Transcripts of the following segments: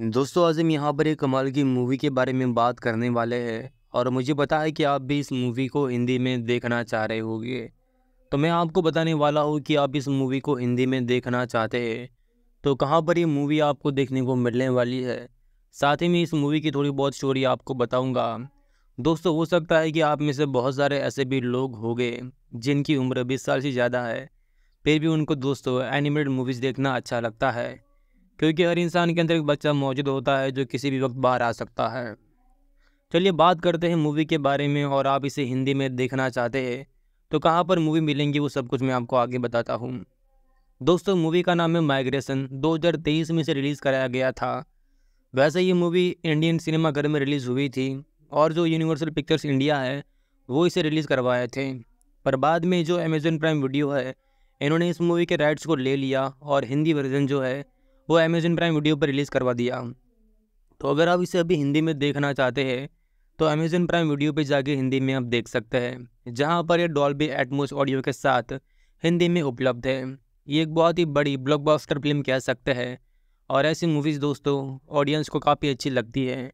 दोस्तों आज हम यहाँ पर एक कमाल की मूवी के बारे में बात करने वाले हैं और मुझे पता है कि आप भी इस मूवी को हिंदी में देखना चाह रहे होंगे तो मैं आपको बताने वाला हूँ कि आप इस मूवी को हिंदी में देखना चाहते हैं तो कहाँ पर ये मूवी आपको देखने को मिलने वाली है साथ ही में इस मूवी की थोड़ी बहुत स्टोरी आपको बताऊँगा दोस्तों हो सकता है कि आप में से बहुत सारे ऐसे भी लोग गए जिनकी उम्र बीस साल से ज़्यादा है फिर भी उनको दोस्तों एनिमेटेड मूवीज़ देखना अच्छा लगता है क्योंकि हर इंसान के अंदर एक बच्चा मौजूद होता है जो किसी भी वक्त बाहर आ सकता है चलिए बात करते हैं मूवी के बारे में और आप इसे हिंदी में देखना चाहते हैं तो कहाँ पर मूवी मिलेंगी वो सब कुछ मैं आपको आगे बताता हूँ दोस्तों मूवी का नाम है माइग्रेशन 2023 में इसे रिलीज़ कराया गया था वैसे ये मूवी इंडियन सिनेमा घर में रिलीज़ हुई थी और जो यूनिवर्सल पिक्चर्स इंडिया है वो इसे रिलीज़ करवाए थे पर बाद में जो अमेजन प्राइम वीडियो है इन्होंने इस मूवी के राइट्स को ले लिया और हिंदी वर्जन जो है वो अमेजन प्राइम वीडियो पर रिलीज़ करवा दिया तो अगर आप इसे अभी हिंदी में देखना चाहते हैं तो अमेजन प्राइम वीडियो पर जाके हिंदी में आप देख सकते हैं जहाँ पर यह बी एटमोस ऑडियो के साथ हिंदी में उपलब्ध है ये एक बहुत ही बड़ी ब्लॉकबस्टर फिल्म कह सकते हैं और ऐसी मूवीज़ दोस्तों ऑडियंस को काफ़ी अच्छी लगती है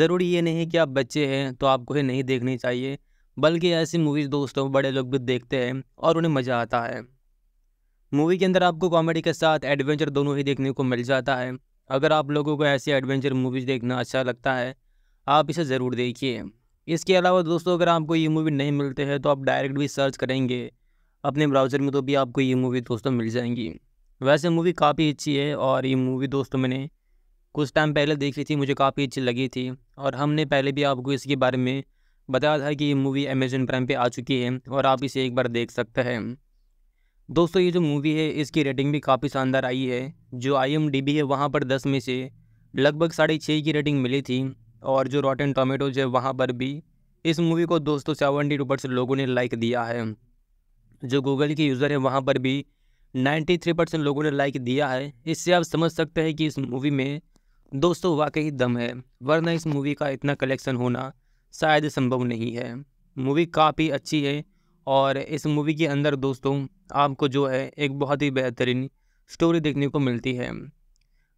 ज़रूरी ये नहीं कि आप बच्चे हैं तो आपको ये नहीं देखनी चाहिए बल्कि ऐसी मूवीज़ दोस्तों बड़े लोग भी देखते हैं और उन्हें मज़ा आता है मूवी के अंदर आपको कॉमेडी के साथ एडवेंचर दोनों ही देखने को मिल जाता है अगर आप लोगों को ऐसी एडवेंचर मूवीज़ देखना अच्छा लगता है आप इसे ज़रूर देखिए इसके अलावा दोस्तों अगर आपको ये मूवी नहीं मिलते हैं तो आप डायरेक्ट भी सर्च करेंगे अपने ब्राउज़र में तो भी आपको ये मूवी दोस्तों मिल जाएंगी वैसे मूवी काफ़ी अच्छी है और ये मूवी दोस्तों मैंने कुछ टाइम पहले देखी थी मुझे काफ़ी अच्छी लगी थी और हमने पहले भी आपको इसके बारे में बताया था कि ये मूवी अमेजन प्राइम पर आ चुकी है और आप इसे एक बार देख सकते हैं दोस्तों ये जो मूवी है इसकी रेटिंग भी काफ़ी शानदार आई है जो आई है वहाँ पर दस में से लगभग साढ़े छः की रेटिंग मिली थी और जो रॉटन टोमेटोज है वहाँ पर भी इस मूवी को दोस्तों सेवेंटी टू परसेंट लोगों ने लाइक दिया है जो गूगल के यूज़र है वहाँ पर भी नाइन्टी थ्री परसेंट लोगों ने लाइक दिया है इससे आप समझ सकते हैं कि इस मूवी में दोस्तों वाकई दम है वरना इस मूवी का इतना कलेक्शन होना शायद संभव नहीं है मूवी काफ़ी अच्छी है और इस मूवी के अंदर दोस्तों आपको जो है एक बहुत ही बेहतरीन स्टोरी देखने को मिलती है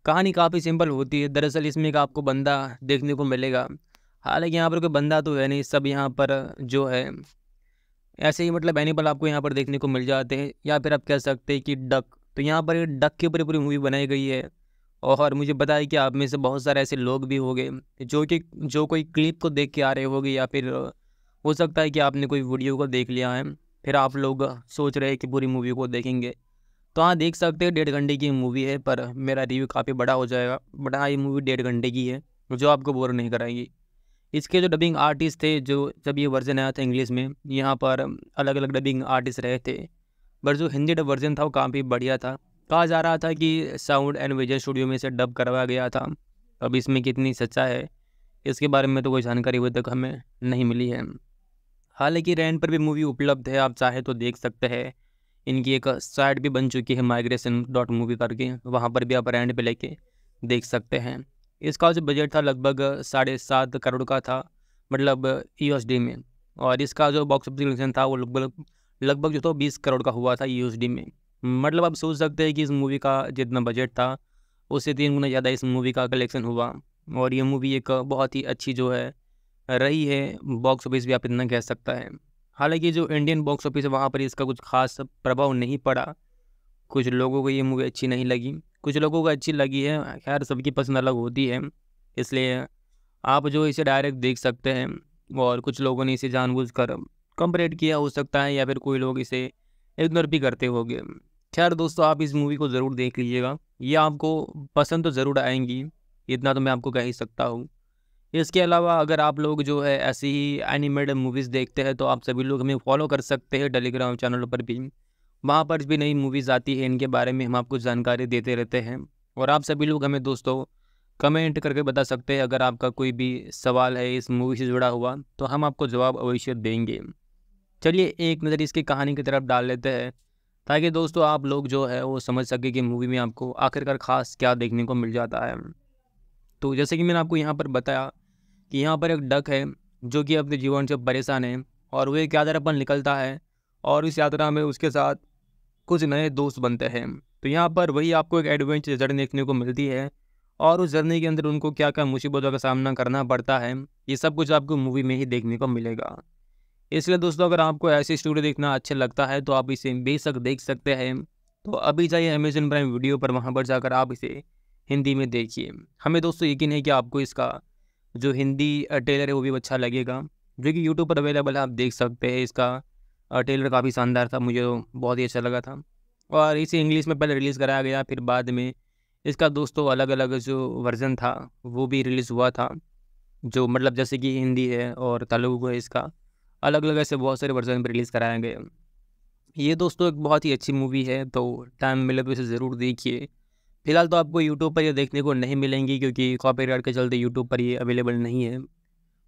कहानी काफ़ी सिंपल होती है दरअसल इसमें एक आपको बंदा देखने को मिलेगा हालांकि यहाँ पर कोई बंदा तो है नहीं सब यहाँ पर जो है ऐसे ही मतलब एनिमल आपको यहाँ पर देखने को मिल जाते हैं या फिर आप कह सकते हैं कि डक तो यहाँ पर डक के ऊपर पूरी मूवी बनाई गई है और मुझे पता है कि आप में से बहुत सारे ऐसे लोग भी हो जो कि जो कोई क्लिप को देख के आ रहे होंगे या फिर हो सकता है कि आपने कोई वीडियो को देख लिया है फिर आप लोग सोच रहे हैं कि पूरी मूवी को देखेंगे तो हाँ देख सकते हैं डेढ़ घंटे की मूवी है पर मेरा रिव्यू काफ़ी बड़ा हो जाएगा बट हाँ ये मूवी डेढ़ घंटे की है जो आपको बोर नहीं कराएगी इसके जो डबिंग आर्टिस्ट थे जो जब ये वर्जन आया था इंग्लिश में यहाँ पर अलग अलग डबिंग आर्टिस्ट रहे थे पर जो हिंदी डब वर्जन था वो काफ़ी बढ़िया था कहा जा रहा था कि साउंड एंड विजन स्टूडियो में इसे डब करवाया गया था अब इसमें कितनी सच्चा है इसके बारे में तो कोई जानकारी अभी तक हमें नहीं मिली है हालांकि रैन पर भी मूवी उपलब्ध है आप चाहे तो देख सकते हैं इनकी एक साइट भी बन चुकी है माइग्रेशन डॉट मूवी करके वहाँ पर भी आप रैंड पे लेके देख सकते हैं इसका जो बजट था लगभग साढ़े सात करोड़ का था मतलब यूएसडी में और इसका जो बॉक्स ऑफिस कलेक्शन था वो लगभग लगभग जो था तो बीस करोड़ का हुआ था यूएसडी में मतलब आप सोच सकते हैं कि इस मूवी का जितना बजट था उससे तीन गुना ज़्यादा इस मूवी का कलेक्शन हुआ और ये मूवी एक बहुत ही अच्छी जो है रही है बॉक्स ऑफिस भी आप इतना कह सकता है हालांकि जो इंडियन बॉक्स ऑफिस है वहाँ पर इसका कुछ खास प्रभाव नहीं पड़ा कुछ लोगों को ये मूवी अच्छी नहीं लगी कुछ लोगों को अच्छी लगी है खैर सबकी पसंद अलग होती है इसलिए आप जो इसे डायरेक्ट देख सकते हैं और कुछ लोगों ने इसे जानबूझ कर कंपरेट किया हो सकता है या फिर कोई लोग इसे इग्नोर भी करते होंगे खैर दोस्तों आप इस मूवी को ज़रूर देख लीजिएगा ये आपको पसंद तो ज़रूर आएंगी इतना तो मैं आपको कह ही सकता हूँ इसके अलावा अगर आप लोग जो है ऐसी ही एनिमेटेड मूवीज़ देखते हैं तो आप सभी लोग हमें फॉलो कर सकते हैं टेलीग्राम चैनल पर भी वहाँ पर भी नई मूवीज़ आती है इनके बारे में हम आपको जानकारी देते रहते हैं और आप सभी लोग हमें दोस्तों कमेंट करके बता सकते हैं अगर आपका कोई भी सवाल है इस मूवी से जुड़ा हुआ तो हम आपको जवाब अवश्य देंगे चलिए एक नज़र इसकी कहानी की तरफ डाल लेते हैं ताकि दोस्तों आप लोग जो है वो समझ सके कि मूवी में आपको आखिरकार ख़ास क्या देखने को मिल जाता है तो जैसे कि मैंने आपको यहाँ पर बताया कि यहाँ पर एक डक है जो कि अपने जीवन से परेशान है और वो एक यात्रा पर निकलता है और इस यात्रा में उसके साथ कुछ नए दोस्त बनते हैं तो यहाँ पर वही आपको एक एडवेंचर जर्नी देखने को मिलती है और उस जर्नी के अंदर उनको क्या क्या मुसीबतों का सामना करना पड़ता है ये सब कुछ आपको मूवी में ही देखने को मिलेगा इसलिए दोस्तों अगर आपको ऐसी स्टोरी देखना अच्छा लगता है तो आप इसे बेशक देख सकते हैं तो अभी जाइए अमेजन प्राइम वीडियो पर वहाँ पर जाकर आप इसे हिंदी में देखिए हमें दोस्तों यकीन है कि आपको इसका जो हिंदी टेलर है वो भी अच्छा लगेगा जो कि यूट्यूब पर अवेलेबल है आप देख सकते हैं इसका टेलर काफ़ी शानदार था मुझे बहुत ही अच्छा लगा था और इसे इंग्लिश में पहले रिलीज़ कराया गया फिर बाद में इसका दोस्तों अलग अलग जो वर्ज़न था वो भी रिलीज़ हुआ था जो मतलब जैसे कि हिंदी है और तेलुगु है इसका अलग अलग ऐसे बहुत सारे वर्जन पर रिलीज़ कराए गए ये दोस्तों एक बहुत ही अच्छी मूवी है तो टाइम मिले तो इसे ज़रूर देखिए फिलहाल तो आपको यूट्यूब पर ये देखने को नहीं मिलेंगी क्योंकि कॉपी के चलते यूट्यूब पर ये अवेलेबल नहीं है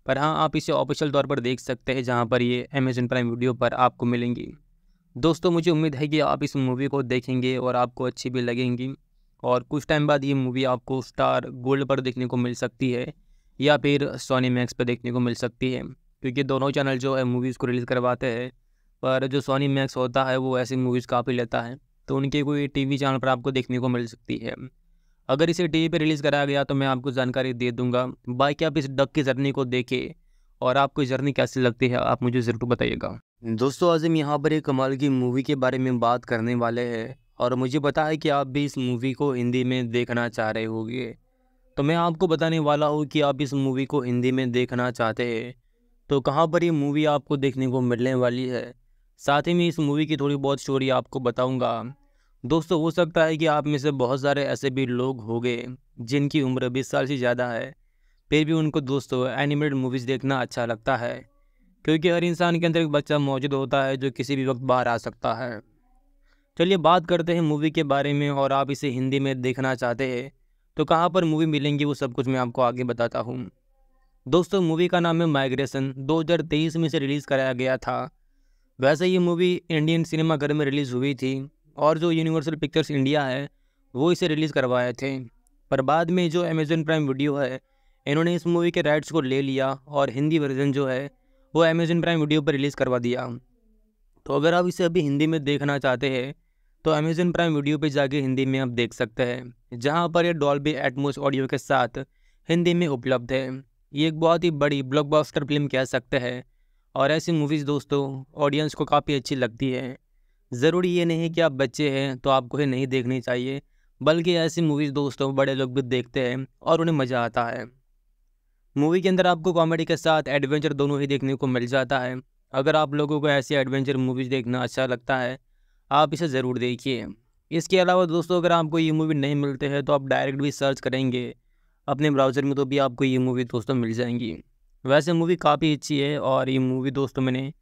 पर हाँ आप इसे ऑफिशियल तौर पर देख सकते हैं जहाँ पर ये अमेजन प्राइम वीडियो पर आपको मिलेंगी दोस्तों मुझे उम्मीद है कि आप इस मूवी को देखेंगे और आपको अच्छी भी लगेंगी और कुछ टाइम बाद ये मूवी आपको स्टार गोल्ड पर देखने को मिल सकती है या फिर सोनी मैक्स पर देखने को मिल सकती है क्योंकि दोनों चैनल जो है मूवीज़ को रिलीज़ करवाते हैं पर जो सोनी मैक्स होता है वो ऐसी मूवीज़ काफ़ी लेता है तो उनके कोई टीवी चैनल पर आपको देखने को मिल सकती है अगर इसे टीवी पर रिलीज़ कराया गया तो मैं आपको जानकारी दे दूंगा बाकी आप इस डक की जर्नी को देखें और आपको जर्नी कैसी लगती है आप मुझे ज़रूर बताइएगा दोस्तों आज हम यहाँ पर एक कमाल की मूवी के बारे में बात करने वाले हैं और मुझे पता है कि आप भी इस मूवी को हिंदी में देखना चाह रहे होंगे तो मैं आपको बताने वाला हूँ कि आप इस मूवी को हिंदी में देखना चाहते हैं तो कहाँ पर ये मूवी आपको देखने को मिलने वाली है साथ ही मैं इस मूवी की थोड़ी बहुत स्टोरी आपको बताऊंगा दोस्तों हो सकता है कि आप में से बहुत सारे ऐसे भी लोग हो गए जिनकी उम्र बीस साल से ज़्यादा है फिर भी उनको दोस्तों एनिमेटेड मूवीज़ देखना अच्छा लगता है क्योंकि हर इंसान के अंदर एक बच्चा मौजूद होता है जो किसी भी वक्त बाहर आ सकता है चलिए बात करते हैं मूवी के बारे में और आप इसे हिंदी में देखना चाहते हैं तो कहाँ पर मूवी मिलेंगी वो सब कुछ मैं आपको आगे बताता हूँ दोस्तों मूवी का नाम है माइग्रेशन 2023 में से रिलीज़ कराया गया था वैसे ये मूवी इंडियन सिनेमा घर में रिलीज़ हुई थी और जो यूनिवर्सल पिक्चर्स इंडिया है वो इसे रिलीज़ करवाए थे पर बाद में जो अमेज़न प्राइम वीडियो है इन्होंने इस मूवी के राइट्स को ले लिया और हिंदी वर्जन जो है वो अमेज़न प्राइम वीडियो पर रिलीज़ करवा दिया तो अगर आप इसे अभी हिंदी में देखना चाहते हैं तो अमेज़न प्राइम वीडियो पर जाके हिंदी में आप देख सकते हैं जहाँ पर यह डॉल्बी एटमोस ऑडियो के साथ हिंदी में उपलब्ध है ये एक बहुत ही बड़ी ब्लॉकबॉस्टर फिल्म कह सकते हैं और ऐसी मूवीज़ दोस्तों ऑडियंस को काफ़ी अच्छी लगती है ज़रूरी ये नहीं कि आप बच्चे हैं तो आपको ये नहीं देखनी चाहिए बल्कि ऐसी मूवीज़ दोस्तों बड़े लोग भी देखते हैं और उन्हें मज़ा आता है मूवी के अंदर आपको कॉमेडी के साथ एडवेंचर दोनों ही देखने को मिल जाता है अगर आप लोगों को ऐसी एडवेंचर मूवीज़ देखना अच्छा लगता है आप इसे ज़रूर देखिए इसके अलावा दोस्तों अगर आपको ये मूवी नहीं मिलते हैं तो आप डायरेक्ट भी सर्च करेंगे अपने ब्राउज़र में तो भी आपको ये मूवी दोस्तों मिल जाएंगी वैसे मूवी काफ़ी अच्छी है और ये मूवी दोस्तों मैंने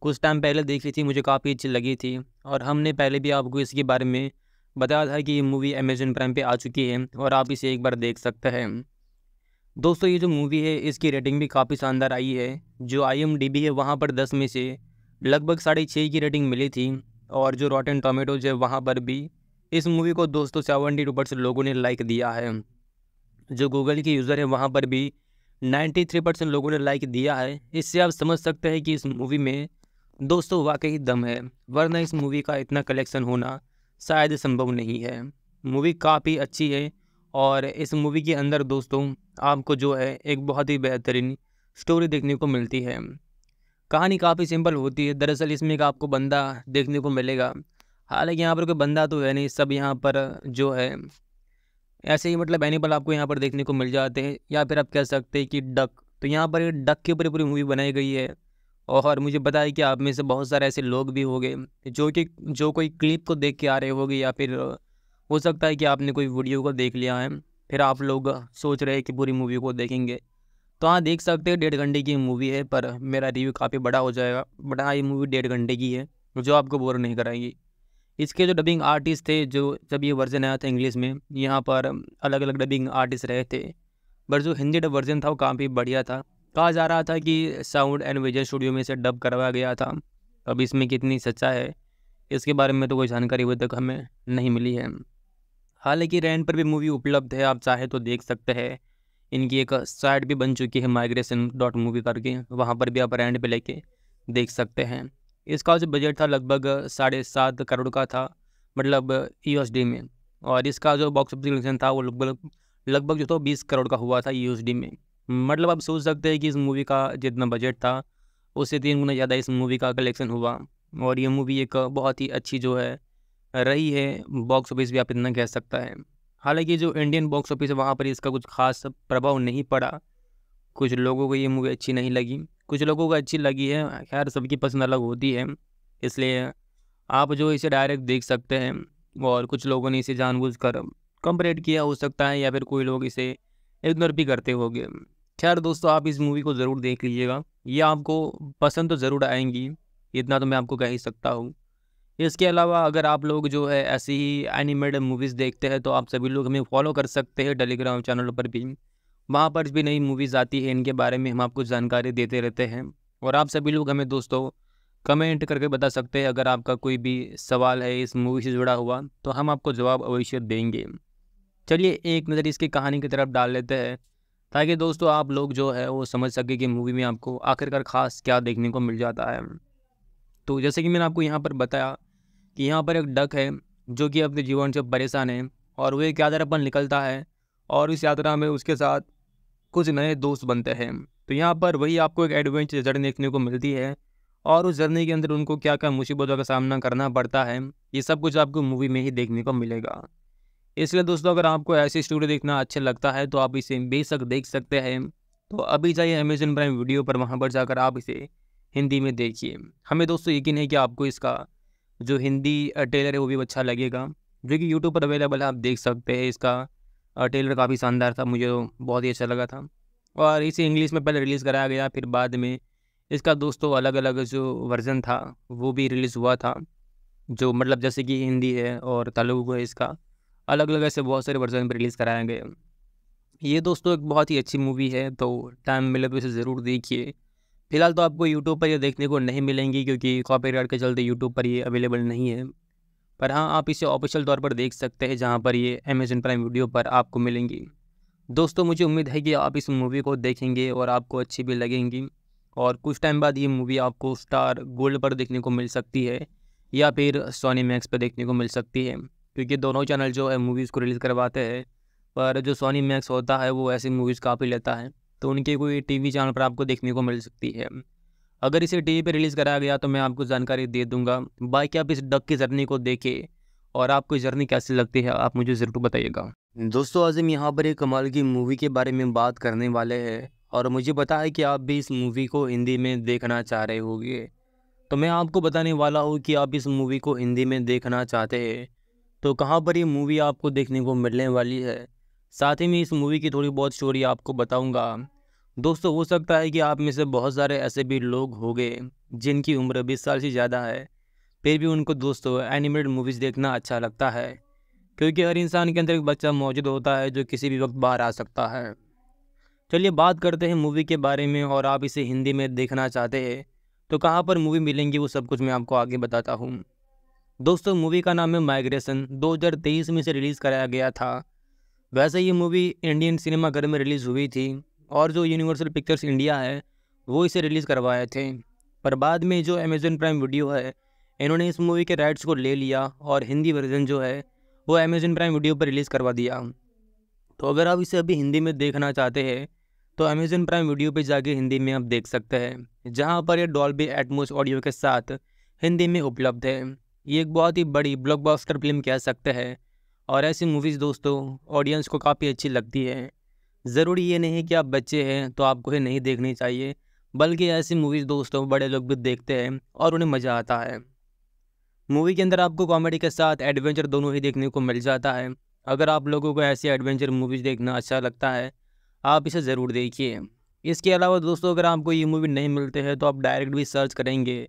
कुछ टाइम पहले देखी थी मुझे काफ़ी अच्छी लगी थी और हमने पहले भी आपको इसके बारे में बताया था कि ये मूवी अमेजन प्राइम पे आ चुकी है और आप इसे एक बार देख सकते हैं दोस्तों ये जो मूवी है इसकी रेटिंग भी काफ़ी शानदार आई है जो आई है वहाँ पर दस में से लगभग साढ़े छः की रेटिंग मिली थी और जो रॉटन टोमेटोज है वहाँ पर भी इस मूवी को दोस्तों सेवेंटी लोगों ने लाइक दिया है जो गूगल के यूज़र है वहाँ पर भी 93 परसेंट लोगों ने लाइक दिया है इससे आप समझ सकते हैं कि इस मूवी में दोस्तों वाकई दम है वरना इस मूवी का इतना कलेक्शन होना शायद संभव नहीं है मूवी काफ़ी अच्छी है और इस मूवी के अंदर दोस्तों आपको जो है एक बहुत ही बेहतरीन स्टोरी देखने को मिलती है कहानी काफ़ी सिंपल होती है दरअसल इसमें एक आपको बंदा देखने को मिलेगा हालांकि यहाँ पर कोई बंदा तो है नहीं सब यहाँ पर जो है ऐसे ही मतलब एनिमल आपको यहाँ पर देखने को मिल जाते हैं या फिर आप कह सकते हैं कि डक तो यहाँ पर डक के ऊपर पूरी मूवी बनाई गई है और मुझे पता है कि आप में से बहुत सारे ऐसे लोग भी गए जो कि जो कोई क्लिप को देख के आ रहे होगे या फिर हो सकता है कि आपने कोई वीडियो को देख लिया है फिर आप लोग सोच रहे हैं कि पूरी मूवी को देखेंगे तो हाँ देख सकते हैं डेढ़ घंटे की मूवी है पर मेरा रिव्यू काफ़ी बड़ा हो जाएगा बट हाँ ये मूवी डेढ़ घंटे की है जो आपको बोर नहीं कराएगी इसके जो डबिंग आर्टिस्ट थे जो जब ये वर्जन आया था इंग्लिश में यहाँ पर अलग अलग डबिंग आर्टिस्ट रहे थे बट जो हिंदी डब वर्जन था वो काफ़ी बढ़िया था कहा जा रहा था कि साउंड एंड विजन स्टूडियो में इसे डब करवाया गया था अब इसमें कितनी सच्चा है इसके बारे में तो कोई जानकारी अभी तक हमें नहीं मिली है हालांकि रैन पर भी मूवी उपलब्ध है आप चाहे तो देख सकते हैं इनकी एक साइट भी बन चुकी है माइग्रेशन डॉट मूवी करके वहाँ पर भी आप रैंड पे लेके देख सकते हैं इसका जो बजट था लगभग साढ़े सात करोड़ का था मतलब यूएसडी में और इसका जो बॉक्स ऑफिस कलेक्शन था वो लगभग लगभग जो था तो बीस करोड़ का हुआ था यूएसडी में मतलब आप सोच सकते हैं कि इस मूवी का जितना बजट था उससे तीन गुना ज़्यादा इस मूवी का कलेक्शन हुआ और ये मूवी एक बहुत ही अच्छी जो है रही है बॉक्स ऑफिस भी आप इतना कह सकता है हालांकि जो इंडियन बॉक्स ऑफिस है वहाँ पर इसका कुछ खास प्रभाव नहीं पड़ा कुछ लोगों को ये मूवी अच्छी नहीं लगी कुछ लोगों को अच्छी लगी है खैर सबकी पसंद अलग होती है इसलिए आप जो इसे डायरेक्ट देख सकते हैं और कुछ लोगों ने इसे जानबूझकर कम रेट किया हो सकता है या फिर कोई लोग इसे इग्नोर भी करते होंगे खैर दोस्तों आप इस मूवी को ज़रूर देख लीजिएगा ये आपको पसंद तो ज़रूर आएंगी इतना तो मैं आपको कह ही सकता हूँ इसके अलावा अगर आप लोग जो है ऐसी ही एनिमेटेड मूवीज़ देखते हैं तो आप सभी लोग हमें फॉलो कर सकते हैं टेलीग्राम चैनल पर भी वहाँ पर भी नई मूवीज़ आती है इनके बारे में हम आपको जानकारी देते रहते हैं और आप सभी लोग हमें दोस्तों कमेंट करके बता सकते हैं अगर आपका कोई भी सवाल है इस मूवी से जुड़ा हुआ तो हम आपको जवाब अवश्य देंगे चलिए एक नज़र इसकी कहानी की तरफ डाल लेते हैं ताकि दोस्तों आप लोग जो है वो समझ सके कि मूवी में आपको आखिरकार ख़ास क्या देखने को मिल जाता है तो जैसे कि मैंने आपको यहाँ पर बताया कि यहाँ पर एक डक है जो कि अपने जीवन से परेशान है और वो एक यात्रा पर निकलता है और इस यात्रा में उसके साथ कुछ नए दोस्त बनते हैं तो यहाँ पर वही आपको एक एडवेंचर जर्नी देखने को मिलती है और उस जर्नी के अंदर उनको क्या क्या मुसीबतों का सामना करना पड़ता है ये सब कुछ आपको मूवी में ही देखने को मिलेगा इसलिए दोस्तों अगर आपको ऐसी स्टोरी देखना अच्छा लगता है तो आप इसे बेशक देख सकते हैं तो अभी जाइए अमेजन प्राइम वीडियो पर वहाँ पर जाकर आप इसे हिंदी में देखिए हमें दोस्तों यकीन है कि आपको इसका जो हिंदी ट्रेलर है वो भी अच्छा लगेगा जो कि यूट्यूब पर अवेलेबल है आप देख सकते हैं इसका और ट्रेलर काफ़ी शानदार था मुझे बहुत ही अच्छा लगा था और इसे इंग्लिश में पहले रिलीज़ कराया गया फिर बाद में इसका दोस्तों अलग अलग जो वर्ज़न था वो भी रिलीज़ हुआ था जो मतलब जैसे कि हिंदी है और तेलुगु है इसका अलग अलग ऐसे बहुत सारे वर्जन पर रिलीज़ कराए गए ये दोस्तों एक बहुत ही अच्छी मूवी है तो टाइम मिले तो इसे ज़रूर देखिए फिलहाल तो आपको यूट्यूब पर ये देखने को नहीं मिलेंगी क्योंकि कॉपी के चलते यूट्यूब पर ये अवेलेबल नहीं है पर हाँ आप इसे ऑफिशियल तौर पर देख सकते हैं जहाँ पर ये अमेजन प्राइम वीडियो पर आपको मिलेंगी दोस्तों मुझे उम्मीद है कि आप इस मूवी को देखेंगे और आपको अच्छी भी लगेंगी और कुछ टाइम बाद ये मूवी आपको स्टार गोल्ड पर देखने को मिल सकती है या फिर सोनी मैक्स पर देखने को मिल सकती है क्योंकि दोनों चैनल जो है मूवीज़ को रिलीज़ करवाते हैं पर जो सोनी मैक्स होता है वो ऐसी मूवीज़ काफ़ी लेता है तो उनके कोई टीवी चैनल पर आपको देखने को मिल सकती है अगर इसे टीवी पे रिलीज़ कराया गया तो मैं आपको जानकारी दे दूंगा बाकी आप इस डक की जर्नी को देखें और आपको जर्नी कैसी लगती है आप मुझे ज़रूर बताइएगा दोस्तों आज हम यहाँ पर एक कमाल की मूवी के बारे में बात करने वाले हैं और मुझे पता है कि आप भी इस मूवी को हिंदी में देखना चाह रहे होंगे तो मैं आपको बताने वाला हूँ कि आप इस मूवी को हिंदी में देखना चाहते हैं तो कहाँ पर ये मूवी आपको देखने को मिलने वाली है साथ ही में इस मूवी की थोड़ी बहुत स्टोरी आपको बताऊँगा दोस्तों हो सकता है कि आप में से बहुत सारे ऐसे भी लोग हो गए जिनकी उम्र बीस साल से ज़्यादा है फिर भी उनको दोस्तों एनिमेटेड मूवीज़ देखना अच्छा लगता है क्योंकि हर इंसान के अंदर एक बच्चा मौजूद होता है जो किसी भी वक्त बाहर आ सकता है चलिए बात करते हैं मूवी के बारे में और आप इसे हिंदी में देखना चाहते हैं तो कहाँ पर मूवी मिलेंगी वो सब कुछ मैं आपको आगे बताता हूँ दोस्तों मूवी का नाम है माइग्रेशन 2023 में से रिलीज़ कराया गया था वैसे ये मूवी इंडियन सिनेमाघर में रिलीज़ हुई थी और जो यूनिवर्सल पिक्चर्स इंडिया है वो इसे रिलीज़ करवाए थे पर बाद में जो अमेज़न प्राइम वीडियो है इन्होंने इस मूवी के राइट्स को ले लिया और हिंदी वर्जन जो है वो अमेज़न प्राइम वीडियो पर रिलीज़ करवा दिया तो अगर आप इसे अभी हिंदी में देखना चाहते हैं तो अमेज़न प्राइम वीडियो पर जाके हिंदी में आप देख सकते हैं जहाँ पर यह डॉल एटमोस ऑडियो के साथ हिंदी में उपलब्ध है ये एक बहुत ही बड़ी ब्लॉकबस्टर फिल्म कह सकते हैं और ऐसी मूवीज़ दोस्तों ऑडियंस को काफ़ी अच्छी लगती है ज़रूरी ये नहीं कि आप बच्चे हैं तो आपको ये नहीं देखनी चाहिए बल्कि ऐसी मूवीज़ दोस्तों बड़े लोग भी देखते हैं और उन्हें मज़ा आता है मूवी के अंदर आपको कॉमेडी के साथ एडवेंचर दोनों ही देखने को मिल जाता है अगर आप लोगों को ऐसी एडवेंचर मूवीज़ देखना अच्छा लगता है आप इसे ज़रूर देखिए इसके अलावा दोस्तों अगर आपको ये मूवी नहीं मिलते हैं तो आप डायरेक्ट भी सर्च करेंगे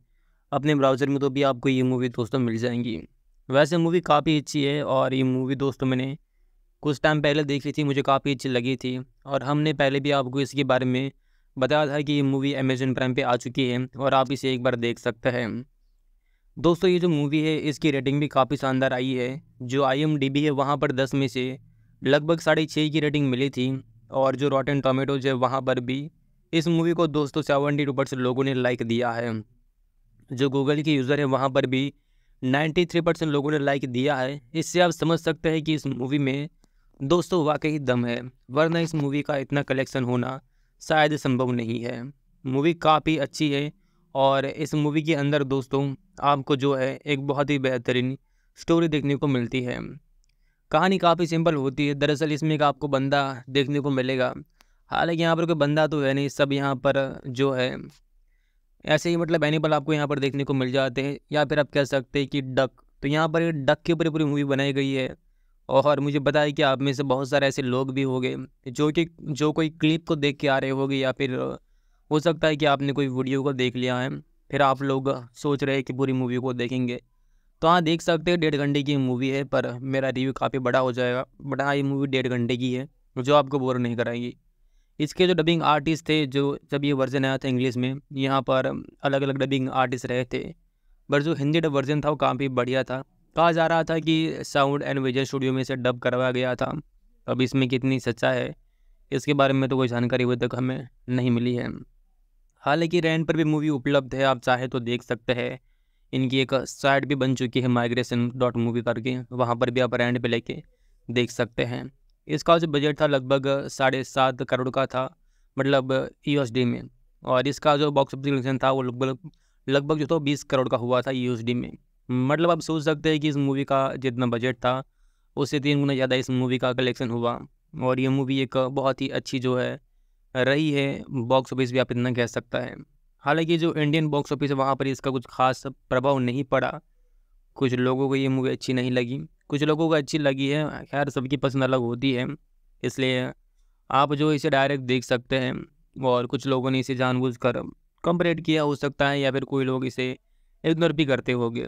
अपने ब्राउज़र में तो भी आपको ये मूवी दोस्तों मिल जाएंगी वैसे मूवी काफ़ी अच्छी है और ये मूवी दोस्तों मैंने कुछ टाइम पहले देख ली थी मुझे काफ़ी अच्छी लगी थी और हमने पहले भी आपको इसके बारे में बताया था कि ये मूवी अमेजन प्राइम पे आ चुकी है और आप इसे एक बार देख सकते हैं दोस्तों ये जो मूवी है इसकी रेटिंग भी काफ़ी शानदार आई है जो आई है वहाँ पर दस में से लगभग साढ़े छः की रेटिंग मिली थी और जो रॉटन टोमेटोज है वहाँ पर भी इस मूवी को दोस्तों सेवेंटी टू परसेंट लोगों ने लाइक दिया है जो गूगल के यूज़र है वहाँ पर भी नाइन्टी थ्री परसेंट लोगों ने लाइक दिया है इससे आप समझ सकते हैं कि इस मूवी में दोस्तों वाकई दम है वरना इस मूवी का इतना कलेक्शन होना शायद संभव नहीं है मूवी काफ़ी अच्छी है और इस मूवी के अंदर दोस्तों आपको जो है एक बहुत ही बेहतरीन स्टोरी देखने को मिलती है कहानी काफ़ी सिंपल होती है दरअसल इसमें एक आपको बंदा देखने को मिलेगा हालांकि यहाँ पर कोई बंदा तो है नहीं सब यहाँ पर जो है ऐसे ही मतलब एनिमल आपको यहाँ पर देखने को मिल जाते हैं या फिर आप कह सकते हैं कि डक तो यहाँ पर डक के ऊपर पूरी मूवी बनाई गई है और मुझे बताया कि आप में से बहुत सारे ऐसे लोग भी हो गए जो कि जो कोई क्लिप को देख के आ रहे होंगे या फिर हो सकता है कि आपने कोई वीडियो को देख लिया है फिर आप लोग सोच रहे हैं कि पूरी मूवी को देखेंगे तो हाँ देख सकते हैं डेढ़ घंटे की मूवी है पर मेरा रिव्यू काफ़ी बड़ा हो जाएगा बट हाँ ये मूवी डेढ़ घंटे की है जो आपको बोर नहीं कराएगी इसके जो डबिंग आर्टिस्ट थे जो जब ये वर्जन आया था इंग्लिश में यहाँ पर अलग अलग डबिंग आर्टिस्ट रहे थे पर जो हिंदी डब वर्जन था वो काफ़ी बढ़िया था कहा जा रहा था कि साउंड एंड विजन स्टूडियो में इसे डब करवाया गया था अब इसमें कितनी सच्चा है इसके बारे में तो कोई जानकारी अभी तक हमें नहीं मिली है हालांकि रैन पर भी मूवी उपलब्ध है आप चाहे तो देख सकते हैं इनकी एक साइट भी बन चुकी है माइग्रेशन डॉट मूवी करके वहाँ पर भी आप रैंड पे लेके देख सकते हैं इसका जो बजट था लगभग साढ़े सात करोड़ का था मतलब यूएसडी में और इसका जो बॉक्स ऑफिस कलेक्शन था वो लगभग लगभग जो था तो बीस करोड़ का हुआ था यूएसडी में मतलब आप सोच सकते हैं कि इस मूवी का जितना बजट था उससे तीन गुना ज़्यादा इस मूवी का कलेक्शन हुआ और ये मूवी एक बहुत ही अच्छी जो है रही है बॉक्स ऑफिस भी आप इतना कह सकता है हालांकि जो इंडियन बॉक्स ऑफिस है वहाँ पर इसका कुछ खास प्रभाव नहीं पड़ा कुछ लोगों को ये मूवी अच्छी नहीं लगी कुछ लोगों को अच्छी लगी है खैर सबकी पसंद अलग होती है इसलिए आप जो इसे डायरेक्ट देख सकते हैं और कुछ लोगों ने इसे जानबूझ कर कंपरेट किया हो सकता है या फिर कोई लोग इसे इग्नोर भी करते होंगे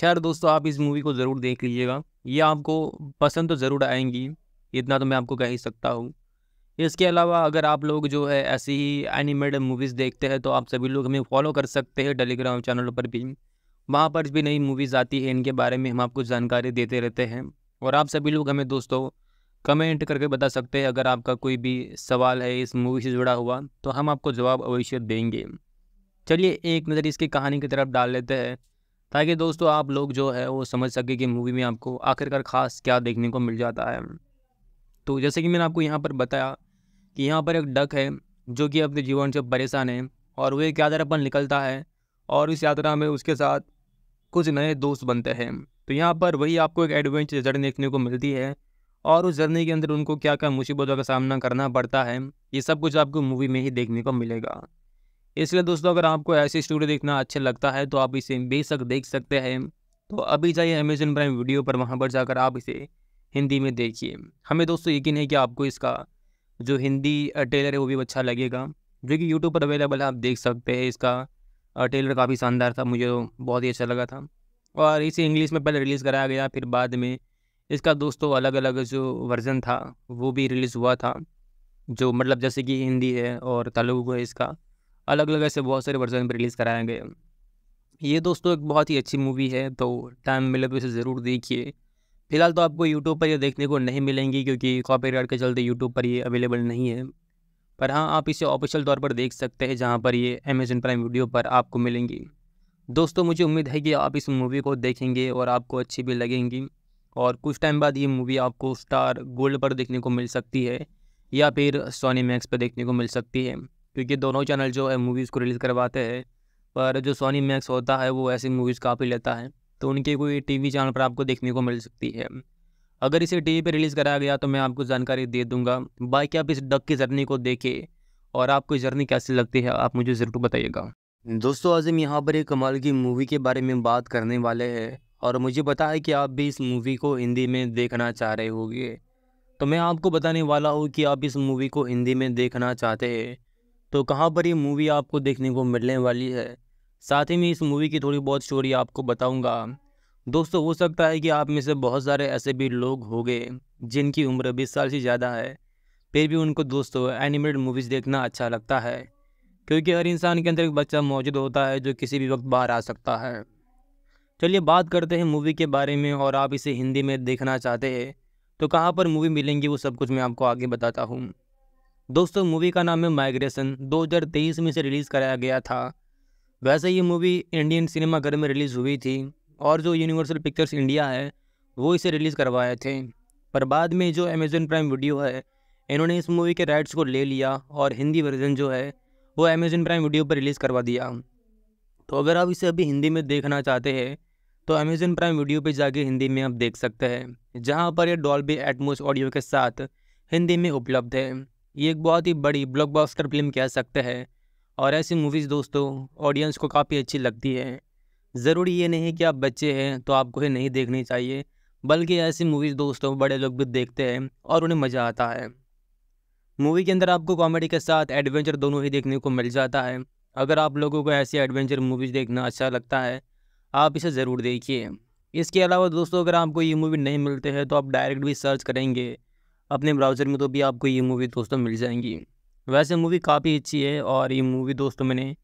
खैर दोस्तों आप इस मूवी को ज़रूर देख लीजिएगा ये आपको पसंद तो ज़रूर आएंगी इतना तो मैं आपको कह ही सकता हूँ इसके अलावा अगर आप लोग जो है ऐसी ही एनिमेटेड मूवीज़ देखते हैं तो आप सभी लोग हमें फॉलो कर सकते हैं टेलीग्राम चैनल पर भी वहाँ पर भी नई मूवीज़ आती है इनके बारे में हम आपको जानकारी देते रहते हैं और आप सभी लोग हमें दोस्तों कमेंट करके बता सकते हैं अगर आपका कोई भी सवाल है इस मूवी से जुड़ा हुआ तो हम आपको जवाब अवश्य देंगे चलिए एक नज़र इसकी कहानी की तरफ डाल लेते हैं ताकि दोस्तों आप लोग जो है वो समझ सके कि मूवी में आपको आखिरकार ख़ास क्या देखने को मिल जाता है तो जैसे कि मैंने आपको यहाँ पर बताया कि यहाँ पर एक डक है जो कि अपने जीवन से परेशान है और वो एक यात्रा पर निकलता है और इस यात्रा में उसके साथ कुछ नए दोस्त बनते हैं तो यहाँ पर वही आपको एक एडवेंचर जर्नी देखने को मिलती है और उस जर्नी के अंदर उनको क्या क्या मुसीबतों का सामना करना पड़ता है ये सब कुछ आपको मूवी में ही देखने को मिलेगा इसलिए दोस्तों अगर आपको ऐसे स्टूडियो देखना अच्छा लगता है तो आप इसे बेशक देख सकते हैं तो अभी जाइए अमेजन प्राइम वीडियो पर वहाँ पर जाकर आप इसे हिंदी में देखिए हमें दोस्तों यकीन है कि आपको इसका जो हिंदी टेलर है वो भी अच्छा लगेगा जो कि यूट्यूब पर अवेलेबल है आप देख सकते हैं इसका टेलर काफ़ी शानदार था मुझे बहुत ही अच्छा लगा था और इसे इंग्लिश में पहले रिलीज़ कराया गया फिर बाद में इसका दोस्तों अलग अलग जो वर्ज़न था वो भी रिलीज़ हुआ था जो मतलब जैसे कि हिंदी है और तेलुगु है इसका अलग अलग ऐसे बहुत सारे वर्जन रिलीज़ कराए गए ये दोस्तों एक बहुत ही अच्छी मूवी है तो टाइम मिले तो इसे ज़रूर देखिए फिलहाल तो आपको यूट्यूब पर ये देखने को नहीं मिलेंगी क्योंकि कॉपी के चलते यूट्यूब पर ये अवेलेबल नहीं है पर हाँ आप इसे ऑफिशियल तौर पर देख सकते हैं जहाँ पर ये अमेजन प्राइम वीडियो पर आपको मिलेंगी दोस्तों मुझे उम्मीद है कि आप इस मूवी को देखेंगे और आपको अच्छी भी लगेंगी और कुछ टाइम बाद ये मूवी आपको स्टार गोल्ड पर देखने को मिल सकती है या फिर सोनी मैक्स पर देखने को मिल सकती है क्योंकि दोनों चैनल जो है मूवीज़ को रिलीज़ करवाते हैं पर जो सोनी मैक्स होता है वो ऐसी मूवीज़ काफ़ी लेता है तो उनके कोई टीवी चैनल पर आपको देखने को मिल सकती है अगर इसे टीवी पर रिलीज़ कराया गया तो मैं आपको जानकारी दे दूंगा बाकी आप इस डक की जर्नी को देखें और आपको जर्नी कैसी लगती है आप मुझे ज़रूर बताइएगा दोस्तों आज हम यहाँ पर एक कमाल की मूवी के बारे में बात करने वाले हैं और मुझे पता है कि आप भी इस मूवी को हिंदी में देखना चाह रहे होंगे तो मैं आपको बताने वाला हूँ कि आप इस मूवी को हिंदी में देखना चाहते हैं तो कहाँ पर ये मूवी आपको देखने को मिलने वाली है साथ ही में इस मूवी की थोड़ी बहुत स्टोरी आपको बताऊँगा दोस्तों हो सकता है कि आप में से बहुत सारे ऐसे भी लोग हो गए जिनकी उम्र बीस साल से ज़्यादा है फिर भी उनको दोस्तों एनिमेटेड मूवीज़ देखना अच्छा लगता है क्योंकि हर इंसान के अंदर एक बच्चा मौजूद होता है जो किसी भी वक्त बाहर आ सकता है चलिए बात करते हैं मूवी के बारे में और आप इसे हिंदी में देखना चाहते हैं तो कहाँ पर मूवी मिलेंगी वो सब कुछ मैं आपको आगे बताता हूँ दोस्तों मूवी का नाम है माइग्रेशन 2023 में इसे रिलीज़ कराया गया था वैसे ये मूवी इंडियन सिनेमाघर में रिलीज़ हुई थी और जो यूनिवर्सल पिक्चर्स इंडिया है वो इसे रिलीज़ करवाए थे पर बाद में जो अमेजन प्राइम वीडियो है इन्होंने इस मूवी के राइट्स को ले लिया और हिंदी वर्जन जो है वो अमेजन प्राइम वीडियो पर रिलीज़ करवा दिया तो अगर आप इसे अभी हिंदी में देखना चाहते हैं तो अमेजन प्राइम वीडियो पर जाके हिंदी में आप देख सकते हैं जहाँ पर यह डॉल्बी एटमोस ऑडियो के साथ हिंदी में उपलब्ध है ये एक बहुत ही बड़ी ब्लॉकबस्टर फिल्म कह सकते हैं और ऐसी मूवीज़ दोस्तों ऑडियंस को काफ़ी अच्छी लगती है ज़रूरी ये नहीं कि आप बच्चे हैं तो आपको ये नहीं देखनी चाहिए बल्कि ऐसी मूवीज़ दोस्तों बड़े लोग भी देखते हैं और उन्हें मज़ा आता है मूवी के अंदर आपको कॉमेडी के साथ एडवेंचर दोनों ही देखने को मिल जाता है अगर आप लोगों को ऐसी एडवेंचर मूवीज़ देखना अच्छा लगता है आप इसे ज़रूर देखिए इसके अलावा दोस्तों अगर आपको ये मूवी नहीं मिलते हैं तो आप डायरेक्ट भी सर्च करेंगे अपने ब्राउज़र में तो भी आपको ये मूवी दोस्तों मिल जाएंगी वैसे मूवी काफ़ी अच्छी है और ये मूवी दोस्तों मैंने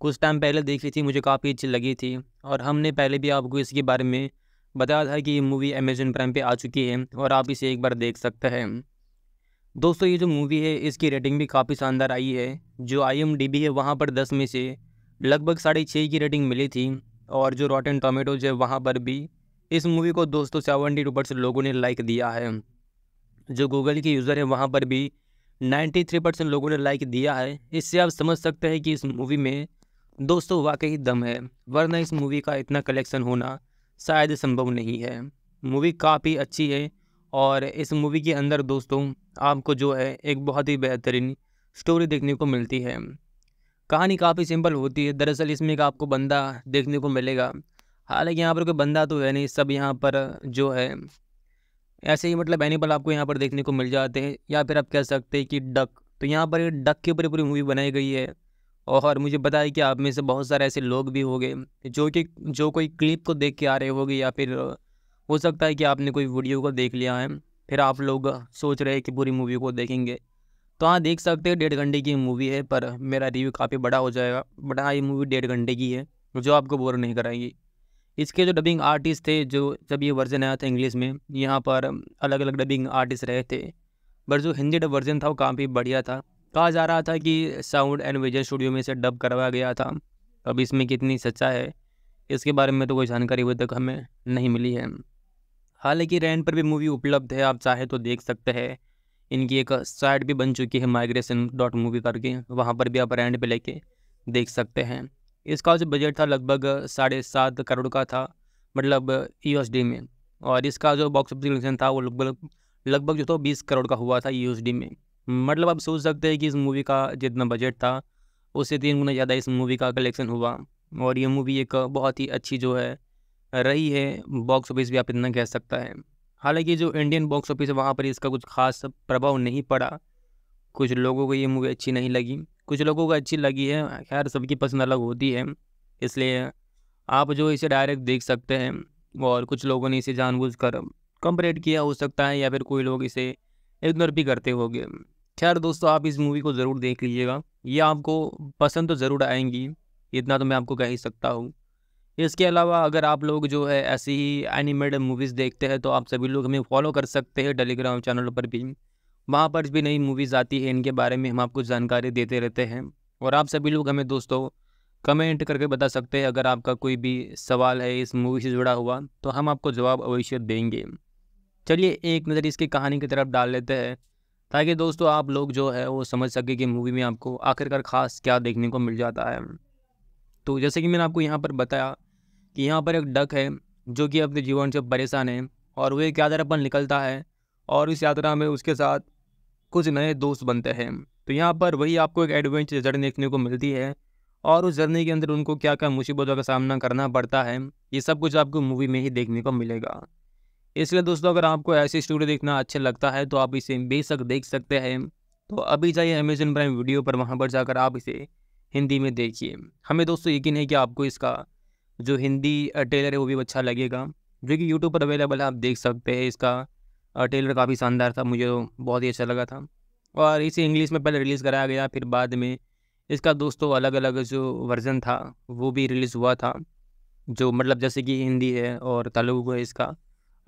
कुछ टाइम पहले देखी थी मुझे काफ़ी अच्छी लगी थी और हमने पहले भी आपको इसके बारे में बताया था कि ये मूवी अमेजन प्राइम पे आ चुकी है और आप इसे एक बार देख सकते हैं दोस्तों ये जो मूवी है इसकी रेटिंग भी काफ़ी शानदार आई है जो आई है वहाँ पर दस में से लगभग साढ़े छः की रेटिंग मिली थी और जो रॉटन टोमेटोज है वहाँ पर भी इस मूवी को दोस्तों सेवेंटी टू लोगों ने लाइक दिया है जो गूगल के यूज़र है वहाँ पर भी 93 परसेंट लोगों ने लाइक दिया है इससे आप समझ सकते हैं कि इस मूवी में दोस्तों वाकई दम है वरना इस मूवी का इतना कलेक्शन होना शायद संभव नहीं है मूवी काफ़ी अच्छी है और इस मूवी के अंदर दोस्तों आपको जो है एक बहुत ही बेहतरीन स्टोरी देखने को मिलती है कहानी काफ़ी सिंपल होती है दरअसल इसमें एक आपको बंदा देखने को मिलेगा हालांकि यहाँ पर कोई बंदा तो है नहीं सब यहाँ पर जो है ऐसे ही मतलब एनिमल आपको यहाँ पर देखने को मिल जाते हैं या फिर आप कह सकते हैं कि डक तो यहाँ पर डक के ऊपर पूरी मूवी बनाई गई है और मुझे बताया कि आप में से बहुत सारे ऐसे लोग भी गए जो कि जो कोई क्लिप को देख के आ रहे होंगे या फिर हो सकता है कि आपने कोई वीडियो को देख लिया है फिर आप लोग सोच रहे हैं कि पूरी मूवी को देखेंगे तो हाँ देख सकते हैं डेढ़ घंटे की मूवी है पर मेरा रिव्यू काफ़ी बड़ा हो जाएगा बट हाँ ये मूवी डेढ़ घंटे की है जो आपको बोर नहीं कराएगी इसके जो डबिंग आर्टिस्ट थे जो जब ये वर्जन आया था इंग्लिश में यहाँ पर अलग अलग डबिंग आर्टिस्ट रहे थे बट जो हिंदी डब वर्जन था वो काफ़ी बढ़िया था कहा जा रहा था कि साउंड एंड विजन स्टूडियो में से डब करवाया गया था अब इसमें कितनी सच्चा है इसके बारे में तो कोई जानकारी अभी तक हमें नहीं मिली है हालांकि रैन पर भी मूवी उपलब्ध है आप चाहे तो देख सकते हैं इनकी एक साइट भी बन चुकी है माइग्रेशन डॉट मूवी करके वहाँ पर भी आप रैंड पे लेके देख सकते हैं इसका जो बजट था लगभग साढ़े सात करोड़ का था मतलब यूएसडी में और इसका जो बॉक्स ऑफिस कलेक्शन था वो लगभग लगभग जो था तो बीस करोड़ का हुआ था यूएसडी में मतलब आप सोच सकते हैं कि इस मूवी का जितना बजट था उससे तीन गुना ज़्यादा इस मूवी का कलेक्शन हुआ और ये मूवी एक बहुत ही अच्छी जो है रही है बॉक्स ऑफिस भी आप इतना कह सकता है हालांकि जो इंडियन बॉक्स ऑफिस है वहाँ पर इसका कुछ खास प्रभाव नहीं पड़ा कुछ लोगों को ये मूवी अच्छी नहीं लगी कुछ लोगों को अच्छी लगी है खैर सबकी पसंद अलग होती है इसलिए आप जो इसे डायरेक्ट देख सकते हैं और कुछ लोगों ने इसे जानबूझकर कर रेट किया हो सकता है या फिर कोई लोग इसे इग्नोर भी करते होंगे खैर दोस्तों आप इस मूवी को ज़रूर देख लीजिएगा ये आपको पसंद तो ज़रूर आएंगी इतना तो मैं आपको कह ही सकता हूँ इसके अलावा अगर आप लोग जो है ऐसी ही एनिमेटेड मूवीज़ देखते हैं तो आप सभी लोग हमें फॉलो कर सकते हैं टेलीग्राम चैनल पर भी वहाँ पर भी नई मूवीज़ आती है इनके बारे में हम आपको जानकारी देते रहते हैं और आप सभी लोग हमें दोस्तों कमेंट करके बता सकते हैं अगर आपका कोई भी सवाल है इस मूवी से जुड़ा हुआ तो हम आपको जवाब अवश्य देंगे चलिए एक नज़र इसकी कहानी की तरफ डाल लेते हैं ताकि दोस्तों आप लोग जो है वो समझ सके कि मूवी में आपको आखिरकार ख़ास क्या देखने को मिल जाता है तो जैसे कि मैंने आपको यहाँ पर बताया कि यहाँ पर एक डक है जो कि अपने जीवन से परेशान है और वो एक यात्रा पर निकलता है और इस यात्रा में उसके साथ कुछ नए दोस्त बनते हैं तो यहाँ पर वही आपको एक एडवेंचर जर्नी देखने को मिलती है और उस जर्नी के अंदर उनको क्या क्या मुसीबतों का सामना करना पड़ता है ये सब कुछ आपको मूवी में ही देखने को मिलेगा इसलिए दोस्तों अगर आपको ऐसी स्टोरी देखना अच्छा लगता है तो आप इसे बेशक देख सकते हैं तो अभी जाइए अमेजन प्राइम वीडियो पर वहाँ पर जाकर आप इसे हिंदी में देखिए हमें दोस्तों यकीन है कि आपको इसका जो हिंदी ट्रेलर है वो भी अच्छा लगेगा जो कि यूट्यूब पर अवेलेबल है आप देख सकते हैं इसका टेलर काफ़ी शानदार था मुझे बहुत ही अच्छा लगा था और इसे इंग्लिश में पहले रिलीज़ कराया गया फिर बाद में इसका दोस्तों अलग अलग जो वर्ज़न था वो भी रिलीज़ हुआ था जो मतलब जैसे कि हिंदी है और तेलुगु है इसका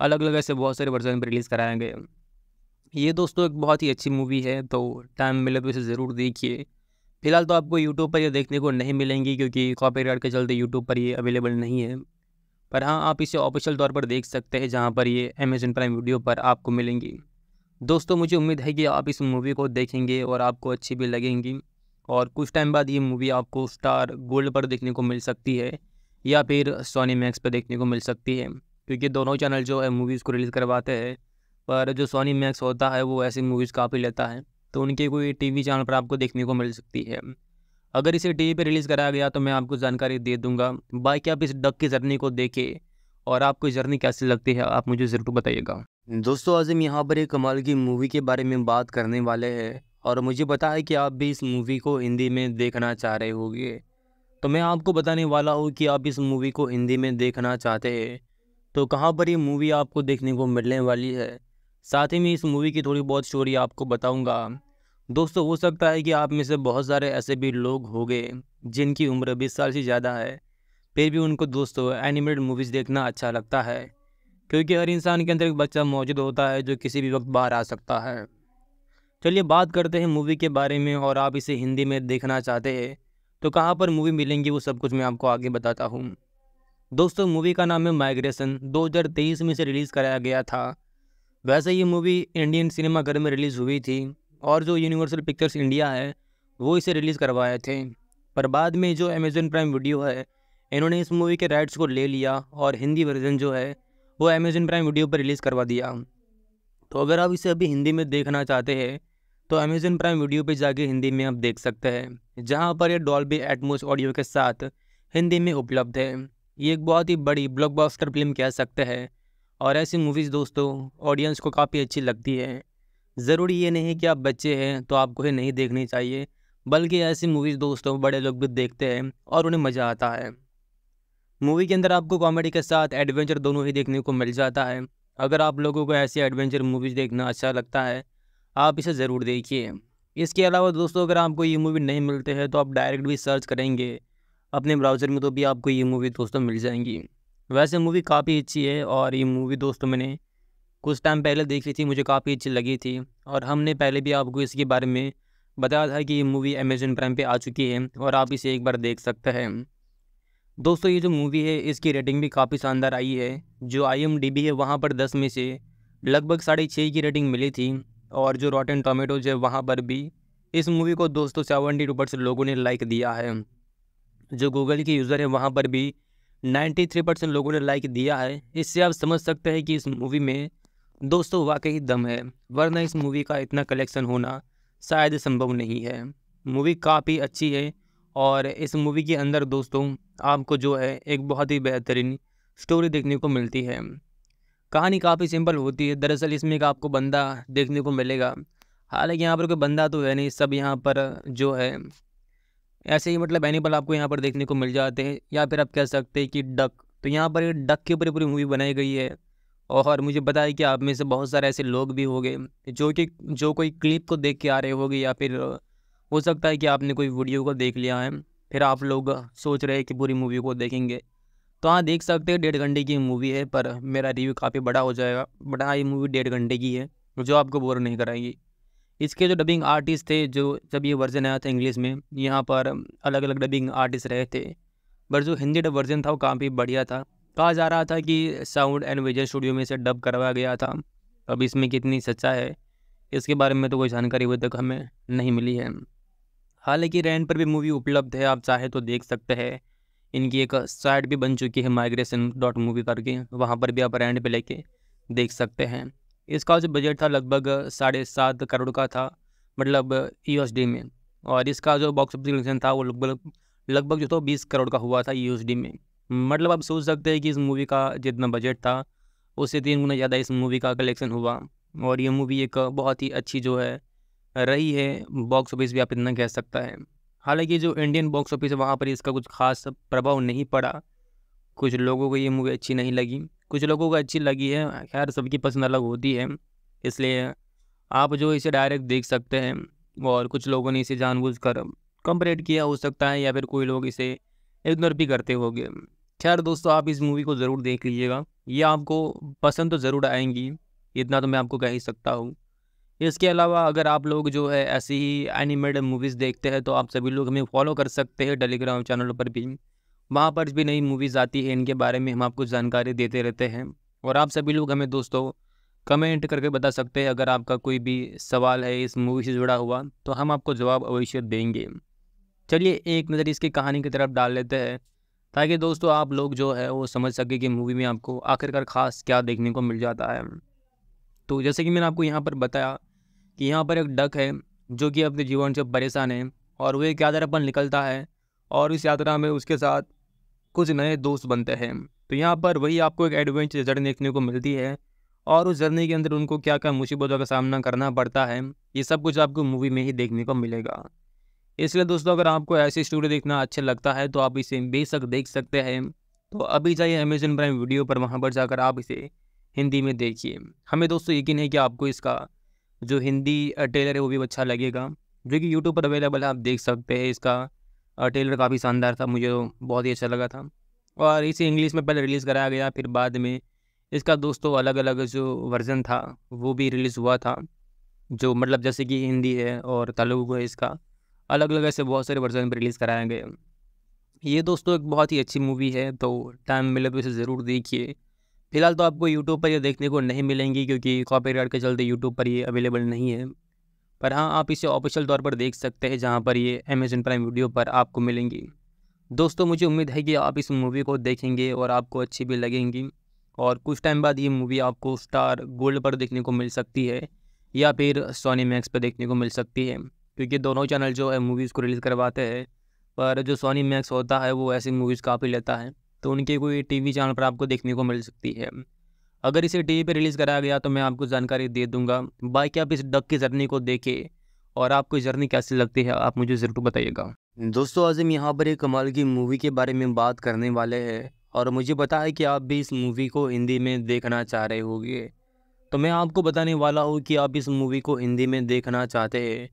अलग अलग ऐसे बहुत सारे वर्जन पर रिलीज़ कराए गए ये दोस्तों एक बहुत ही अच्छी मूवी है तो टाइम मिले तो इसे ज़रूर देखिए फिलहाल तो आपको यूट्यूब पर ये देखने को नहीं मिलेंगी क्योंकि कॉपी के चलते यूट्यूब पर ये अवेलेबल नहीं है पर हाँ आप इसे ऑफिशियल तौर पर देख सकते हैं जहाँ पर ये अमेजन प्राइम वीडियो पर आपको मिलेंगी दोस्तों मुझे उम्मीद है कि आप इस मूवी को देखेंगे और आपको अच्छी भी लगेंगी और कुछ टाइम बाद ये मूवी आपको स्टार गोल्ड पर देखने को मिल सकती है या फिर सोनी मैक्स पर देखने को मिल सकती है क्योंकि दोनों चैनल जो है मूवीज़ को रिलीज़ करवाते हैं पर जो सोनी मैक्स होता है वो ऐसी मूवीज़ काफ़ी लेता है तो उनके कोई टीवी चैनल पर आपको देखने को मिल सकती है अगर इसे टीवी पे रिलीज़ कराया गया तो मैं आपको जानकारी दे दूंगा बाकी आप इस डक की जर्नी को देखें और आपको जर्नी कैसी लगती है आप मुझे ज़रूर बताइएगा दोस्तों आज हम यहाँ पर एक कमाल की मूवी के बारे में बात करने वाले हैं और मुझे पता है कि आप भी इस मूवी को हिंदी में देखना चाह रहे होगे तो मैं आपको बताने वाला हूँ कि आप इस मूवी को हिंदी में देखना चाहते हैं तो कहाँ पर ये मूवी आपको देखने को मिलने वाली है साथ ही में इस मूवी की थोड़ी बहुत स्टोरी आपको बताऊँगा दोस्तों हो सकता है कि आप में से बहुत सारे ऐसे भी लोग हो गए जिनकी उम्र बीस साल से ज़्यादा है फिर भी उनको दोस्तों एनिमेटेड मूवीज़ देखना अच्छा लगता है क्योंकि हर इंसान के अंदर एक बच्चा मौजूद होता है जो किसी भी वक्त बाहर आ सकता है चलिए बात करते हैं मूवी के बारे में और आप इसे हिंदी में देखना चाहते हैं तो कहाँ पर मूवी मिलेंगी वो सब कुछ मैं आपको आगे बताता हूँ दोस्तों मूवी का नाम है माइग्रेशन 2023 में से रिलीज़ कराया गया था वैसे ये मूवी इंडियन सिनेमा घर में रिलीज़ हुई थी और जो यूनिवर्सल पिक्चर्स इंडिया है वो इसे रिलीज़ करवाए थे पर बाद में जो अमेज़न प्राइम वीडियो है इन्होंने इस मूवी के राइट्स को ले लिया और हिंदी वर्जन जो है वो अमेज़न प्राइम वीडियो पर रिलीज़ करवा दिया तो अगर आप इसे अभी हिंदी में देखना चाहते हैं तो अमेज़न प्राइम वीडियो पर जाके हिंदी में आप देख सकते हैं जहाँ पर यह डॉल्बी एटमोस ऑडियो के साथ हिंदी में उपलब्ध है ये एक बहुत ही बड़ी ब्लॉकबस्टर फिल्म कह सकते हैं और ऐसी मूवीज़ दोस्तों ऑडियंस को काफ़ी अच्छी लगती है ज़रूरी ये नहीं कि आप बच्चे हैं तो आपको ये नहीं देखनी चाहिए बल्कि ऐसी मूवीज़ दोस्तों बड़े लोग भी देखते हैं और उन्हें मज़ा आता है मूवी के अंदर आपको कॉमेडी के साथ एडवेंचर दोनों ही देखने को मिल जाता है अगर आप लोगों को ऐसी एडवेंचर मूवीज़ देखना अच्छा लगता है आप इसे ज़रूर देखिए इसके अलावा दोस्तों अगर आपको ये मूवी नहीं मिलते हैं तो आप डायरेक्ट भी सर्च करेंगे अपने ब्राउज़र में तो भी आपको ये मूवी दोस्तों मिल जाएंगी वैसे मूवी काफ़ी अच्छी है और ये मूवी दोस्तों मैंने कुछ टाइम पहले देखी थी मुझे काफ़ी अच्छी लगी थी और हमने पहले भी आपको इसके बारे में बताया था कि ये मूवी अमेजन प्राइम पे आ चुकी है और आप इसे एक बार देख सकते हैं दोस्तों ये जो मूवी है इसकी रेटिंग भी काफ़ी शानदार आई है जो आई है वहाँ पर दस में से लगभग साढ़े छः की रेटिंग मिली थी और जो रॉटन टोमेटोज है वहाँ पर भी इस मूवी को दोस्तों सेवेंटी टू लोगों ने लाइक दिया है जो गूगल के यूज़र है वहाँ पर भी नाइन्टी थ्री परसेंट लोगों ने लाइक दिया है इससे आप समझ सकते हैं कि इस मूवी में दोस्तों वाकई दम है वरना इस मूवी का इतना कलेक्शन होना शायद संभव नहीं है मूवी काफ़ी अच्छी है और इस मूवी के अंदर दोस्तों आपको जो है एक बहुत ही बेहतरीन स्टोरी देखने को मिलती है कहानी काफ़ी सिंपल होती है दरअसल इसमें एक आपको बंदा देखने को मिलेगा हालांकि यहाँ पर कोई बंदा तो है नहीं सब यहाँ पर जो है ऐसे ही मतलब एनिमल आपको यहाँ पर देखने को मिल जाते हैं या फिर आप कह सकते हैं कि डक तो यहाँ पर डक के ऊपर पूरी मूवी बनाई गई है और मुझे बताया कि आप में से बहुत सारे ऐसे लोग भी होंगे जो कि जो कोई क्लिप को देख के आ रहे होंगे या फिर हो सकता है कि आपने कोई वीडियो को देख लिया है फिर आप लोग सोच रहे हैं कि पूरी मूवी को देखेंगे तो हाँ देख सकते हैं डेढ़ घंटे की मूवी है पर मेरा रिव्यू काफ़ी बड़ा हो जाएगा बट हाँ ये मूवी डेढ़ घंटे की है जो आपको बोर नहीं कराएगी इसके जो डबिंग आर्टिस्ट थे जो जब ये वर्जन आया था इंग्लिश में यहाँ पर अलग अलग डबिंग आर्टिस्ट रहे थे पर जो हिंदी डब वर्जन था वो काफ़ी बढ़िया था कहा जा रहा था कि साउंड एंड विजन स्टूडियो में इसे डब करवाया गया था अब इसमें कितनी सच्चा है इसके बारे में तो कोई जानकारी अभी तक हमें नहीं मिली है हालांकि रेंट पर भी मूवी उपलब्ध है आप चाहे तो देख सकते हैं इनकी एक साइट भी बन चुकी है माइग्रेशन डॉट मूवी करके वहाँ पर भी आप रेंट पर लेके देख सकते हैं इसका जो बजट था लगभग साढ़े सात करोड़ का था मतलब यूएसडी e में और इसका जो बॉक्स ऑफिस कलेक्शन था वो लगभग लगभग जो था तो बीस करोड़ का हुआ था यूएसडी e में मतलब आप सोच सकते हैं कि इस मूवी का जितना बजट था उससे तीन गुना ज़्यादा इस मूवी का कलेक्शन हुआ और ये मूवी एक बहुत ही अच्छी जो है रही है बॉक्स ऑफिस भी आप इतना कह सकता है हालांकि जो इंडियन बॉक्स ऑफिस है वहाँ पर इसका कुछ खास प्रभाव नहीं पड़ा कुछ लोगों को ये मूवी अच्छी नहीं लगी कुछ लोगों को अच्छी लगी है खैर सबकी पसंद अलग होती है इसलिए आप जो इसे डायरेक्ट देख सकते हैं और कुछ लोगों ने इसे जानबूझ कर कंपरेट किया हो सकता है या फिर कोई लोग इसे इग्नोर भी करते होंगे खैर दोस्तों आप इस मूवी को ज़रूर देख लीजिएगा ये आपको पसंद तो ज़रूर आएंगी इतना तो मैं आपको कह ही सकता हूँ इसके अलावा अगर आप लोग जो है ऐसी ही एनिमेटेड मूवीज़ देखते हैं तो आप सभी लोग हमें फॉलो कर सकते हैं टेलीग्राम चैनल पर भी वहाँ पर भी नई मूवीज़ आती है इनके बारे में हम आपको जानकारी देते रहते हैं और आप सभी लोग हमें दोस्तों कमेंट करके बता सकते हैं अगर आपका कोई भी सवाल है इस मूवी से जुड़ा हुआ तो हम आपको जवाब अवश्य देंगे चलिए एक नज़र इसकी कहानी की तरफ डाल लेते हैं ताकि दोस्तों आप लोग जो है वो समझ सके कि मूवी में आपको आखिरकार ख़ास क्या देखने को मिल जाता है तो जैसे कि मैंने आपको यहाँ पर बताया कि यहाँ पर एक डक है जो कि अपने जीवन से परेशान है और वो एक यात्रा पर निकलता है और इस यात्रा में उसके साथ कुछ नए दोस्त बनते हैं तो यहाँ पर वही आपको एक एडवेंचर जर्नी देखने को मिलती है और उस जर्नी के अंदर उनको क्या क्या मुसीबतों का सामना करना पड़ता है ये सब कुछ आपको मूवी में ही देखने को मिलेगा इसलिए दोस्तों अगर आपको ऐसे स्टूडियो देखना अच्छा लगता है तो आप इसे बेशक देख सकते हैं तो अभी जाइए अमेजन प्राइम वीडियो पर वहाँ पर जाकर आप इसे हिंदी में देखिए हमें दोस्तों यकीन है कि आपको इसका जो हिंदी टेलर है वो भी अच्छा लगेगा जो कि यूट्यूब पर अवेलेबल है आप देख सकते हैं इसका टेलर काफ़ी शानदार था मुझे बहुत ही अच्छा लगा था और इसे इंग्लिश में पहले रिलीज़ कराया गया फिर बाद में इसका दोस्तों अलग अलग जो वर्ज़न था वो भी रिलीज़ हुआ था जो मतलब जैसे कि हिंदी है और तेलुगु है इसका अलग अलग ऐसे बहुत सारे वर्जन में रिलीज़ कराए गए ये दोस्तों एक बहुत ही अच्छी मूवी है तो टाइम मिले तो इसे ज़रूर देखिए फिलहाल तो आपको यूट्यूब पर ये देखने को नहीं मिलेंगी क्योंकि कॉपी के चलते यूट्यूब पर ये अवेलेबल नहीं है पर हाँ आप इसे ऑफिशियल तौर पर देख सकते हैं जहाँ पर ये अमेजन प्राइम वीडियो पर आपको मिलेंगी दोस्तों मुझे उम्मीद है कि आप इस मूवी को देखेंगे और आपको अच्छी भी लगेंगी और कुछ टाइम बाद ये मूवी आपको स्टार गोल्ड पर देखने को मिल सकती है या फिर सोनी मैक्स पर देखने को मिल सकती है क्योंकि दोनों चैनल जो है मूवीज़ को रिलीज़ करवाते हैं पर जो सोनी मैक्स होता है वो ऐसी मूवीज़ काफ़ी लेता है तो उनकी कोई टीवी चैनल पर आपको देखने को मिल सकती है अगर इसे टीवी पर रिलीज़ कराया गया तो मैं आपको जानकारी दे दूंगा बाकी आप इस डक की जर्नी को देखें और आपको जर्नी कैसी लगती है आप मुझे ज़रूर बताइएगा दोस्तों आज हम यहाँ पर एक कमाल की मूवी के बारे में बात करने वाले हैं और मुझे पता है कि आप भी इस मूवी को हिंदी में देखना चाह रहे होगे तो मैं आपको बताने वाला हूँ कि आप इस मूवी को हिंदी में देखना चाहते हैं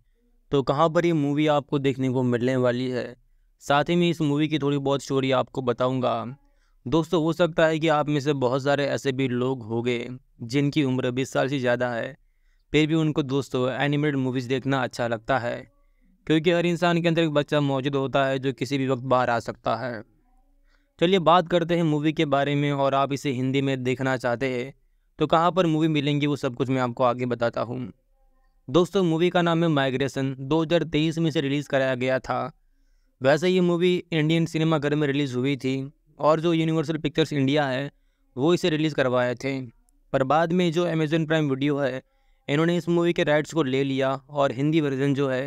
तो कहाँ पर ये मूवी आपको देखने को मिलने वाली है साथ ही में इस मूवी की थोड़ी बहुत स्टोरी आपको बताऊँगा दोस्तों हो सकता है कि आप में से बहुत सारे ऐसे भी लोग हो गए जिनकी उम्र बीस साल से ज़्यादा है फिर भी उनको दोस्तों एनिमेटेड मूवीज़ देखना अच्छा लगता है क्योंकि हर इंसान के अंदर एक बच्चा मौजूद होता है जो किसी भी वक्त बाहर आ सकता है चलिए बात करते हैं मूवी के बारे में और आप इसे हिंदी में देखना चाहते हैं तो कहाँ पर मूवी मिलेंगी वो सब कुछ मैं आपको आगे बताता हूँ दोस्तों मूवी का नाम है माइग्रेशन 2023 में इसे रिलीज़ कराया गया था वैसे ये मूवी इंडियन सिनेमा घर में रिलीज़ हुई थी और जो यूनिवर्सल पिक्चर्स इंडिया है वो इसे रिलीज़ करवाए थे पर बाद में जो अमेजन प्राइम वीडियो है इन्होंने इस मूवी के राइट्स को ले लिया और हिंदी वर्जन जो है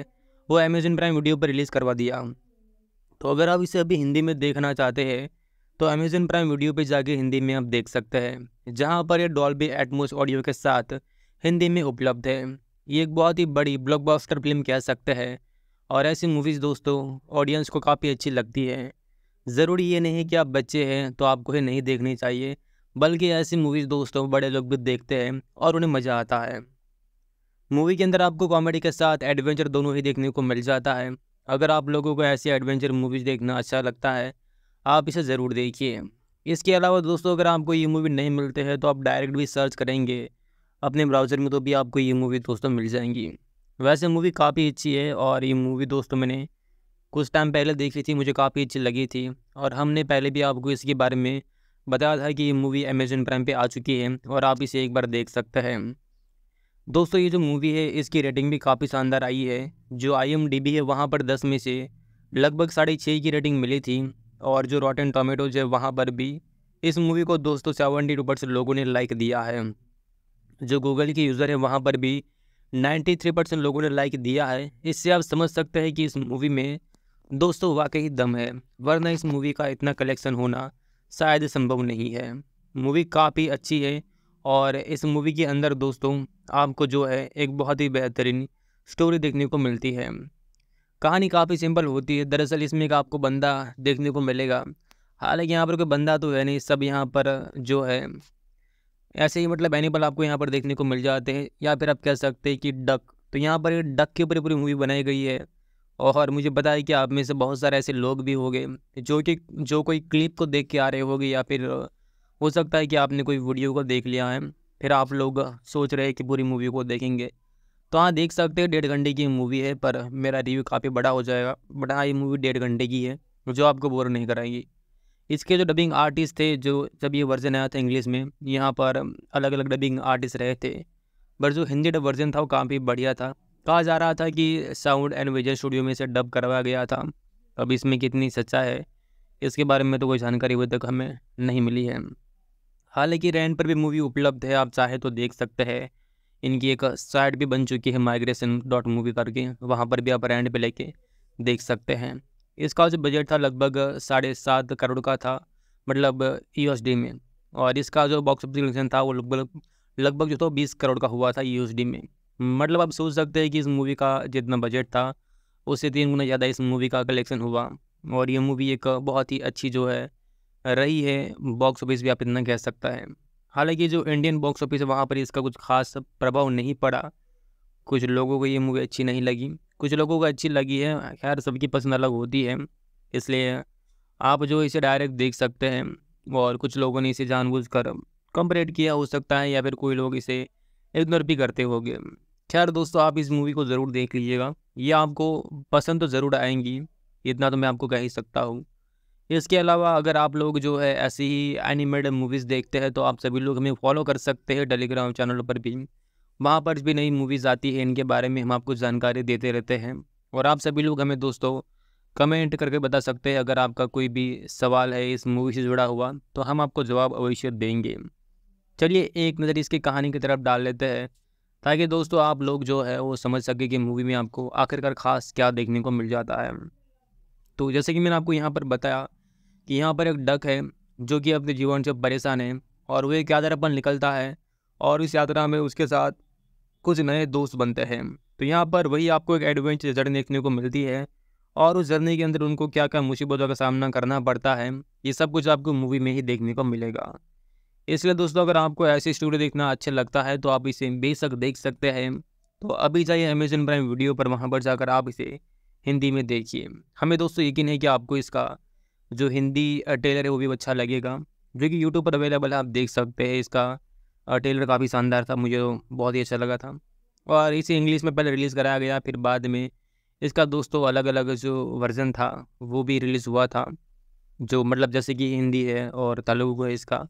वो अमेजन प्राइम वीडियो पर रिलीज़ करवा दिया तो अगर आप इसे अभी हिंदी में देखना चाहते हैं तो अमेजन प्राइम वीडियो पर जाके हिंदी में आप देख सकते हैं जहाँ पर यह डॉल्बी एटमोस ऑडियो के साथ हिंदी में उपलब्ध है ये एक बहुत ही बड़ी ब्लॉकबॉस्टर फिल्म कह सकते हैं और ऐसी मूवीज़ दोस्तों ऑडियंस को काफ़ी अच्छी लगती है ज़रूरी ये नहीं कि आप बच्चे हैं तो आपको ये नहीं देखनी चाहिए बल्कि ऐसी मूवीज़ दोस्तों बड़े लोग भी देखते हैं और उन्हें मज़ा आता है मूवी के अंदर आपको कॉमेडी के साथ एडवेंचर दोनों ही देखने को मिल जाता है अगर आप लोगों को ऐसी एडवेंचर मूवीज़ देखना अच्छा लगता है आप इसे ज़रूर देखिए इसके अलावा दोस्तों अगर आपको ये मूवी नहीं मिलते हैं तो आप डायरेक्ट भी सर्च करेंगे अपने ब्राउज़र में तो भी आपको ये मूवी दोस्तों मिल जाएंगी वैसे मूवी काफ़ी अच्छी है और ये मूवी दोस्तों मैंने कुछ टाइम पहले देखी थी मुझे काफ़ी अच्छी लगी थी और हमने पहले भी आपको इसके बारे में बताया था कि ये मूवी अमेजन प्राइम पे आ चुकी है और आप इसे एक बार देख सकते हैं दोस्तों ये जो मूवी है इसकी रेटिंग भी काफ़ी शानदार आई है जो आई है वहाँ पर दस में से लगभग साढ़े छः की रेटिंग मिली थी और जो रॉटन टोमेटोज है वहाँ पर भी इस मूवी को दोस्तों सेवेंटी टू लोगों ने लाइक दिया है जो गूगल के यूज़र हैं वहाँ पर भी 93 परसेंट लोगों ने लाइक दिया है इससे आप समझ सकते हैं कि इस मूवी में दोस्तों वाकई दम है वरना इस मूवी का इतना कलेक्शन होना शायद संभव नहीं है मूवी काफ़ी अच्छी है और इस मूवी के अंदर दोस्तों आपको जो है एक बहुत ही बेहतरीन स्टोरी देखने को मिलती है कहानी काफ़ी सिंपल होती है दरअसल इसमें एक आपको बंदा देखने को मिलेगा हालांकि यहाँ पर कोई बंदा तो है नहीं सब यहाँ पर जो है ऐसे ही मतलब एनिमल आपको यहाँ पर देखने को मिल जाते हैं या फिर आप कह सकते हैं कि डक तो यहाँ पर डक के ऊपर पूरी मूवी बनाई गई है और मुझे बताया कि आप में से बहुत सारे ऐसे लोग भी गए जो कि जो कोई क्लिप को देख के आ रहे हो या फिर हो सकता है कि आपने कोई वीडियो को देख लिया है फिर आप लोग सोच रहे हैं कि पूरी मूवी को देखेंगे तो हाँ देख सकते हैं डेढ़ घंटे की मूवी है पर मेरा रिव्यू काफ़ी बड़ा हो जाएगा बट हाँ ये मूवी डेढ़ घंटे की है जो आपको बोर नहीं कराएगी इसके जो डबिंग आर्टिस्ट थे जो जब ये वर्जन आया था इंग्लिश में यहाँ पर अलग अलग डबिंग आर्टिस्ट रहे थे बट जो हिंदी डब वर्जन था वो काफ़ी बढ़िया था कहा जा रहा था कि साउंड एंड विजन स्टूडियो में से डब करवाया गया था अब इसमें कितनी सच्चा है इसके बारे में तो कोई जानकारी अभी तक हमें नहीं मिली है हालांकि रेंट पर भी मूवी उपलब्ध है आप चाहे तो देख सकते हैं इनकी एक साइट भी बन चुकी है माइग्रेशन डॉट मूवी करके वहाँ पर भी आप रेंट पर लेके देख सकते हैं इसका जो बजट था लगभग साढ़े सात करोड़ का था मतलब यूएसडी में और इसका जो बॉक्स ऑफिस कलेक्शन था वो लगभग लगभग जो था तो बीस करोड़ का हुआ था यूएसडी में मतलब आप सोच सकते हैं कि इस मूवी का जितना बजट था उससे तीन गुना ज़्यादा इस मूवी का कलेक्शन हुआ और ये मूवी एक बहुत ही अच्छी जो है रही है बॉक्स ऑफिस भी आप इतना कह सकता है हालांकि जो इंडियन बॉक्स ऑफिस है वहाँ पर इसका कुछ खास प्रभाव नहीं पड़ा कुछ लोगों को ये मूवी अच्छी नहीं लगी कुछ लोगों को अच्छी लगी है खैर सबकी पसंद अलग होती है इसलिए आप जो इसे डायरेक्ट देख सकते हैं और कुछ लोगों ने इसे जानबूझकर कर रेट किया हो सकता है या फिर कोई लोग इसे इग्नोर भी करते होंगे खैर दोस्तों आप इस मूवी को ज़रूर देख लीजिएगा ये आपको पसंद तो ज़रूर आएंगी इतना तो मैं आपको कह ही सकता हूँ इसके अलावा अगर आप लोग जो है ऐसी ही एनिमेटेड मूवीज़ देखते हैं तो आप सभी लोग हमें फॉलो कर सकते हैं टेलीग्राम चैनल पर भी वहाँ पर भी नई मूवीज़ आती है इनके बारे में हम आपको जानकारी देते रहते हैं और आप सभी लोग हमें दोस्तों कमेंट करके बता सकते हैं अगर आपका कोई भी सवाल है इस मूवी से जुड़ा हुआ तो हम आपको जवाब अवश्य देंगे चलिए एक नज़र इसकी कहानी की तरफ डाल लेते हैं ताकि दोस्तों आप लोग जो है वो समझ सके कि मूवी में आपको आखिरकार ख़ास क्या देखने को मिल जाता है तो जैसे कि मैंने आपको यहाँ पर बताया कि यहाँ पर एक डक है जो कि अपने जीवन से परेशान है और वो एक यात्रा पर निकलता है और इस यात्रा में उसके साथ कुछ नए दोस्त बनते हैं तो यहाँ पर वही आपको एक एडवेंचर जर्नी देखने को मिलती है और उस जर्नी के अंदर उनको क्या क्या मुसीबतों का सामना करना पड़ता है ये सब कुछ आपको मूवी में ही देखने को मिलेगा इसलिए दोस्तों अगर आपको ऐसी स्टोरी देखना अच्छा लगता है तो आप इसे बेशक देख सकते हैं तो अभी जाइए अमेजन प्राइम वीडियो पर वहाँ पर जाकर आप इसे हिंदी में देखिए हमें दोस्तों यकीन है कि आपको इसका जो हिंदी ट्रेलर है वो भी अच्छा लगेगा जो कि यूट्यूब पर अवेलेबल है आप देख सकते हैं इसका और ट्रेलर काफ़ी शानदार था मुझे बहुत ही अच्छा लगा था और इसे इंग्लिश में पहले रिलीज़ कराया गया फिर बाद में इसका दोस्तों अलग अलग जो वर्ज़न था वो भी रिलीज़ हुआ था जो मतलब जैसे कि हिंदी है और तेलुगु है इसका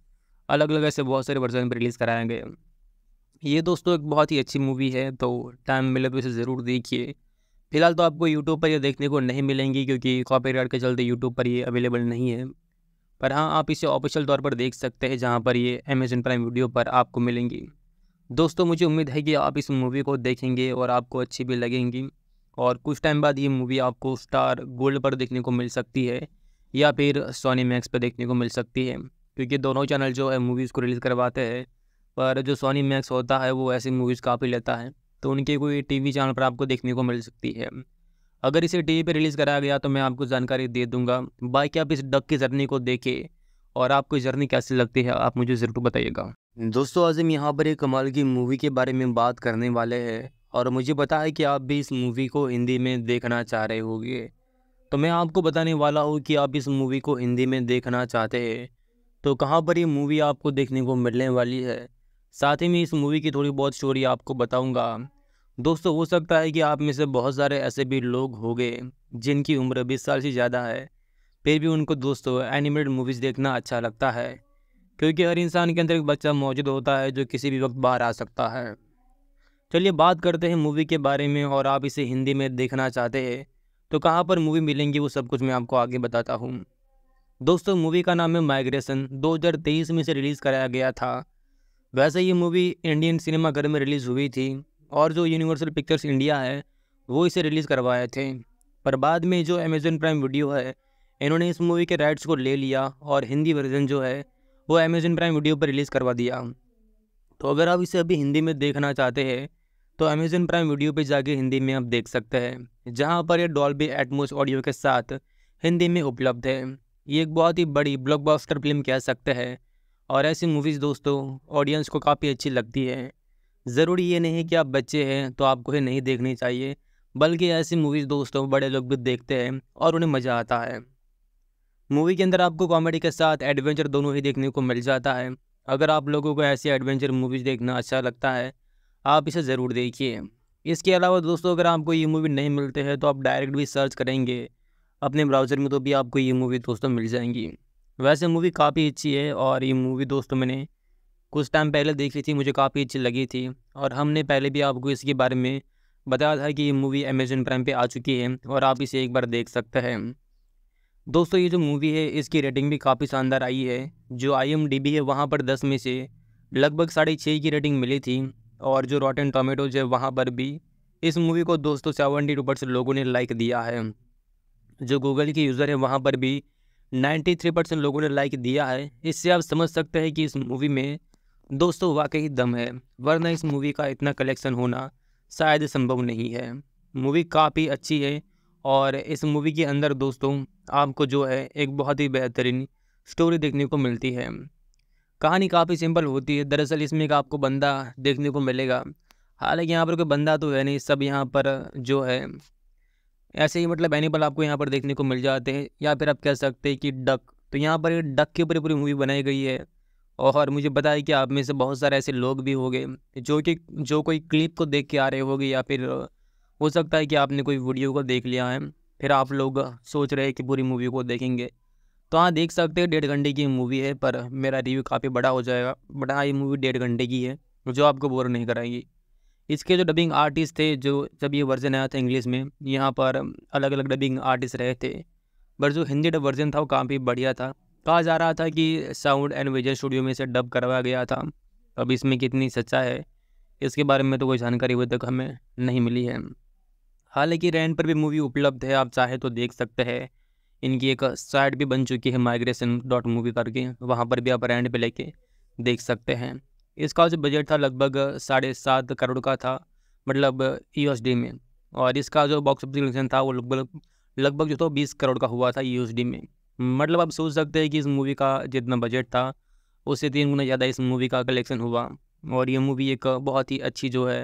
अलग अलग ऐसे बहुत सारे वर्जन पर रिलीज़ कराए गए ये दोस्तों एक बहुत ही अच्छी मूवी है तो टाइम मिले तो इसे ज़रूर देखिए फिलहाल तो आपको यूट्यूब पर ये देखने को नहीं मिलेंगी क्योंकि कॉपी के चलते यूट्यूब पर ये अवेलेबल नहीं है पर हाँ आप इसे ऑफिशियल तौर पर देख सकते हैं जहाँ पर ये अमेजन प्राइम वीडियो पर आपको मिलेंगी दोस्तों मुझे उम्मीद है कि आप इस मूवी को देखेंगे और आपको अच्छी भी लगेंगी और कुछ टाइम बाद ये मूवी आपको स्टार गोल्ड पर देखने को मिल सकती है या फिर सोनी मैक्स पर देखने को मिल सकती है क्योंकि दोनों चैनल जो है मूवीज़ को रिलीज़ करवाते हैं पर जो सोनी मैक्स होता है वो ऐसी मूवीज़ काफ़ी लेता है तो उनके कोई टीवी चैनल पर आपको देखने को मिल सकती है अगर इसे टीवी पे रिलीज़ कराया गया तो मैं आपको जानकारी दे दूंगा बाकी आप इस डक की जर्नी को देखें और आपको जर्नी कैसी लगती है आप मुझे ज़रूर बताइएगा दोस्तों आज हम यहाँ पर एक कमाल की मूवी के बारे में बात करने वाले हैं और मुझे पता है कि आप भी इस मूवी को हिंदी में देखना चाह रहे होगे तो मैं आपको बताने वाला हूँ कि आप इस मूवी को हिंदी में देखना चाहते हैं तो कहाँ पर ये मूवी आपको देखने को मिलने वाली है साथ ही में इस मूवी की थोड़ी बहुत स्टोरी आपको बताऊँगा दोस्तों हो सकता है कि आप में से बहुत सारे ऐसे भी लोग हो गए जिनकी उम्र बीस साल से ज़्यादा है फिर भी उनको दोस्तों एनिमेटेड मूवीज़ देखना अच्छा लगता है क्योंकि हर इंसान के अंदर एक बच्चा मौजूद होता है जो किसी भी वक्त बाहर आ सकता है चलिए बात करते हैं मूवी के बारे में और आप इसे हिंदी में देखना चाहते हैं तो कहाँ पर मूवी मिलेंगी वो सब कुछ मैं आपको आगे बताता हूँ दोस्तों मूवी का नाम है माइग्रेशन 2023 में इसे रिलीज़ कराया गया था वैसे ये मूवी इंडियन सिनेमा घर में रिलीज़ हुई थी और जो यूनिवर्सल पिक्चर्स इंडिया है वो इसे रिलीज़ करवाए थे पर बाद में जो अमेज़न प्राइम वीडियो है इन्होंने इस मूवी के राइट्स को ले लिया और हिंदी वर्जन जो है वो अमेज़न प्राइम वीडियो पर रिलीज़ करवा दिया तो अगर आप इसे अभी हिंदी में देखना चाहते हैं तो अमेज़न प्राइम वीडियो पर जाके हिंदी में आप देख सकते हैं जहाँ पर यह डॉल्बी एटमोस ऑडियो के साथ हिंदी में उपलब्ध है ये एक बहुत ही बड़ी ब्लॉकबस्टर फिल्म कह सकते हैं और ऐसी मूवीज़ दोस्तों ऑडियंस को काफ़ी अच्छी लगती है ज़रूरी ये नहीं कि आप बच्चे हैं तो आपको ये नहीं देखनी चाहिए बल्कि ऐसी मूवीज़ दोस्तों बड़े लोग भी देखते हैं और उन्हें मज़ा आता है मूवी के अंदर आपको कॉमेडी के साथ एडवेंचर दोनों ही देखने को मिल जाता है अगर आप लोगों को ऐसी एडवेंचर मूवीज़ देखना अच्छा लगता है आप इसे ज़रूर देखिए इसके अलावा दोस्तों अगर आपको ये मूवी नहीं मिलते हैं तो आप डायरेक्ट भी सर्च करेंगे अपने ब्राउज़र में तो भी आपको ये मूवी दोस्तों मिल जाएंगी वैसे मूवी काफ़ी अच्छी है और ये मूवी दोस्तों मैंने कुछ टाइम पहले देख रही थी मुझे काफ़ी अच्छी लगी थी और हमने पहले भी आपको इसके बारे में बताया था कि ये मूवी अमेजन प्राइम पे आ चुकी है और आप इसे एक बार देख सकते हैं दोस्तों ये जो मूवी है इसकी रेटिंग भी काफ़ी शानदार आई है जो आई है वहाँ पर दस में से लगभग साढ़े छः की रेटिंग मिली थी और जो रॉटन टोमेटोज है वहाँ पर भी इस मूवी को दोस्तों सेवेंटी टू लोगों ने लाइक दिया है जो गूगल के यूज़र है वहाँ पर भी नाइन्टी थ्री परसेंट लोगों ने लाइक दिया है इससे आप समझ सकते हैं कि इस मूवी में दोस्तों वाकई दम है वरना इस मूवी का इतना कलेक्शन होना शायद संभव नहीं है मूवी काफ़ी अच्छी है और इस मूवी के अंदर दोस्तों आपको जो है एक बहुत ही बेहतरीन स्टोरी देखने को मिलती है कहानी काफ़ी सिंपल होती है दरअसल इसमें एक आपको बंदा देखने को मिलेगा हालांकि यहाँ पर कोई बंदा तो है नहीं सब यहाँ पर जो है ऐसे ही मतलब एनिमल आपको यहाँ पर देखने को मिल जाते हैं या फिर आप कह सकते हैं कि डक तो यहाँ पर डक के ऊपर पूरी मूवी बनाई गई है और मुझे बताया कि आप में से बहुत सारे ऐसे लोग भी होंगे जो कि जो कोई क्लिप को देख के आ रहे होंगे या फिर हो सकता है कि आपने कोई वीडियो को देख लिया है फिर आप लोग सोच रहे हैं कि पूरी मूवी को देखेंगे तो हाँ देख सकते हैं डेढ़ घंटे की मूवी है पर मेरा रिव्यू काफ़ी बड़ा हो जाएगा बट हाँ ये मूवी डेढ़ घंटे की है जो आपको बोर नहीं कराएगी इसके जो डबिंग आर्टिस्ट थे जो जब ये वर्जन आया था इंग्लिश में यहाँ पर अलग अलग डबिंग आर्टिस्ट रहे थे पर जो हिंदी डब वर्जन था वो काफ़ी बढ़िया था कहा जा रहा था कि साउंड एंड विजन स्टूडियो में इसे डब करवाया गया था अब इसमें कितनी सच्चा है इसके बारे में तो कोई जानकारी अभी तक हमें नहीं मिली है हालांकि रेंट पर भी मूवी उपलब्ध है आप चाहे तो देख सकते हैं इनकी एक साइट भी बन चुकी है माइग्रेशन डॉट मूवी करके वहाँ पर भी आप रेंट पर लेके देख सकते हैं इसका जो बजट था लगभग साढ़े सात करोड़ का था मतलब यू में और इसका जो बॉक्स ऑफिस था वो लगभग लगभग जो था तो बीस करोड़ का हुआ था यू में मतलब आप सोच सकते हैं कि इस मूवी का जितना बजट था उससे तीन गुना ज़्यादा इस मूवी का कलेक्शन हुआ और ये मूवी एक बहुत ही अच्छी जो है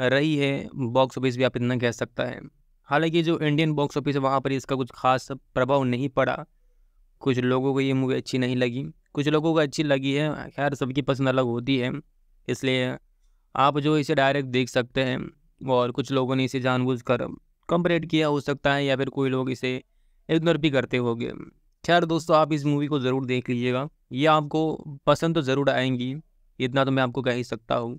रही है बॉक्स ऑफिस भी आप इतना कह सकता है हालांकि जो इंडियन बॉक्स ऑफिस है वहाँ पर इसका कुछ खास प्रभाव नहीं पड़ा कुछ लोगों को ये मूवी अच्छी नहीं लगी कुछ लोगों को अच्छी लगी है खैर सबकी पसंद अलग होती है इसलिए आप जो इसे डायरेक्ट देख सकते हैं और कुछ लोगों ने इसे जानबूझ कर कंपरेट किया हो सकता है या फिर कोई लोग इसे इग्नोर भी करते होंगे खैर दोस्तों आप इस मूवी को ज़रूर देख लीजिएगा ये आपको पसंद तो ज़रूर आएंगी इतना तो मैं आपको कह ही सकता हूँ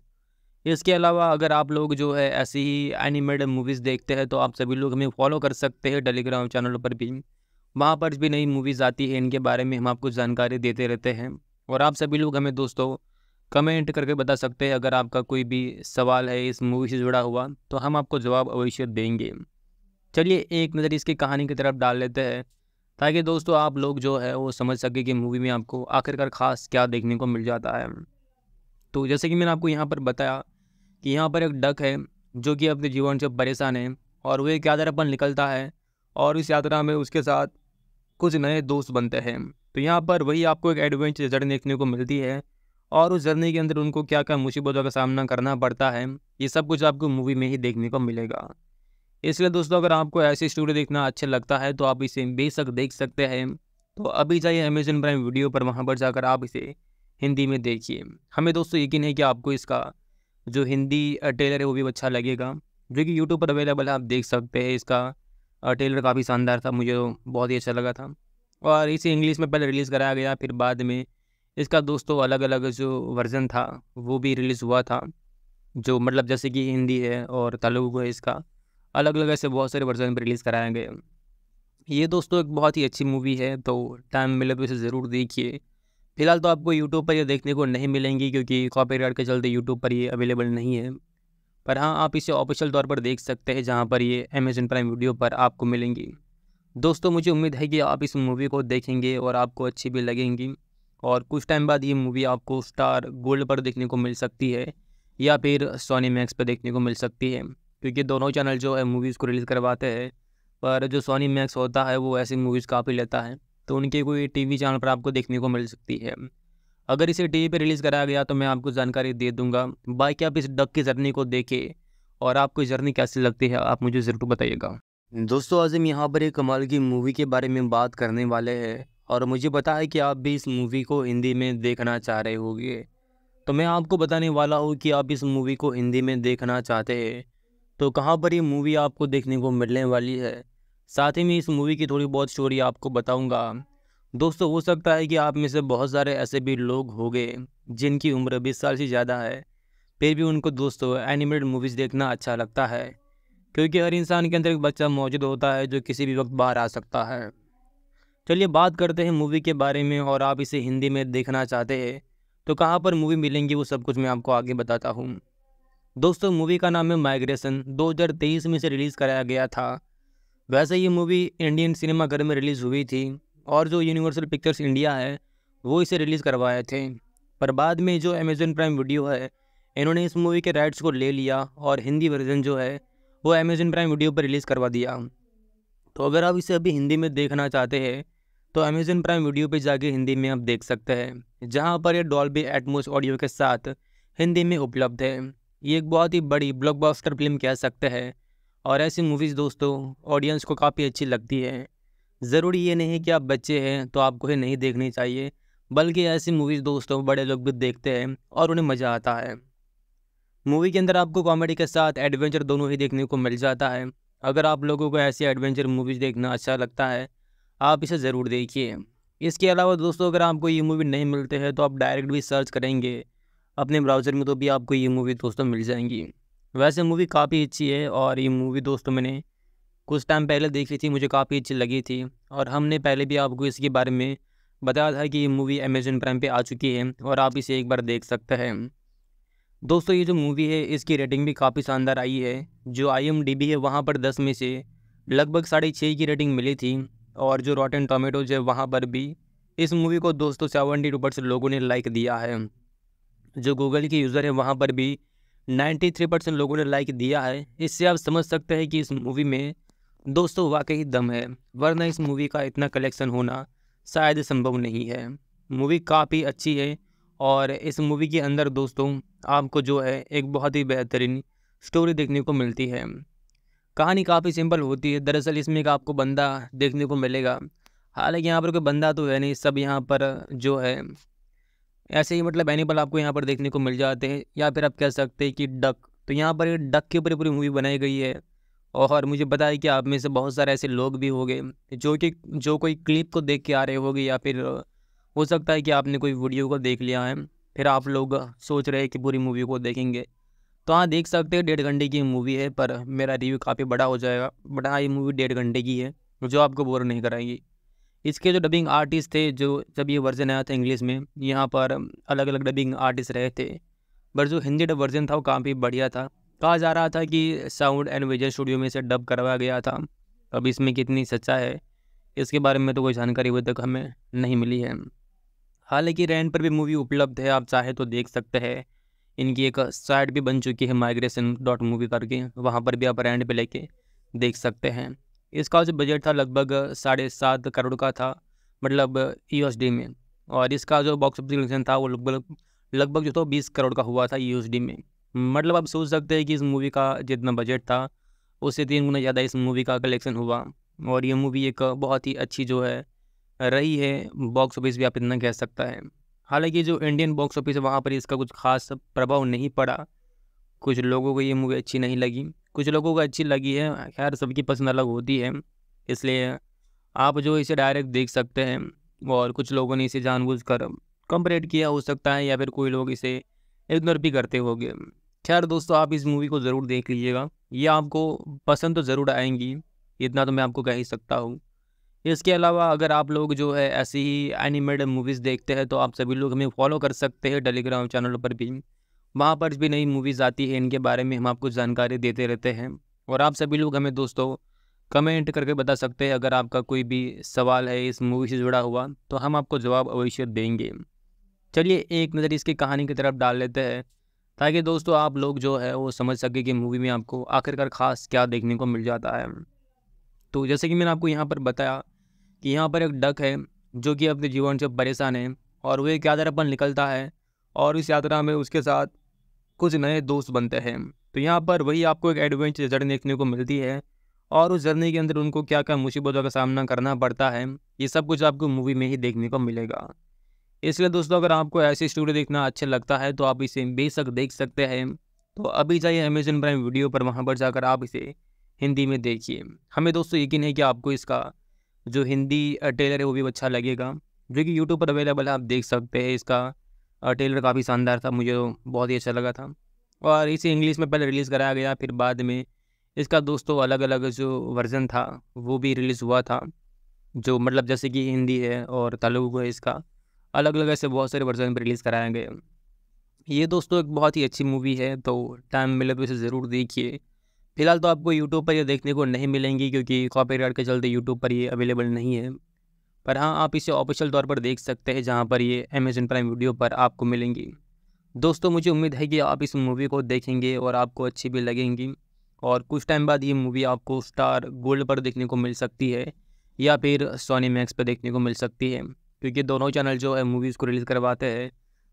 इसके अलावा अगर आप लोग जो है ऐसी ही एनिमेटेड मूवीज़ देखते हैं तो आप सभी लोग हमें फॉलो कर सकते हैं टेलीग्राम चैनल पर भी वहाँ पर भी नई मूवीज़ आती है इनके बारे में हम आपको जानकारी देते रहते हैं और आप सभी लोग हमें दोस्तों कमेंट करके बता सकते हैं अगर आपका कोई भी सवाल है इस मूवी से जुड़ा हुआ तो हम आपको जवाब अवश्य देंगे चलिए एक नज़र इसकी कहानी की तरफ डाल लेते हैं ताकि दोस्तों आप लोग जो है वो समझ सके कि मूवी में आपको आखिरकार ख़ास क्या देखने को मिल जाता है तो जैसे कि मैंने आपको यहाँ पर बताया कि यहाँ पर एक डक है जो कि अपने जीवन से परेशान है और वो एक यात्रा पर निकलता है और इस यात्रा में उसके साथ कुछ नए दोस्त बनते हैं तो यहाँ पर वही आपको एक एडवेंचर जर्नी देखने को मिलती है और उस जर्नी के अंदर उनको क्या क्या मुसीबतों का सामना करना पड़ता है ये सब कुछ आपको मूवी में ही देखने को मिलेगा इसलिए दोस्तों अगर आपको ऐसी स्टोरी देखना अच्छा लगता है तो आप इसे बेशक देख सकते हैं तो अभी जाइए अमेजन प्राइम वीडियो पर वहाँ पर जाकर आप इसे हिंदी में देखिए हमें दोस्तों यकीन है कि आपको इसका जो हिंदी टेलर है वो भी अच्छा लगेगा जो कि यूट्यूब पर अवेलेबल है आप देख सकते हैं इसका टेलर काफ़ी शानदार था मुझे बहुत ही अच्छा लगा था और इसे इंग्लिश में पहले रिलीज़ कराया गया फिर बाद में इसका दोस्तों अलग अलग जो वर्ज़न था वो भी रिलीज़ हुआ था जो मतलब जैसे कि हिंदी है और तेलुगु है इसका अलग अलग ऐसे बहुत सारे वर्जन पर रिलीज़ कराए गए ये दोस्तों एक बहुत ही अच्छी मूवी है तो टाइम मिले तो इसे ज़रूर देखिए फिलहाल तो आपको यूट्यूब पर ये देखने को नहीं मिलेंगी क्योंकि कॉपी के चलते यूट्यूब पर ये अवेलेबल नहीं है पर हाँ आप इसे ऑफिशियल तौर पर देख सकते हैं जहाँ पर ये अमेजन प्राइम वीडियो पर आपको मिलेंगी दोस्तों मुझे उम्मीद है कि आप इस मूवी को देखेंगे और आपको अच्छी भी लगेंगी और कुछ टाइम बाद ये मूवी आपको स्टार गोल्ड पर देखने को मिल सकती है या फिर सोनी मैक्स पर देखने को मिल सकती है क्योंकि दोनों चैनल जो है मूवीज़ को रिलीज़ करवाते हैं पर जो सोनी मैक्स होता है वो ऐसी मूवीज़ काफ़ी लेता है तो उनकी कोई टीवी चैनल पर आपको देखने को मिल सकती है अगर इसे टीवी पर रिलीज़ कराया गया तो मैं आपको जानकारी दे दूंगा बाकी आप इस डक की जर्नी को देखें और आपको जर्नी कैसी लगती है आप मुझे ज़रूर बताइएगा दोस्तों आज हम यहाँ पर एक कमाल की मूवी के बारे में बात करने वाले हैं और मुझे पता है कि आप भी इस मूवी को हिंदी में देखना चाह रहे होगे तो मैं आपको बताने वाला हूँ कि आप इस मूवी को हिंदी में देखना चाहते हैं तो कहाँ पर ये मूवी आपको देखने को मिलने वाली है साथ ही में इस मूवी की थोड़ी बहुत स्टोरी आपको बताऊँगा दोस्तों हो सकता है कि आप में से बहुत सारे ऐसे भी लोग होंगे जिनकी उम्र बीस साल से ज़्यादा है फिर भी उनको दोस्तों एनिमेटेड मूवीज़ देखना अच्छा लगता है क्योंकि हर इंसान के अंदर एक बच्चा मौजूद होता है जो किसी भी वक्त बाहर आ सकता है चलिए बात करते हैं मूवी के बारे में और आप इसे हिंदी में देखना चाहते हैं तो कहाँ पर मूवी मिलेंगी वो सब कुछ मैं आपको आगे बताता हूँ दोस्तों मूवी का नाम है माइग्रेशन 2023 में इसे रिलीज़ कराया गया था वैसे ये मूवी इंडियन सिनेमाघर में रिलीज़ हुई थी और जो यूनिवर्सल पिक्चर्स इंडिया है वो इसे रिलीज़ करवाए थे पर बाद में जो अमेज़न प्राइम वीडियो है इन्होंने इस मूवी के राइट्स को ले लिया और हिंदी वर्जन जो है वो अमेज़न प्राइम वीडियो पर रिलीज़ करवा दिया तो अगर आप इसे अभी हिंदी में देखना चाहते हैं तो अमेज़न प्राइम वीडियो पर जाके हिंदी में आप देख सकते हैं जहाँ पर यह डॉल्बी एटमोस ऑडियो के साथ हिंदी में उपलब्ध है ये एक बहुत ही बड़ी ब्लॉकबस्टर फिल्म कह सकते हैं और ऐसी मूवीज़ दोस्तों ऑडियंस को काफ़ी अच्छी लगती है ज़रूरी ये नहीं कि आप बच्चे हैं तो आपको ये नहीं देखनी चाहिए बल्कि ऐसी मूवीज़ दोस्तों बड़े लोग भी देखते हैं और उन्हें मज़ा आता है मूवी के अंदर आपको कॉमेडी के साथ एडवेंचर दोनों ही देखने को मिल जाता है अगर आप लोगों को ऐसी एडवेंचर मूवीज़ देखना अच्छा लगता है आप इसे ज़रूर देखिए इसके अलावा दोस्तों अगर आपको ये मूवी नहीं मिलते हैं तो आप डायरेक्ट भी सर्च करेंगे अपने ब्राउज़र में तो भी आपको ये मूवी दोस्तों मिल जाएंगी वैसे मूवी काफ़ी अच्छी है और ये मूवी दोस्तों मैंने कुछ टाइम पहले देखी थी मुझे काफ़ी अच्छी लगी थी और हमने पहले भी आपको इसके बारे में बताया था कि ये मूवी अमेजन प्राइम पे आ चुकी है और आप इसे एक बार देख सकते हैं दोस्तों ये जो मूवी है इसकी रेटिंग भी काफ़ी शानदार आई है जो आई है वहाँ पर दस में से लगभग साढ़े छः की रेटिंग मिली थी और जो रॉटन टोमेटोज है वहाँ पर भी इस मूवी को दोस्तों सेवेंटी टू परसेंट लोगों ने लाइक दिया है जो गूगल के यूज़र हैं वहाँ पर भी 93 परसेंट लोगों ने लाइक दिया है इससे आप समझ सकते हैं कि इस मूवी में दोस्तों वाकई दम है वरना इस मूवी का इतना कलेक्शन होना शायद संभव नहीं है मूवी काफ़ी अच्छी है और इस मूवी के अंदर दोस्तों आपको जो है एक बहुत ही बेहतरीन स्टोरी देखने को मिलती है कहानी काफ़ी सिंपल होती है दरअसल इसमें एक आपको बंदा देखने को मिलेगा हालांकि यहाँ पर कोई बंदा तो है नहीं सब यहाँ पर जो है ऐसे ही मतलब एनिमल आपको यहाँ पर देखने को मिल जाते हैं या फिर आप कह सकते हैं कि डक तो यहाँ पर डक के ऊपर पूरी मूवी बनाई गई है और मुझे बताया कि आप में से बहुत सारे ऐसे लोग भी गए जो कि जो कोई क्लिप को देख के आ रहे हो या फिर हो सकता है कि आपने कोई वीडियो को देख लिया है फिर आप लोग सोच रहे हैं कि पूरी मूवी को देखेंगे तो हाँ देख सकते हैं डेढ़ घंटे की मूवी है पर मेरा रिव्यू काफ़ी बड़ा हो जाएगा बड़ा ये मूवी डेढ़ घंटे की है जो आपको बोर नहीं कराएगी इसके जो डबिंग आर्टिस्ट थे जो जब ये वर्जन आया था इंग्लिश में यहाँ पर अलग अलग डबिंग आर्टिस्ट रहे थे बट जो हिंदी डब वर्जन था वो काफ़ी बढ़िया था कहा जा रहा था कि साउंड एंड विजन स्टूडियो में से डब करवाया गया था अब इसमें कितनी सच्चा है इसके बारे में तो कोई जानकारी अभी तक हमें नहीं मिली है हालांकि रेंट पर भी मूवी उपलब्ध है आप चाहे तो देख सकते हैं इनकी एक साइट भी बन चुकी है माइग्रेशन डॉट मूवी करके वहाँ पर भी आप रेंट पर लेके देख सकते हैं इसका जो बजट था लगभग साढ़े सात करोड़ का था मतलब यूएसडी में और इसका जो बॉक्स ऑफिस कलेक्शन था वो लगभग लगभग जो था तो बीस करोड़ का हुआ था यूएसडी में मतलब आप सोच सकते हैं कि इस मूवी का जितना बजट था उससे तीन गुना ज़्यादा इस मूवी का कलेक्शन हुआ और ये मूवी एक बहुत ही अच्छी जो है रही है बॉक्स ऑफिस भी आप इतना कह सकता है हालांकि जो इंडियन बॉक्स ऑफिस है वहाँ पर इसका कुछ खास प्रभाव नहीं पड़ा कुछ लोगों को ये मूवी अच्छी नहीं लगी कुछ लोगों को अच्छी लगी है खैर सबकी पसंद अलग होती है इसलिए आप जो इसे डायरेक्ट देख सकते हैं और कुछ लोगों ने इसे जानबूझकर कर रेट किया हो सकता है या फिर कोई लोग इसे इग्नोर भी करते होंगे खैर दोस्तों आप इस मूवी को ज़रूर देख लीजिएगा ये आपको पसंद तो ज़रूर आएंगी इतना तो मैं आपको कह ही सकता हूँ इसके अलावा अगर आप लोग जो है ऐसी ही एनिमेटेड मूवीज़ देखते हैं तो आप सभी लोग हमें फॉलो कर सकते हैं टेलीग्राम चैनल पर भी वहाँ पर भी नई मूवीज़ आती है इनके बारे में हम आपको जानकारी देते रहते हैं और आप सभी लोग हमें दोस्तों कमेंट करके बता सकते हैं अगर आपका कोई भी सवाल है इस मूवी से जुड़ा हुआ तो हम आपको जवाब अवश्य देंगे चलिए एक नज़र इसकी कहानी की तरफ डाल लेते हैं ताकि दोस्तों आप लोग जो है वो समझ सके कि मूवी में आपको आखिरकार ख़ास क्या देखने को मिल जाता है तो जैसे कि मैंने आपको यहाँ पर बताया कि यहाँ पर एक डक है जो कि अपने जीवन से परेशान है और वो एक यादर निकलता है और इस यात्रा में उसके साथ कुछ नए दोस्त बनते हैं तो यहाँ पर वही आपको एक एडवेंचर जर्नी देखने को मिलती है और उस जर्नी के अंदर उनको क्या क्या मुसीबतों का सामना करना पड़ता है ये सब कुछ आपको मूवी में ही देखने को मिलेगा इसलिए दोस्तों अगर आपको ऐसी स्टोरी देखना अच्छा लगता है तो आप इसे बेशक देख सकते हैं तो अभी जाइए अमेजन प्राइम वीडियो पर वहाँ पर जाकर आप इसे हिंदी में देखिए हमें दोस्तों यकीन है कि आपको इसका जो हिंदी ट्रेलर है वो भी अच्छा लगेगा जो कि यूट्यूब पर अवेलेबल है आप देख सकते हैं इसका टेलर काफ़ी शानदार था मुझे बहुत ही अच्छा लगा था और इसे इंग्लिश में पहले रिलीज़ कराया गया फिर बाद में इसका दोस्तों अलग अलग जो वर्ज़न था वो भी रिलीज़ हुआ था जो मतलब जैसे कि हिंदी है और तेलुगु है इसका अलग अलग ऐसे बहुत सारे वर्जन भी रिलीज़ कराए गए ये दोस्तों एक बहुत ही अच्छी मूवी है तो टाइम मिले तो इसे ज़रूर देखिए फिलहाल तो आपको यूट्यूब पर ये देखने को नहीं मिलेंगी क्योंकि कॉपी के चलते यूट्यूब पर ये अवेलेबल नहीं है पर हाँ आप इसे ऑफिशियल तौर पर देख सकते हैं जहाँ पर ये अमेजन प्राइम वीडियो पर आपको मिलेंगी दोस्तों मुझे उम्मीद है कि आप इस मूवी को देखेंगे और आपको अच्छी भी लगेंगी और कुछ टाइम बाद ये मूवी आपको स्टार गोल्ड पर देखने को मिल सकती है या फिर सोनी मैक्स पर देखने को मिल सकती है क्योंकि दोनों चैनल जो है मूवीज़ को रिलीज़ करवाते हैं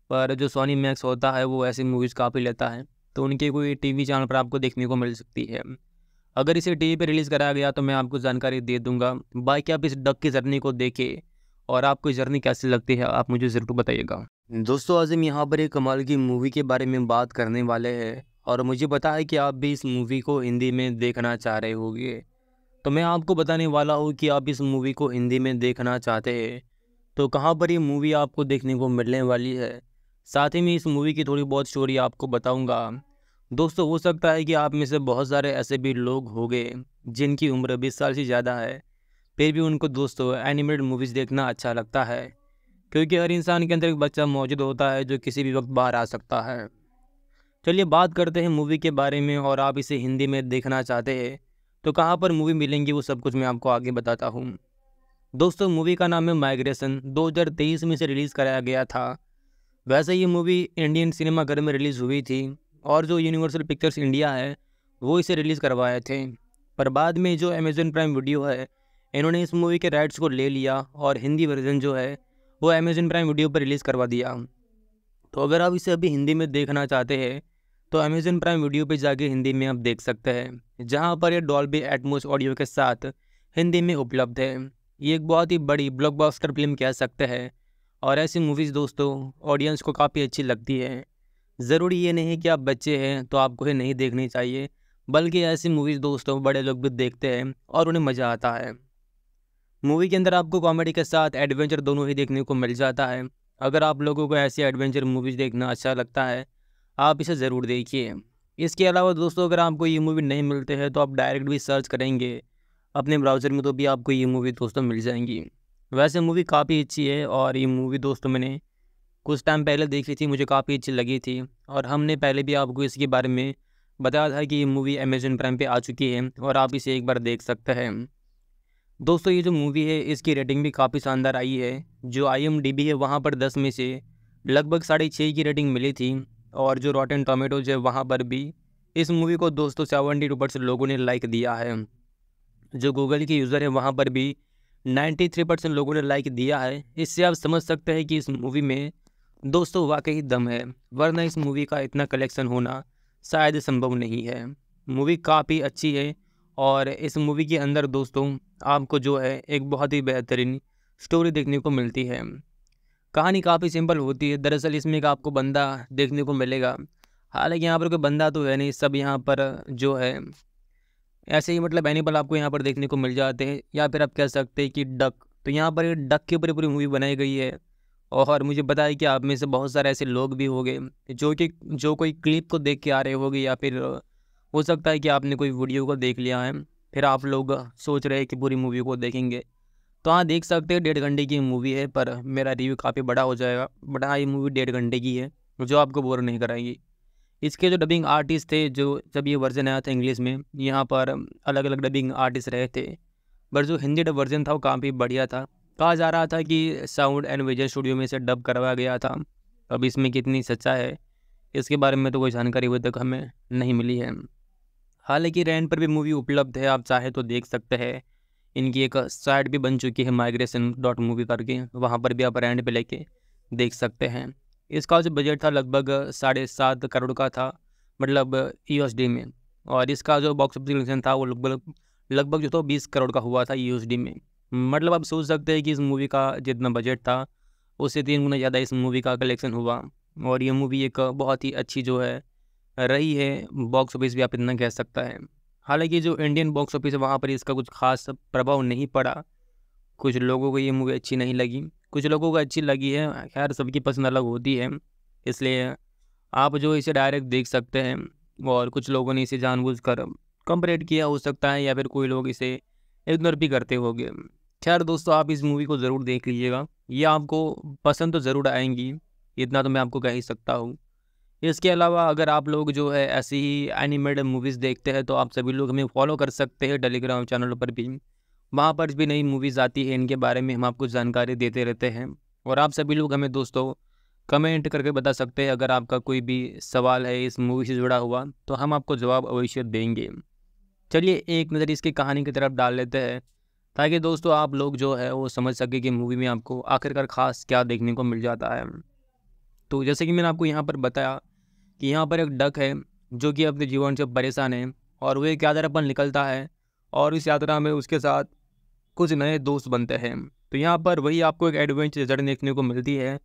पर जो सोनी मैक्स होता है वो ऐसी मूवीज़ काफ़ी लेता है तो उनके कोई टीवी चैनल पर आपको देखने को मिल सकती है अगर इसे टीवी पर रिलीज़ कराया गया तो मैं आपको जानकारी दे दूंगा बाकी आप इस डक की जर्नी को देखें और आपको जर्नी कैसी लगती है आप मुझे ज़रूर बताइएगा दोस्तों आज हम यहाँ पर एक कमाल की मूवी के बारे में बात करने वाले हैं और मुझे पता है कि आप भी इस मूवी को हिंदी में देखना चाह रहे होंगे तो मैं आपको बताने वाला हूँ कि आप इस मूवी को हिंदी में देखना चाहते हैं तो कहाँ पर ये मूवी आपको देखने को मिलने वाली है साथ ही में इस मूवी की थोड़ी बहुत स्टोरी आपको बताऊँगा दोस्तों हो सकता है कि आप में से बहुत सारे ऐसे भी लोग हो गए जिनकी उम्र बीस साल से ज़्यादा है फिर भी उनको दोस्तों एनिमेटेड मूवीज़ देखना अच्छा लगता है क्योंकि हर इंसान के अंदर एक बच्चा मौजूद होता है जो किसी भी वक्त बाहर आ सकता है चलिए बात करते हैं मूवी के बारे में और आप इसे हिंदी में देखना चाहते हैं तो कहाँ पर मूवी मिलेंगी वो सब कुछ मैं आपको आगे बताता हूँ दोस्तों मूवी का नाम है माइग्रेशन 2023 में इसे रिलीज़ कराया गया था वैसे ये मूवी इंडियन सिनेमाघर में रिलीज़ हुई थी और जो यूनिवर्सल पिक्चर्स इंडिया है वो इसे रिलीज़ करवाए थे पर बाद में जो अमेज़न प्राइम वीडियो है इन्होंने इस मूवी के राइट्स को ले लिया और हिंदी वर्जन जो है वो अमेज़न प्राइम वीडियो पर रिलीज़ करवा दिया तो अगर आप इसे अभी हिंदी में देखना चाहते हैं तो अमेज़न प्राइम वीडियो पर जाके हिंदी में आप देख सकते हैं जहाँ पर यह डॉल्बी एटमोस ऑडियो के साथ हिंदी में उपलब्ध है ये एक बहुत ही बड़ी ब्लॉकबस्टर फिल्म कह सकते हैं और ऐसी मूवीज़ दोस्तों ऑडियंस को काफ़ी अच्छी लगती है ज़रूरी ये नहीं कि आप बच्चे हैं तो आपको ये नहीं देखनी चाहिए बल्कि ऐसी मूवीज़ दोस्तों बड़े लोग भी देखते हैं और उन्हें मज़ा आता है मूवी के अंदर आपको कॉमेडी के साथ एडवेंचर दोनों ही देखने को मिल जाता है अगर आप लोगों को ऐसी एडवेंचर मूवीज़ देखना अच्छा लगता है आप इसे ज़रूर देखिए इसके अलावा दोस्तों अगर आपको ये मूवी नहीं मिलते हैं तो आप डायरेक्ट भी सर्च करेंगे अपने ब्राउज़र में तो भी आपको ये मूवी दोस्तों मिल जाएंगी वैसे मूवी काफ़ी अच्छी है और ये मूवी दोस्तों मैंने कुछ टाइम पहले देखी थी मुझे काफ़ी अच्छी लगी थी और हमने पहले भी आपको इसके बारे में बताया था कि ये मूवी अमेजन प्राइम पे आ चुकी है और आप इसे एक बार देख सकते हैं दोस्तों ये जो मूवी है इसकी रेटिंग भी काफ़ी शानदार आई है जो आई है वहाँ पर दस में से लगभग साढ़े छः की रेटिंग मिली थी और जो रॉटन टोमेटोज है वहाँ पर भी इस मूवी को दोस्तों सेवेंटी टू परसेंट लोगों ने लाइक दिया है जो गूगल के यूज़र है वहाँ पर भी नाइन्टी थ्री परसेंट लोगों ने लाइक दिया है इससे आप समझ सकते हैं कि इस मूवी में दोस्तों वाकई दम है वरना इस मूवी का इतना कलेक्शन होना शायद संभव नहीं है मूवी काफ़ी अच्छी है और इस मूवी के अंदर दोस्तों आपको जो है एक बहुत ही बेहतरीन स्टोरी देखने को मिलती है कहानी काफ़ी सिंपल होती है दरअसल इसमें एक आपको बंदा देखने को मिलेगा हालांकि यहाँ पर कोई बंदा तो है नहीं सब यहाँ पर जो है ऐसे ही मतलब एनिमल आपको यहाँ पर देखने को मिल जाते हैं या फिर आप कह सकते हैं कि डक तो यहाँ पर डक के ऊपर पूरी मूवी बनाई गई है और मुझे बताया कि आप में से बहुत सारे ऐसे लोग भी होंगे जो कि जो कोई क्लिप को देख के आ रहे होंगे या फिर हो सकता है कि आपने कोई वीडियो को देख लिया है फिर आप लोग सोच रहे हैं कि पूरी मूवी को देखेंगे तो हाँ देख सकते हैं डेढ़ घंटे की मूवी है पर मेरा रिव्यू काफ़ी बड़ा हो जाएगा बट हाँ ये मूवी डेढ़ घंटे की है जो आपको बोर नहीं कराएगी इसके जो डबिंग आर्टिस्ट थे जो जब ये वर्जन आया था इंग्लिश में यहाँ पर अलग अलग डबिंग आर्टिस्ट रहे थे पर जो हिंदी डब वर्जन था वो काफ़ी बढ़िया था कहा जा रहा था कि साउंड एंड विजन स्टूडियो में इसे डब करवाया गया था अब इसमें कितनी सच्चा है इसके बारे में तो कोई जानकारी अभी तक हमें नहीं मिली है हालांकि रेंट पर भी मूवी उपलब्ध है आप चाहे तो देख सकते हैं इनकी एक साइट भी बन चुकी है माइग्रेशन डॉट मूवी करके वहाँ पर भी आप रेंट पर लेके देख सकते हैं इसका जो बजट था लगभग साढ़े सात करोड़ का था मतलब यूएसडी में और इसका जो बॉक्स ऑफिस था वो लगभग लगभग जो था तो बीस करोड़ का हुआ था यूएसडी में मतलब आप सोच सकते हैं कि इस मूवी का जितना बजट था उससे तीन गुना ज़्यादा इस मूवी का कलेक्शन हुआ और ये मूवी एक बहुत ही अच्छी जो है रही है बॉक्स ऑफिस भी आप इतना कह सकता है हालांकि जो इंडियन बॉक्स ऑफिस है वहाँ पर इसका कुछ खास प्रभाव नहीं पड़ा कुछ लोगों को ये मूवी अच्छी नहीं लगी कुछ लोगों को अच्छी लगी है खैर सबकी पसंद अलग होती है इसलिए आप जो इसे डायरेक्ट देख सकते हैं और कुछ लोगों ने इसे जानबूझ कर कम किया हो सकता है या फिर कोई लोग इसे इग्नोर भी करते होंगे खैर अच्छा दोस्तों आप इस मूवी को ज़रूर देख लीजिएगा ये आपको पसंद तो ज़रूर आएंगी इतना तो मैं आपको कह ही सकता हूँ इसके अलावा अगर आप लोग जो है ऐसी ही एनिमेटेड मूवीज़ देखते हैं तो आप सभी लोग हमें फॉलो कर सकते हैं टेलीग्राम चैनल पर भी वहाँ पर भी नई मूवीज़ आती है इनके बारे में हम आपको जानकारी देते रहते हैं और आप सभी लोग हमें दोस्तों कमेंट करके बता सकते हैं अगर आपका कोई भी सवाल है इस मूवी से जुड़ा हुआ तो हम आपको जवाब अवश्य देंगे चलिए एक नज़र इसकी कहानी की तरफ डाल लेते हैं ताकि दोस्तों आप लोग जो है वो समझ सके कि मूवी में आपको आखिरकार ख़ास क्या देखने को मिल जाता है तो जैसे कि मैंने आपको यहाँ पर बताया कि यहाँ पर एक डक है जो कि अपने जीवन से परेशान है और वो एक यात्रा पर निकलता है और इस यात्रा में उसके साथ कुछ नए दोस्त बनते हैं तो यहाँ पर वही आपको एक एडवेंचर जर्नी देखने को मिलती है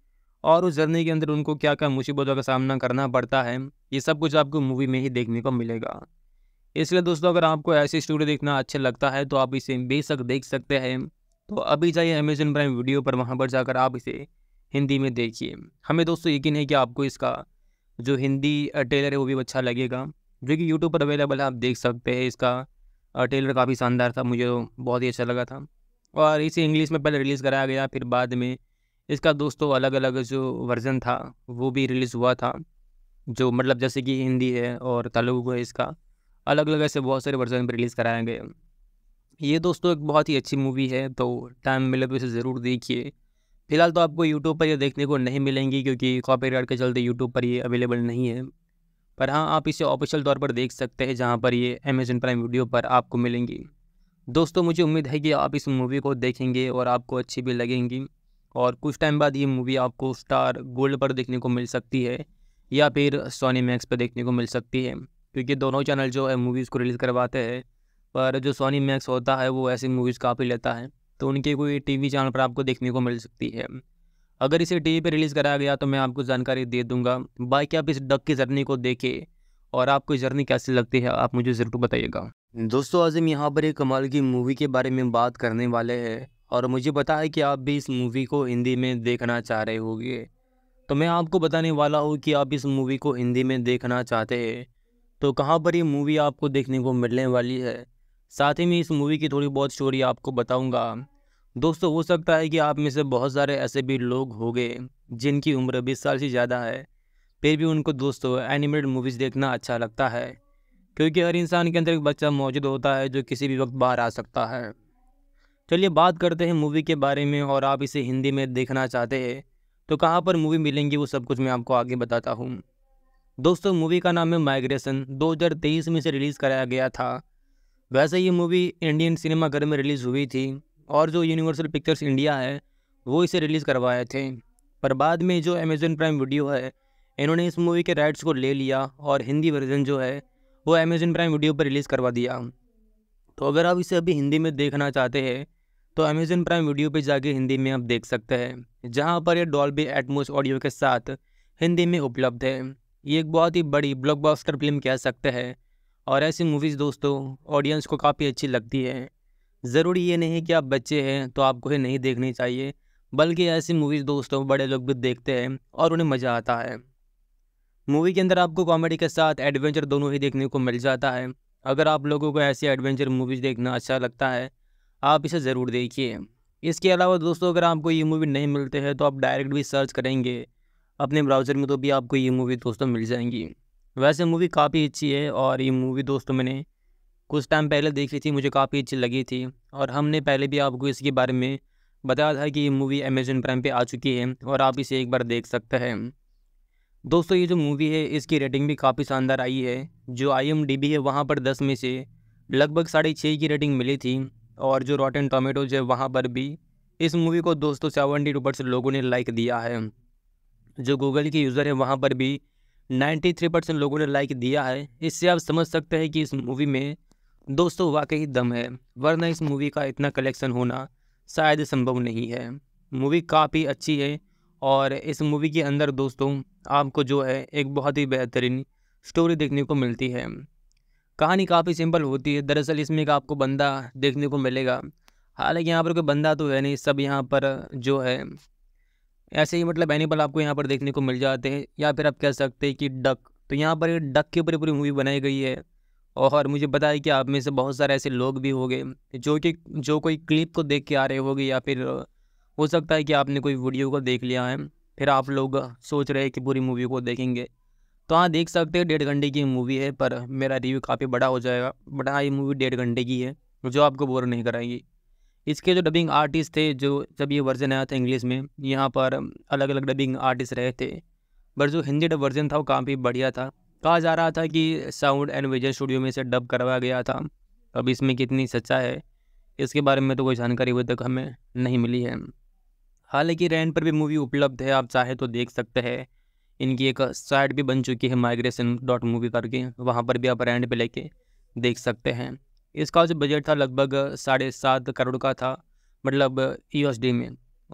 और उस जर्नी के अंदर उनको क्या क्या मुसीबतों का सामना करना पड़ता है ये सब कुछ आपको मूवी में ही देखने को मिलेगा इसलिए दोस्तों अगर आपको ऐसे स्टूडियो देखना अच्छा लगता है तो आप इसे बेशक देख सकते हैं तो अभी जाइए अमेजन प्राइम वीडियो पर वहाँ पर जाकर आप इसे हिंदी में देखिए हमें दोस्तों यकीन है कि आपको इसका जो हिंदी टेलर है वो भी अच्छा लगेगा जो कि यूट्यूब पर अवेलेबल है आप देख सकते हैं इसका टेलर काफ़ी शानदार था मुझे बहुत ही अच्छा लगा था और इसे इंग्लिश में पहले रिलीज़ कराया गया फिर बाद में इसका दोस्तों अलग अलग जो वर्ज़न था वो भी रिलीज़ हुआ था जो मतलब जैसे कि हिंदी है और तेलुगु है इसका अलग अलग ऐसे बहुत सारे वर्जन पर रिलीज़ कराए गए ये दोस्तों एक बहुत ही अच्छी मूवी है तो टाइम मिले तो इसे ज़रूर देखिए फिलहाल तो आपको यूट्यूब पर ये देखने को नहीं मिलेंगी क्योंकि कॉपी के चलते यूट्यूब पर ये अवेलेबल नहीं है पर हाँ आप इसे ऑफिशियल तौर पर देख सकते हैं जहाँ पर ये अमेजन प्राइम वीडियो पर आपको मिलेंगी दोस्तों मुझे उम्मीद है कि आप इस मूवी को देखेंगे और आपको अच्छी भी लगेंगी और कुछ टाइम बाद ये मूवी आपको स्टार गोल्ड पर देखने को मिल सकती है या फिर सोनी मैक्स पर देखने को मिल सकती है क्योंकि दोनों चैनल जो है मूवीज़ को रिलीज़ करवाते हैं पर जो सोनी मैक्स होता है वो ऐसी मूवीज़ काफ़ी लेता है तो उनके कोई टीवी चैनल पर आपको देखने को मिल सकती है अगर इसे टीवी पर रिलीज़ कराया गया तो मैं आपको जानकारी दे दूंगा बाकी आप इस डक की जर्नी को देखें और आपको जर्नी कैसी लगती है आप मुझे ज़रूर बताइएगा दोस्तों आज हम यहाँ पर एक कमाल की मूवी के बारे में बात करने वाले हैं और मुझे पता है कि आप भी इस मूवी को हिंदी में देखना चाह रहे होगे तो मैं आपको बताने वाला हूँ कि आप इस मूवी को हिंदी में देखना चाहते हैं तो कहाँ पर ये मूवी आपको देखने को मिलने वाली है साथ ही में इस मूवी की थोड़ी बहुत स्टोरी आपको बताऊँगा दोस्तों हो सकता है कि आप में से बहुत सारे ऐसे भी लोग होंगे जिनकी उम्र बीस साल से ज़्यादा है फिर भी उनको दोस्तों एनिमेटेड मूवीज़ देखना अच्छा लगता है क्योंकि हर इंसान के अंदर एक बच्चा मौजूद होता है जो किसी भी वक्त बाहर आ सकता है चलिए बात करते हैं मूवी के बारे में और आप इसे हिंदी में देखना चाहते हैं तो कहाँ पर मूवी मिलेंगी वो सब कुछ मैं आपको आगे बताता हूँ दोस्तों मूवी का नाम है माइग्रेशन 2023 में इसे रिलीज़ कराया गया था वैसे ये मूवी इंडियन सिनेमाघर में रिलीज़ हुई थी और जो यूनिवर्सल पिक्चर्स इंडिया है वो इसे रिलीज़ करवाए थे पर बाद में जो अमेज़न प्राइम वीडियो है इन्होंने इस मूवी के राइट्स को ले लिया और हिंदी वर्जन जो है वो अमेज़न प्राइम वीडियो पर रिलीज़ करवा दिया तो अगर आप इसे अभी हिंदी में देखना चाहते हैं तो अमेज़न प्राइम वीडियो पर जाके हिंदी में आप देख सकते हैं जहाँ पर यह डॉल्बी एटमोस ऑडियो के साथ हिंदी में उपलब्ध है ये एक बहुत ही बड़ी ब्लॉकबस्टर फिल्म कह सकते हैं और ऐसी मूवीज़ दोस्तों ऑडियंस को काफ़ी अच्छी लगती है ज़रूरी ये नहीं कि आप बच्चे हैं तो आपको ये नहीं देखनी चाहिए बल्कि ऐसी मूवीज़ दोस्तों बड़े लोग भी देखते हैं और उन्हें मज़ा आता है मूवी के अंदर आपको कॉमेडी के साथ एडवेंचर दोनों ही देखने को मिल जाता है अगर आप लोगों को ऐसी एडवेंचर मूवीज़ देखना अच्छा लगता है आप इसे ज़रूर देखिए इसके अलावा दोस्तों अगर आपको ये मूवी नहीं मिलते हैं तो आप डायरेक्ट भी सर्च करेंगे अपने ब्राउज़र में तो भी आपको ये मूवी दोस्तों मिल जाएंगी वैसे मूवी काफ़ी अच्छी है और ये मूवी दोस्तों मैंने कुछ टाइम पहले देखी थी मुझे काफ़ी अच्छी लगी थी और हमने पहले भी आपको इसके बारे में बताया था कि ये मूवी अमेजन प्राइम पे आ चुकी है और आप इसे एक बार देख सकते हैं दोस्तों ये जो मूवी है इसकी रेटिंग भी काफ़ी शानदार आई है जो आई है वहाँ पर दस में से लगभग साढ़े छः की रेटिंग मिली थी और जो रॉटन टोमेटोज है वहाँ पर भी इस मूवी को दोस्तों सेवेंटी टू लोगों ने लाइक दिया है जो गूगल के यूज़र हैं वहाँ पर भी 93 परसेंट लोगों ने लाइक दिया है इससे आप समझ सकते हैं कि इस मूवी में दोस्तों वाकई दम है वरना इस मूवी का इतना कलेक्शन होना शायद संभव नहीं है मूवी काफ़ी अच्छी है और इस मूवी के अंदर दोस्तों आपको जो है एक बहुत ही बेहतरीन स्टोरी देखने को मिलती है कहानी काफ़ी सिंपल होती है दरअसल इसमें एक आपको बंदा देखने को मिलेगा हालांकि यहाँ पर कोई बंदा तो है नहीं सब यहाँ पर जो है ऐसे ही मतलब एनिमल आपको यहाँ पर देखने को मिल जाते हैं या फिर आप कह सकते हैं कि डक तो यहाँ पर डक के ऊपर पूरी मूवी बनाई गई है और मुझे बताया कि आप में से बहुत सारे ऐसे लोग भी हो जो कि जो कोई क्लिप को देख के आ रहे हो या फिर हो सकता है कि आपने कोई वीडियो को देख लिया है फिर आप लोग सोच रहे हैं कि पूरी मूवी को देखेंगे तो हाँ देख सकते हैं डेढ़ घंटे की मूवी है पर मेरा रिव्यू काफ़ी बड़ा हो जाएगा बट हाँ ये मूवी डेढ़ घंटे की है जो आपको बोर नहीं कराएगी इसके जो डबिंग आर्टिस्ट थे जो जब ये वर्जन आया था इंग्लिश में यहाँ पर अलग अलग डबिंग आर्टिस्ट रहे थे बट जो हिंदी डब वर्जन था वो काफ़ी बढ़िया था कहा जा रहा था कि साउंड एंड विजन स्टूडियो में से डब करवाया गया था अब इसमें कितनी सच्चा है इसके बारे में तो कोई जानकारी अभी तक हमें नहीं मिली है हालांकि रेंट पर भी मूवी उपलब्ध है आप चाहे तो देख सकते हैं इनकी एक साइट भी बन चुकी है माइग्रेशन डॉट मूवी करके वहाँ पर भी आप रेंट पर लेके देख सकते हैं इसका जो बजट था लगभग साढ़े सात करोड़ का था मतलब यूएसडी में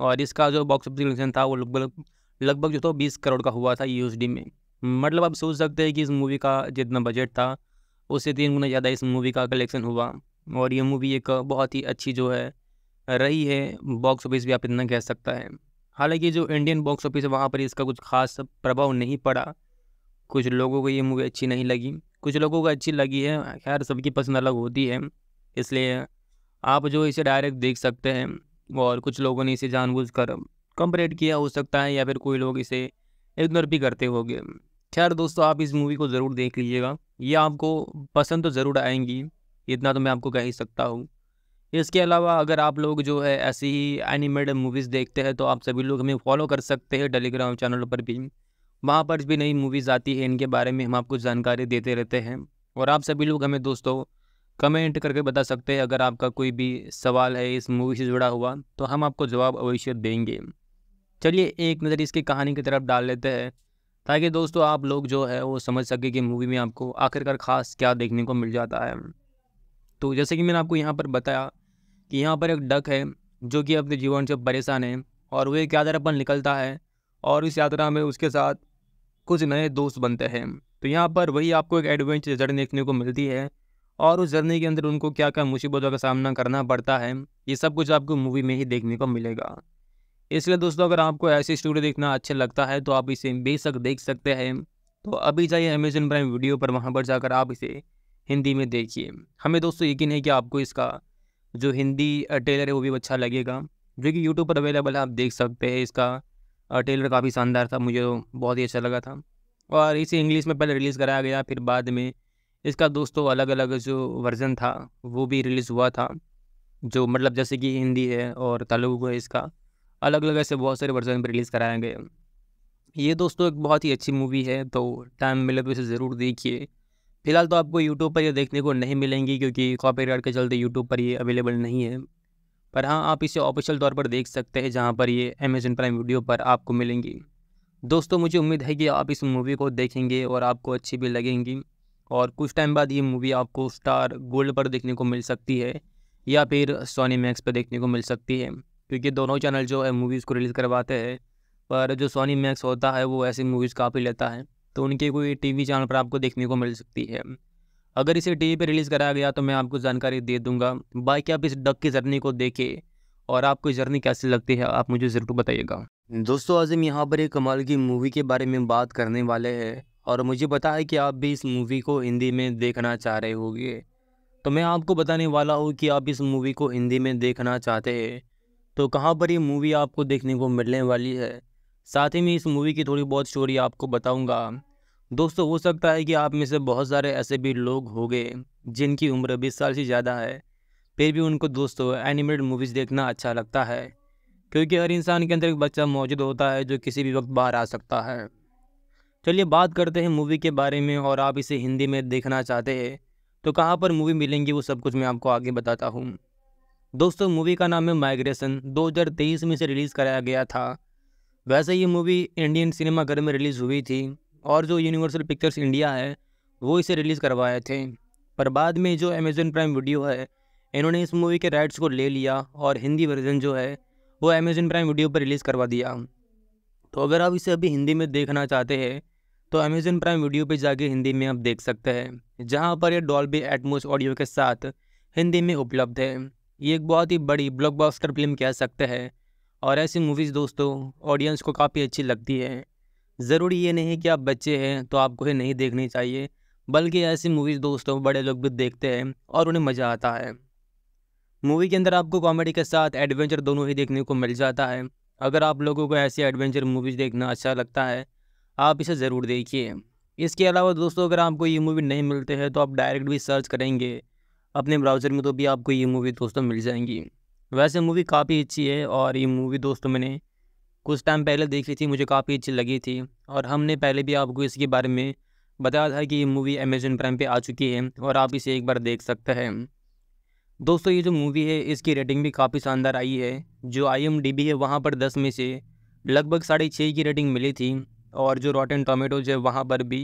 और इसका जो बॉक्स ऑफिस कलेक्शन था वो लगभग लगभग जो था तो बीस करोड़ का हुआ था यूएसडी में मतलब आप सोच सकते हैं कि इस मूवी का जितना बजट था उससे तीन गुना ज़्यादा इस मूवी का कलेक्शन हुआ और ये मूवी एक बहुत ही अच्छी जो है रही है बॉक्स ऑफिस भी आप इतना कह सकता है हालांकि जो इंडियन बॉक्स ऑफिस है वहाँ पर इसका कुछ खास प्रभाव नहीं पड़ा कुछ लोगों को ये मूवी अच्छी नहीं लगी कुछ लोगों को अच्छी लगी है खैर सबकी पसंद अलग होती है इसलिए आप जो इसे डायरेक्ट देख सकते हैं और कुछ लोगों ने इसे जानबूझकर कर रेट किया हो सकता है या फिर कोई लोग इसे इग्नोर भी करते होंगे खैर दोस्तों आप इस मूवी को ज़रूर देख लीजिएगा ये आपको पसंद तो ज़रूर आएंगी इतना तो मैं आपको कह ही सकता हूँ इसके अलावा अगर आप लोग जो है ऐसी ही एनिमेटेड मूवीज़ देखते हैं तो आप सभी लोग हमें फॉलो कर सकते हैं टेलीग्राम चैनल पर भी वहाँ पर भी नई मूवीज़ आती है इनके बारे में हम आपको जानकारी देते रहते हैं और आप सभी लोग हमें दोस्तों कमेंट करके बता सकते हैं अगर आपका कोई भी सवाल है इस मूवी से जुड़ा हुआ तो हम आपको जवाब अवश्य देंगे चलिए एक नज़र इसकी कहानी की तरफ डाल लेते हैं ताकि दोस्तों आप लोग जो है वो समझ सके कि मूवी में आपको आखिरकार ख़ास क्या देखने को मिल जाता है तो जैसे कि मैंने आपको यहाँ पर बताया कि यहाँ पर एक डक है जो कि अपने जीवन से परेशान है और वो एक यादर अपन निकलता है और इस यात्रा में उसके साथ कुछ नए दोस्त बनते हैं तो यहाँ पर वही आपको एक एडवेंचर जर्नी देखने को मिलती है और उस जर्नी के अंदर उनको क्या क्या मुसीबतों का सामना करना पड़ता है ये सब कुछ आपको मूवी में ही देखने को मिलेगा इसलिए दोस्तों अगर आपको ऐसी स्टोरी देखना अच्छा लगता है तो आप इसे बेशक देख सकते हैं तो अभी जाइए अमेजन प्राइम वीडियो पर वहाँ पर जाकर आप इसे हिंदी में देखिए हमें दोस्तों यकीन है कि आपको इसका जो हिंदी ट्रेलर है वो भी अच्छा लगेगा जो कि यूट्यूब पर अवेलेबल है आप देख सकते हैं इसका टेलर काफ़ी शानदार था मुझे बहुत ही अच्छा लगा था और इसे इंग्लिश में पहले रिलीज़ कराया गया फिर बाद में इसका दोस्तों अलग अलग जो वर्ज़न था वो भी रिलीज़ हुआ था जो मतलब जैसे कि हिंदी है और तेलुगु है इसका अलग अलग ऐसे बहुत सारे वर्जन भी रिलीज़ कराए गए ये दोस्तों एक बहुत ही अच्छी मूवी है तो टाइम मिले तो इसे ज़रूर देखिए फिलहाल तो आपको यूट्यूब पर ये देखने को नहीं मिलेंगी क्योंकि कॉपी के चलते यूट्यूब पर ये अवेलेबल नहीं है पर हाँ आप इसे ऑफिशियल तौर पर देख सकते हैं जहाँ पर ये अमेजन प्राइम वीडियो पर आपको मिलेंगी दोस्तों मुझे उम्मीद है कि आप इस मूवी को देखेंगे और आपको अच्छी भी लगेंगी और कुछ टाइम बाद ये मूवी आपको स्टार गोल्ड पर देखने को मिल सकती है या फिर सोनी मैक्स पर देखने को मिल सकती है क्योंकि दोनों चैनल जो है मूवीज़ को रिलीज़ करवाते हैं पर जो सोनी मैक्स होता है वो ऐसी मूवीज़ काफ़ी लेता है तो उनके कोई टीवी चैनल पर आपको देखने को मिल सकती है अगर इसे टीवी पे रिलीज़ कराया गया तो मैं आपको जानकारी दे दूंगा बाकी आप इस डक की जर्नी को देखें और आपको जर्नी कैसी लगती है आप मुझे ज़रूर बताइएगा दोस्तों आज हम यहाँ पर एक कमाल की मूवी के बारे में बात करने वाले हैं और मुझे पता है कि आप भी इस मूवी को हिंदी में देखना चाह रहे होंगे तो मैं आपको बताने वाला हूँ कि आप इस मूवी को हिंदी में देखना चाहते हैं तो कहाँ पर ये मूवी आपको देखने को मिलने वाली है साथ ही में इस मूवी की थोड़ी बहुत स्टोरी आपको बताऊँगा दोस्तों हो सकता है कि आप में से बहुत सारे ऐसे भी लोग हो गए जिनकी उम्र बीस साल से ज़्यादा है फिर भी उनको दोस्तों एनिमेटेड मूवीज़ देखना अच्छा लगता है क्योंकि हर इंसान के अंदर एक बच्चा मौजूद होता है जो किसी भी वक्त बाहर आ सकता है चलिए बात करते हैं मूवी के बारे में और आप इसे हिंदी में देखना चाहते हैं तो कहाँ पर मूवी मिलेंगी वो सब कुछ मैं आपको आगे बताता हूँ दोस्तों मूवी का नाम है माइग्रेशन 2023 में से रिलीज़ कराया गया था वैसे ये मूवी इंडियन सिनेमाघर में रिलीज़ हुई थी और जो यूनिवर्सल पिक्चर्स इंडिया है वो इसे रिलीज़ करवाए थे पर बाद में जो अमेज़न प्राइम वीडियो है इन्होंने इस मूवी के राइट्स को ले लिया और हिंदी वर्जन जो है वो अमेज़न प्राइम वीडियो पर रिलीज़ करवा दिया तो अगर आप इसे अभी हिंदी में देखना चाहते हैं तो अमेज़न प्राइम वीडियो पर जाके हिंदी में आप देख सकते हैं जहाँ पर यह डॉल्बी एटमोस ऑडियो के साथ हिंदी में उपलब्ध है ये एक बहुत ही बड़ी ब्लॉकबस्टर फिल्म कह सकते हैं और ऐसी मूवीज़ दोस्तों ऑडियंस को काफ़ी अच्छी लगती है ज़रूरी ये नहीं कि आप बच्चे हैं तो आपको ये नहीं देखनी चाहिए बल्कि ऐसी मूवीज़ दोस्तों बड़े लोग भी देखते हैं और उन्हें मज़ा आता है मूवी के अंदर आपको कॉमेडी के साथ एडवेंचर दोनों ही देखने को मिल जाता है अगर आप लोगों को ऐसी एडवेंचर मूवीज़ देखना अच्छा लगता है आप इसे ज़रूर देखिए इसके अलावा दोस्तों अगर आपको ये मूवी नहीं मिलते हैं तो आप डायरेक्ट भी सर्च करेंगे अपने ब्राउज़र में तो भी आपको ये मूवी दोस्तों मिल जाएंगी वैसे मूवी काफ़ी अच्छी है और ये मूवी दोस्तों मैंने कुछ टाइम पहले देखी थी मुझे काफ़ी अच्छी लगी थी और हमने पहले भी आपको इसके बारे में बताया था कि ये मूवी अमेजन प्राइम पे आ चुकी है और आप इसे एक बार देख सकते हैं दोस्तों ये जो मूवी है इसकी रेटिंग भी काफ़ी शानदार आई है जो आई है वहाँ पर दस में से लगभग साढ़े छः की रेटिंग मिली थी और जो रॉटन टोमेटोज है वहाँ पर भी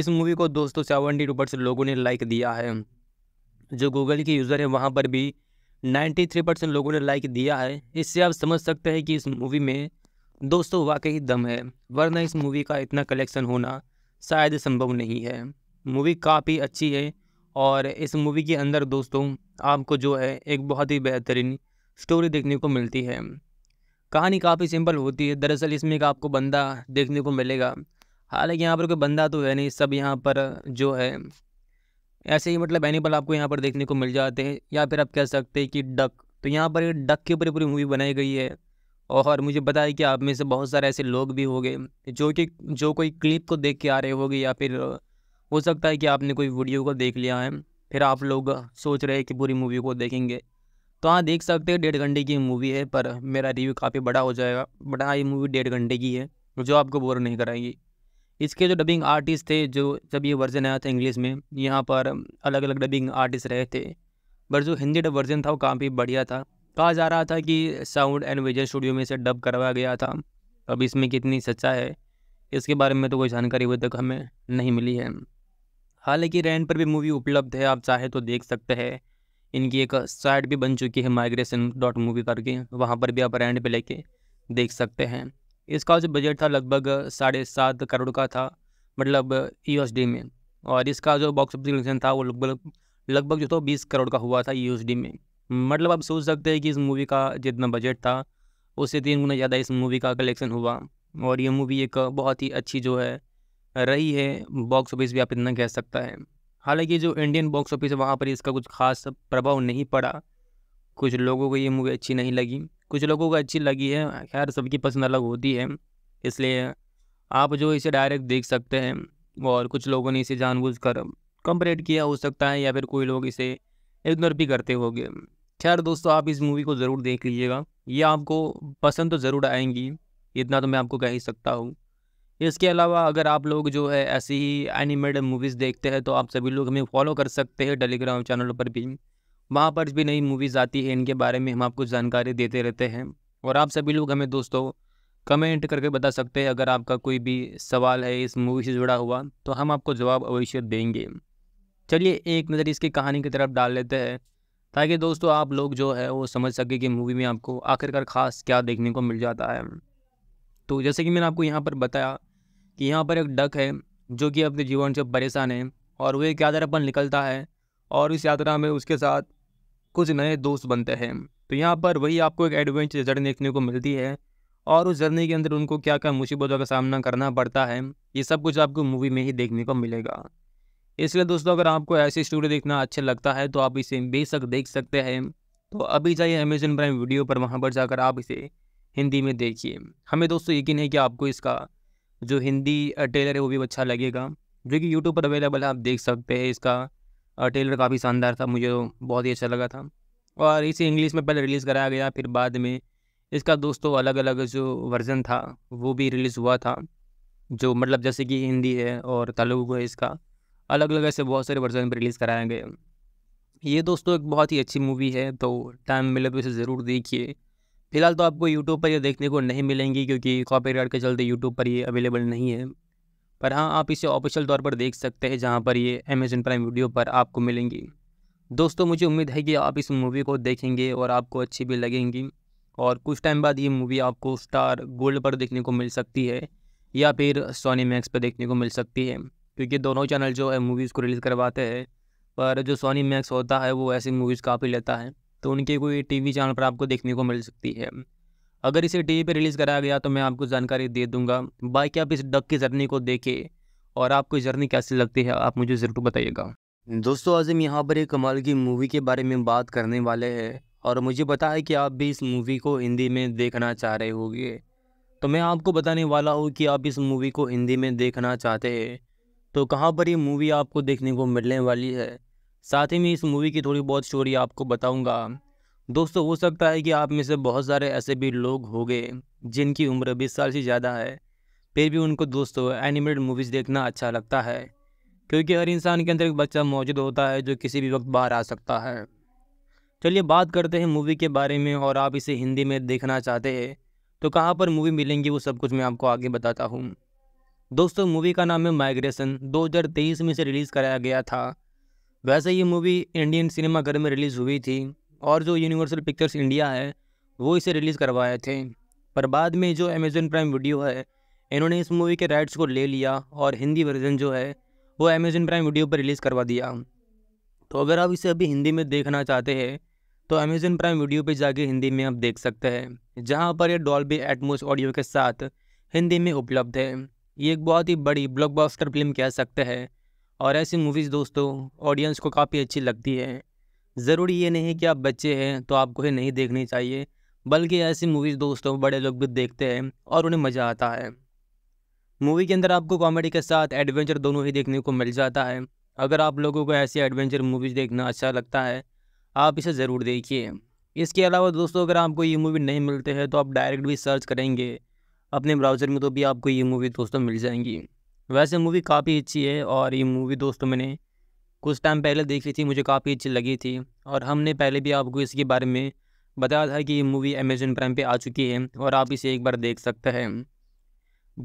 इस मूवी को दोस्तों सेवेंटी टू परसेंट लोगों ने लाइक दिया है जो गूगल के यूज़र है वहाँ पर भी नाइन्टी थ्री परसेंट लोगों ने लाइक दिया है इससे आप समझ सकते हैं कि इस मूवी में दोस्तों वाकई दम है वरना इस मूवी का इतना कलेक्शन होना शायद संभव नहीं है मूवी काफ़ी अच्छी है और इस मूवी के अंदर दोस्तों आपको जो है एक बहुत ही बेहतरीन स्टोरी देखने को मिलती है कहानी काफ़ी सिंपल होती है दरअसल इसमें एक आपको बंदा देखने को मिलेगा हालांकि यहाँ पर कोई बंदा तो है नहीं सब यहाँ पर जो है ऐसे ही मतलब एनिमल आपको यहाँ पर देखने को मिल जाते हैं या फिर आप कह सकते हैं कि डक तो यहाँ पर डक के ऊपर पूरी मूवी बनाई गई है और मुझे पता है कि आप में से बहुत सारे ऐसे लोग भी होंगे जो कि जो कोई क्लिप को देख के आ रहे होंगे या फिर हो सकता है कि आपने कोई वीडियो को देख लिया है फिर आप लोग सोच रहे हैं कि पूरी मूवी को देखेंगे तो हाँ देख सकते हैं डेढ़ घंटे की मूवी है पर मेरा रिव्यू काफ़ी बड़ा हो जाएगा बड़ा ये मूवी डेढ़ घंटे की है जो आपको बोर नहीं कराएगी इसके जो डबिंग आर्टिस्ट थे जो जब ये वर्जन आया था इंग्लिश में यहाँ पर अलग अलग डबिंग आर्टिस्ट रहे थे पर जो हिंदी डब वर्जन था वो काफ़ी बढ़िया था कहा जा रहा था कि साउंड एंड विजन स्टूडियो में इसे डब करवाया गया था अब इसमें कितनी सच्चा है इसके बारे में तो कोई जानकारी अभी तक हमें नहीं मिली है हालांकि रेंट पर भी मूवी उपलब्ध है आप चाहे तो देख सकते हैं इनकी एक साइट भी बन चुकी है माइग्रेशन डॉट मूवी करके वहाँ पर भी आप रेंट पर लेके देख सकते हैं इसका जो बजट था लगभग साढ़े सात करोड़ का था मतलब डी e में और इसका जो बॉक्स ऑफिस कलेक्शन था वो लगभग लगभग जो था तो बीस करोड़ का हुआ था डी e में मतलब आप सोच सकते हैं कि इस मूवी का जितना बजट था उससे तीन गुना ज़्यादा इस मूवी का कलेक्शन हुआ और ये मूवी एक बहुत ही अच्छी जो है रही है बॉक्स ऑफिस भी आप इतना कह सकता है हालांकि जो इंडियन बॉक्स ऑफिस है वहाँ पर इसका कुछ खास प्रभाव नहीं पड़ा कुछ लोगों को ये मूवी अच्छी नहीं लगी कुछ लोगों को अच्छी लगी है खैर सबकी पसंद अलग होती है इसलिए आप जो इसे डायरेक्ट देख सकते हैं और कुछ लोगों ने इसे जानबूझ कर कम किया हो सकता है या फिर कोई लोग इसे इग्नोर भी करते होंगे खैर अच्छा दोस्तों आप इस मूवी को ज़रूर देख लीजिएगा ये आपको पसंद तो ज़रूर आएंगी इतना तो मैं आपको कह ही सकता हूँ इसके अलावा अगर आप लोग जो है ऐसी ही एनिमेटेड मूवीज़ देखते हैं तो आप सभी लोग हमें फॉलो कर सकते हैं टेलीग्राम चैनल पर भी वहाँ पर भी नई मूवीज़ आती है इनके बारे में हम आपको जानकारी देते रहते हैं और आप सभी लोग हमें दोस्तों कमेंट करके बता सकते हैं अगर आपका कोई भी सवाल है इस मूवी से जुड़ा हुआ तो हम आपको जवाब अवश्य देंगे चलिए एक नज़र इसकी कहानी की तरफ डाल लेते हैं ताकि दोस्तों आप लोग जो है वो समझ सके कि मूवी में आपको आखिरकार ख़ास क्या देखने को मिल जाता है तो जैसे कि मैंने आपको यहाँ पर बताया कि यहाँ पर एक डक है जो कि अपने जीवन से परेशान है और वो एक यात्रा पर निकलता है और इस यात्रा में उसके साथ कुछ नए दोस्त बनते हैं तो यहाँ पर वही आपको एक एडवेंचर जर्नी देखने को मिलती है और उस जर्नी के अंदर उनको क्या क्या मुसीबतों का सामना करना पड़ता है ये सब कुछ आपको मूवी में ही देखने को मिलेगा इसलिए दोस्तों अगर आपको ऐसी स्टोरी देखना अच्छा लगता है तो आप इसे बेशक देख सकते हैं तो अभी जाइए अमेजन प्राइम वीडियो पर वहाँ पर जाकर आप इसे हिंदी में देखिए हमें दोस्तों यकीन है कि आपको इसका जो हिंदी टेलर है वो भी अच्छा लगेगा जो कि यूट्यूब पर अवेलेबल है आप देख सकते हैं इसका टेलर काफ़ी शानदार था मुझे बहुत ही अच्छा लगा था और इसे इंग्लिश में पहले रिलीज़ कराया गया फिर बाद में इसका दोस्तों अलग अलग जो वर्ज़न था वो भी रिलीज़ हुआ था जो मतलब जैसे कि हिंदी है और तेलुगु है इसका अलग अलग ऐसे बहुत सारे वर्जन पर रिलीज़ कराए गए ये दोस्तों एक बहुत ही अच्छी मूवी है तो टाइम मिले तो इसे ज़रूर देखिए फिलहाल तो आपको यूट्यूब पर ये देखने को नहीं मिलेंगी क्योंकि कॉपी के चलते यूट्यूब पर ये अवेलेबल नहीं है पर हाँ आप इसे ऑफिशियल तौर पर देख सकते हैं जहाँ पर ये अमेजन प्राइम वीडियो पर आपको मिलेंगी दोस्तों मुझे उम्मीद है कि आप इस मूवी को देखेंगे और आपको अच्छी भी लगेंगी और कुछ टाइम बाद ये मूवी आपको स्टार गोल्ड पर देखने को मिल सकती है या फिर सोनी मैक्स पर देखने को मिल सकती है क्योंकि दोनों चैनल जो है मूवीज़ को रिलीज़ करवाते हैं पर जो सोनी मैक्स होता है वो ऐसी मूवीज़ काफ़ी लेता है तो उनके कोई टीवी चैनल पर आपको देखने को मिल सकती है अगर इसे टीवी पर रिलीज़ कराया गया तो मैं आपको जानकारी दे दूंगा बाकी आप इस डक की जर्नी को देखें और आपको जर्नी कैसी लगती है आप मुझे ज़रूर बताइएगा दोस्तों आज हम यहाँ पर एक कमाल की मूवी के बारे में बात करने वाले हैं और मुझे पता है कि आप भी इस मूवी को हिंदी में देखना चाह रहे होगे तो मैं आपको बताने वाला हूँ कि आप इस मूवी को हिंदी में देखना चाहते हैं तो कहाँ पर ये मूवी आपको देखने को मिलने वाली है साथ ही में इस मूवी की थोड़ी बहुत स्टोरी आपको बताऊँगा दोस्तों हो सकता है कि आप में से बहुत सारे ऐसे भी लोग होंगे जिनकी उम्र बीस साल से ज़्यादा है फिर भी उनको दोस्तों एनिमेटेड मूवीज़ देखना अच्छा लगता है क्योंकि हर इंसान के अंदर एक बच्चा मौजूद होता है जो किसी भी वक्त बाहर आ सकता है चलिए बात करते हैं मूवी के बारे में और आप इसे हिंदी में देखना चाहते हैं तो कहाँ पर मूवी मिलेंगी वो सब कुछ मैं आपको आगे बताता हूँ दोस्तों मूवी का नाम है माइग्रेशन 2023 में इसे रिलीज़ कराया गया था वैसे ये मूवी इंडियन सिनेमाघर में रिलीज़ हुई थी और जो यूनिवर्सल पिक्चर्स इंडिया है वो इसे रिलीज़ करवाए थे पर बाद में जो अमेज़न प्राइम वीडियो है इन्होंने इस मूवी के राइट्स को ले लिया और हिंदी वर्जन जो है वो अमेज़न प्राइम वीडियो पर रिलीज़ करवा दिया तो अगर आप इसे अभी हिंदी में देखना चाहते हैं तो अमेज़न प्राइम वीडियो पर जाके हिंदी में आप देख सकते हैं जहाँ पर यह डॉल्बी एटमोस ऑडियो के साथ हिंदी में उपलब्ध है ये एक बहुत ही बड़ी ब्लॉकबस्टर फिल्म कह सकते हैं और ऐसी मूवीज़ दोस्तों ऑडियंस को काफ़ी अच्छी लगती है ज़रूरी ये नहीं कि आप बच्चे हैं तो आपको ये नहीं देखनी चाहिए बल्कि ऐसी मूवीज़ दोस्तों बड़े लोग भी देखते हैं और उन्हें मज़ा आता है मूवी के अंदर आपको कॉमेडी के साथ एडवेंचर दोनों ही देखने को मिल जाता है अगर आप लोगों को ऐसी एडवेंचर मूवीज़ देखना अच्छा लगता है आप इसे ज़रूर देखिए इसके अलावा दोस्तों अगर आपको ये मूवी नहीं मिलते हैं तो आप डायरेक्ट भी सर्च करेंगे अपने ब्राउज़र में तो भी आपको ये मूवी दोस्तों मिल जाएंगी वैसे मूवी काफ़ी अच्छी है और ये मूवी दोस्तों मैंने कुछ टाइम पहले देखी थी मुझे काफ़ी अच्छी लगी थी और हमने पहले भी आपको इसके बारे में बताया था कि ये मूवी अमेजन प्राइम पे आ चुकी है और आप इसे एक बार देख सकते हैं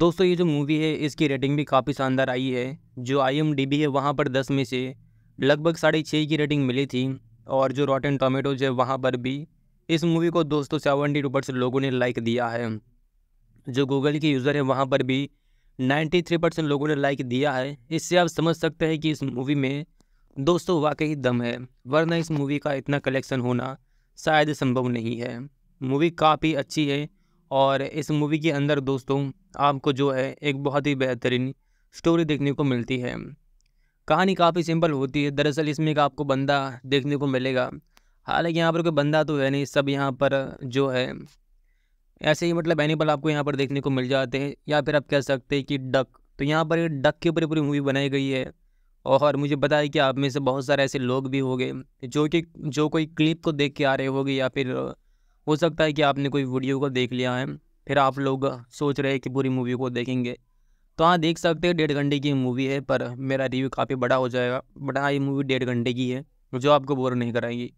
दोस्तों ये जो मूवी है इसकी रेटिंग भी काफ़ी शानदार आई है जो आई है वहाँ पर दस में से लगभग साढ़े छः की रेटिंग मिली थी और जो रॉटन टोमेटोज है वहाँ पर भी इस मूवी को दोस्तों सेवेंटी टू लोगों ने लाइक दिया है जो गूगल के यूज़र हैं वहाँ पर भी 93 परसेंट लोगों ने लाइक दिया है इससे आप समझ सकते हैं कि इस मूवी में दोस्तों वाकई दम है वरना इस मूवी का इतना कलेक्शन होना शायद संभव नहीं है मूवी काफ़ी अच्छी है और इस मूवी के अंदर दोस्तों आपको जो है एक बहुत ही बेहतरीन स्टोरी देखने को मिलती है कहानी काफ़ी सिंपल होती है दरअसल इसमें एक आपको बंदा देखने को मिलेगा हालांकि यहाँ पर कोई बंदा तो है नहीं सब यहाँ पर जो है ऐसे ही मतलब एनिमल आपको यहाँ पर देखने को मिल जाते हैं या फिर आप कह सकते हैं कि डक तो यहाँ पर डक के ऊपर पूरी मूवी बनाई गई है और मुझे बताया कि आप में से बहुत सारे ऐसे लोग भी होंगे जो कि जो कोई क्लिप को देख के आ रहे होंगे या फिर हो सकता है कि आपने कोई वीडियो को देख लिया है फिर आप लोग सोच रहे हैं कि पूरी मूवी को देखेंगे तो हाँ देख सकते हैं डेढ़ घंटे की मूवी है पर मेरा रिव्यू काफ़ी बड़ा हो जाएगा बट हाँ ये मूवी डेढ़ घंटे की है जो आपको बोर नहीं कराएगी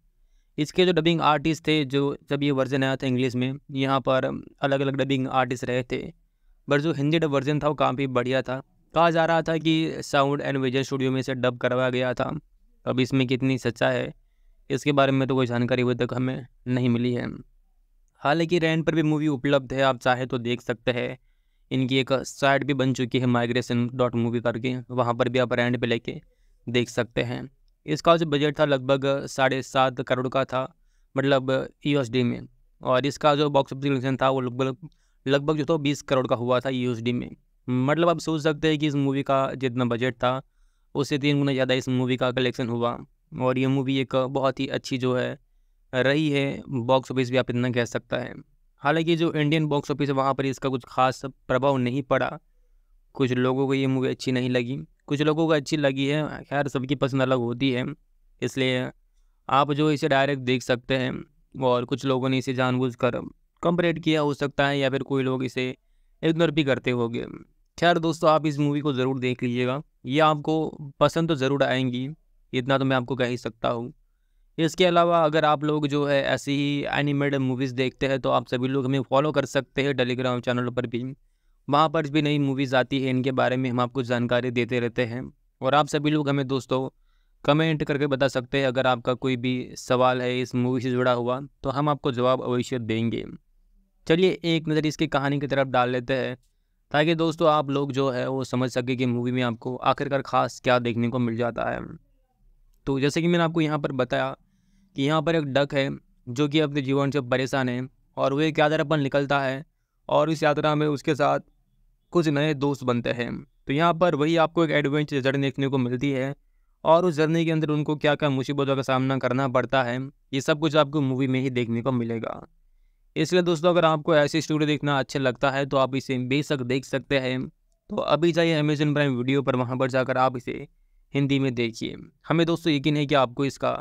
इसके जो डबिंग आर्टिस्ट थे जो जब ये वर्जन आया था इंग्लिश में यहाँ पर अलग अलग डबिंग आर्टिस्ट रहे थे बट जो हिंदी डब वर्जन था वो काफ़ी बढ़िया था कहा जा रहा था कि साउंड एंड विजन स्टूडियो में से डब करवाया गया था अब इसमें कितनी सच्चा है इसके बारे में तो कोई जानकारी अभी तक हमें नहीं मिली है हालांकि रेंट पर भी मूवी उपलब्ध है आप चाहे तो देख सकते हैं इनकी एक साइट भी बन चुकी है माइग्रेशन डॉट मूवी करके वहाँ पर भी आप रेंट पर लेके देख सकते हैं इसका जो बजट था लगभग साढ़े सात करोड़ का था मतलब यूएसडी में और इसका जो बॉक्स ऑफिस कलेक्शन था वो लगभग लगभग जो था तो बीस करोड़ का हुआ था यूएसडी में मतलब आप सोच सकते हैं कि इस मूवी का जितना बजट था उससे तीन गुना ज़्यादा इस मूवी का कलेक्शन हुआ और ये मूवी एक बहुत ही अच्छी जो है रही है बॉक्स ऑफिस भी आप इतना कह सकता है हालांकि जो इंडियन बॉक्स ऑफिस है वहाँ पर इसका कुछ खास प्रभाव नहीं पड़ा कुछ लोगों को ये मूवी अच्छी नहीं लगी कुछ लोगों को अच्छी लगी है खैर सबकी पसंद अलग होती है इसलिए आप जो इसे डायरेक्ट देख सकते हैं और कुछ लोगों ने इसे जानबूझ कम रेट किया हो सकता है या फिर कोई लोग इसे इग्नोर भी करते होंगे खैर दोस्तों आप इस मूवी को ज़रूर देख लीजिएगा ये आपको पसंद तो ज़रूर आएंगी इतना तो मैं आपको कह ही सकता हूँ इसके अलावा अगर आप लोग जो है ऐसी ही एनिमेटेड मूवीज़ देखते हैं तो आप सभी लोग हमें फॉलो कर सकते हैं टेलीग्राम चैनल पर भी वहाँ पर भी नई मूवीज़ आती है इनके बारे में हम आपको जानकारी देते रहते हैं और आप सभी लोग हमें दोस्तों कमेंट करके बता सकते हैं अगर आपका कोई भी सवाल है इस मूवी से जुड़ा हुआ तो हम आपको जवाब अवश्य देंगे चलिए एक नज़र इसकी कहानी की तरफ डाल लेते हैं ताकि दोस्तों आप लोग जो है वो समझ सके कि मूवी में आपको आखिरकार ख़ास क्या देखने को मिल जाता है तो जैसे कि मैंने आपको यहाँ पर बताया कि यहाँ पर एक डक है जो कि अपने जीवन से परेशान है और वो एक यात्रा पर निकलता है और इस यात्रा में उसके साथ कुछ नए दोस्त बनते हैं तो यहाँ पर वही आपको एक एडवेंचर जर्नी देखने को मिलती है और उस जर्नी के अंदर उनको क्या क्या मुसीबतों का सामना करना पड़ता है ये सब कुछ आपको मूवी में ही देखने को मिलेगा इसलिए दोस्तों अगर आपको ऐसी स्टोरी देखना अच्छा लगता है तो आप इसे बेशक देख सकते हैं तो अभी जाइए अमेजन प्राइम वीडियो पर वहाँ पर जाकर आप इसे हिंदी में देखिए हमें दोस्तों यकीन है कि आपको इसका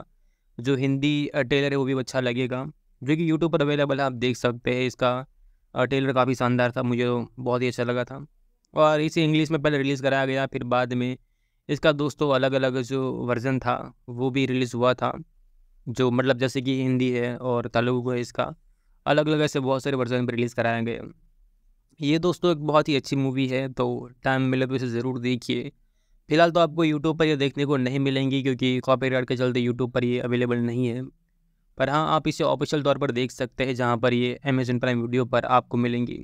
जो हिंदी ट्रेलर है वो भी अच्छा लगेगा जो कि यूट्यूब पर अवेलेबल है आप देख सकते हैं इसका टेलर काफ़ी शानदार था मुझे तो बहुत ही अच्छा लगा था और इसे इंग्लिश में पहले रिलीज़ कराया गया फिर बाद में इसका दोस्तों अलग अलग जो वर्ज़न था वो भी रिलीज़ हुआ था जो मतलब जैसे कि हिंदी है और तेलुगु है इसका अलग अलग ऐसे बहुत सारे वर्जन भी रिलीज़ कराए गए ये दोस्तों एक बहुत ही अच्छी मूवी है तो टाइम मिले तो इसे ज़रूर देखिए फिलहाल तो आपको यूट्यूब पर ये देखने को नहीं मिलेंगी क्योंकि कॉपी के चलते यूट्यूब पर ये अवेलेबल नहीं है पर हाँ आप इसे ऑफिशियल तौर पर देख सकते हैं जहाँ पर ये अमेजन प्राइम वीडियो पर आपको मिलेंगी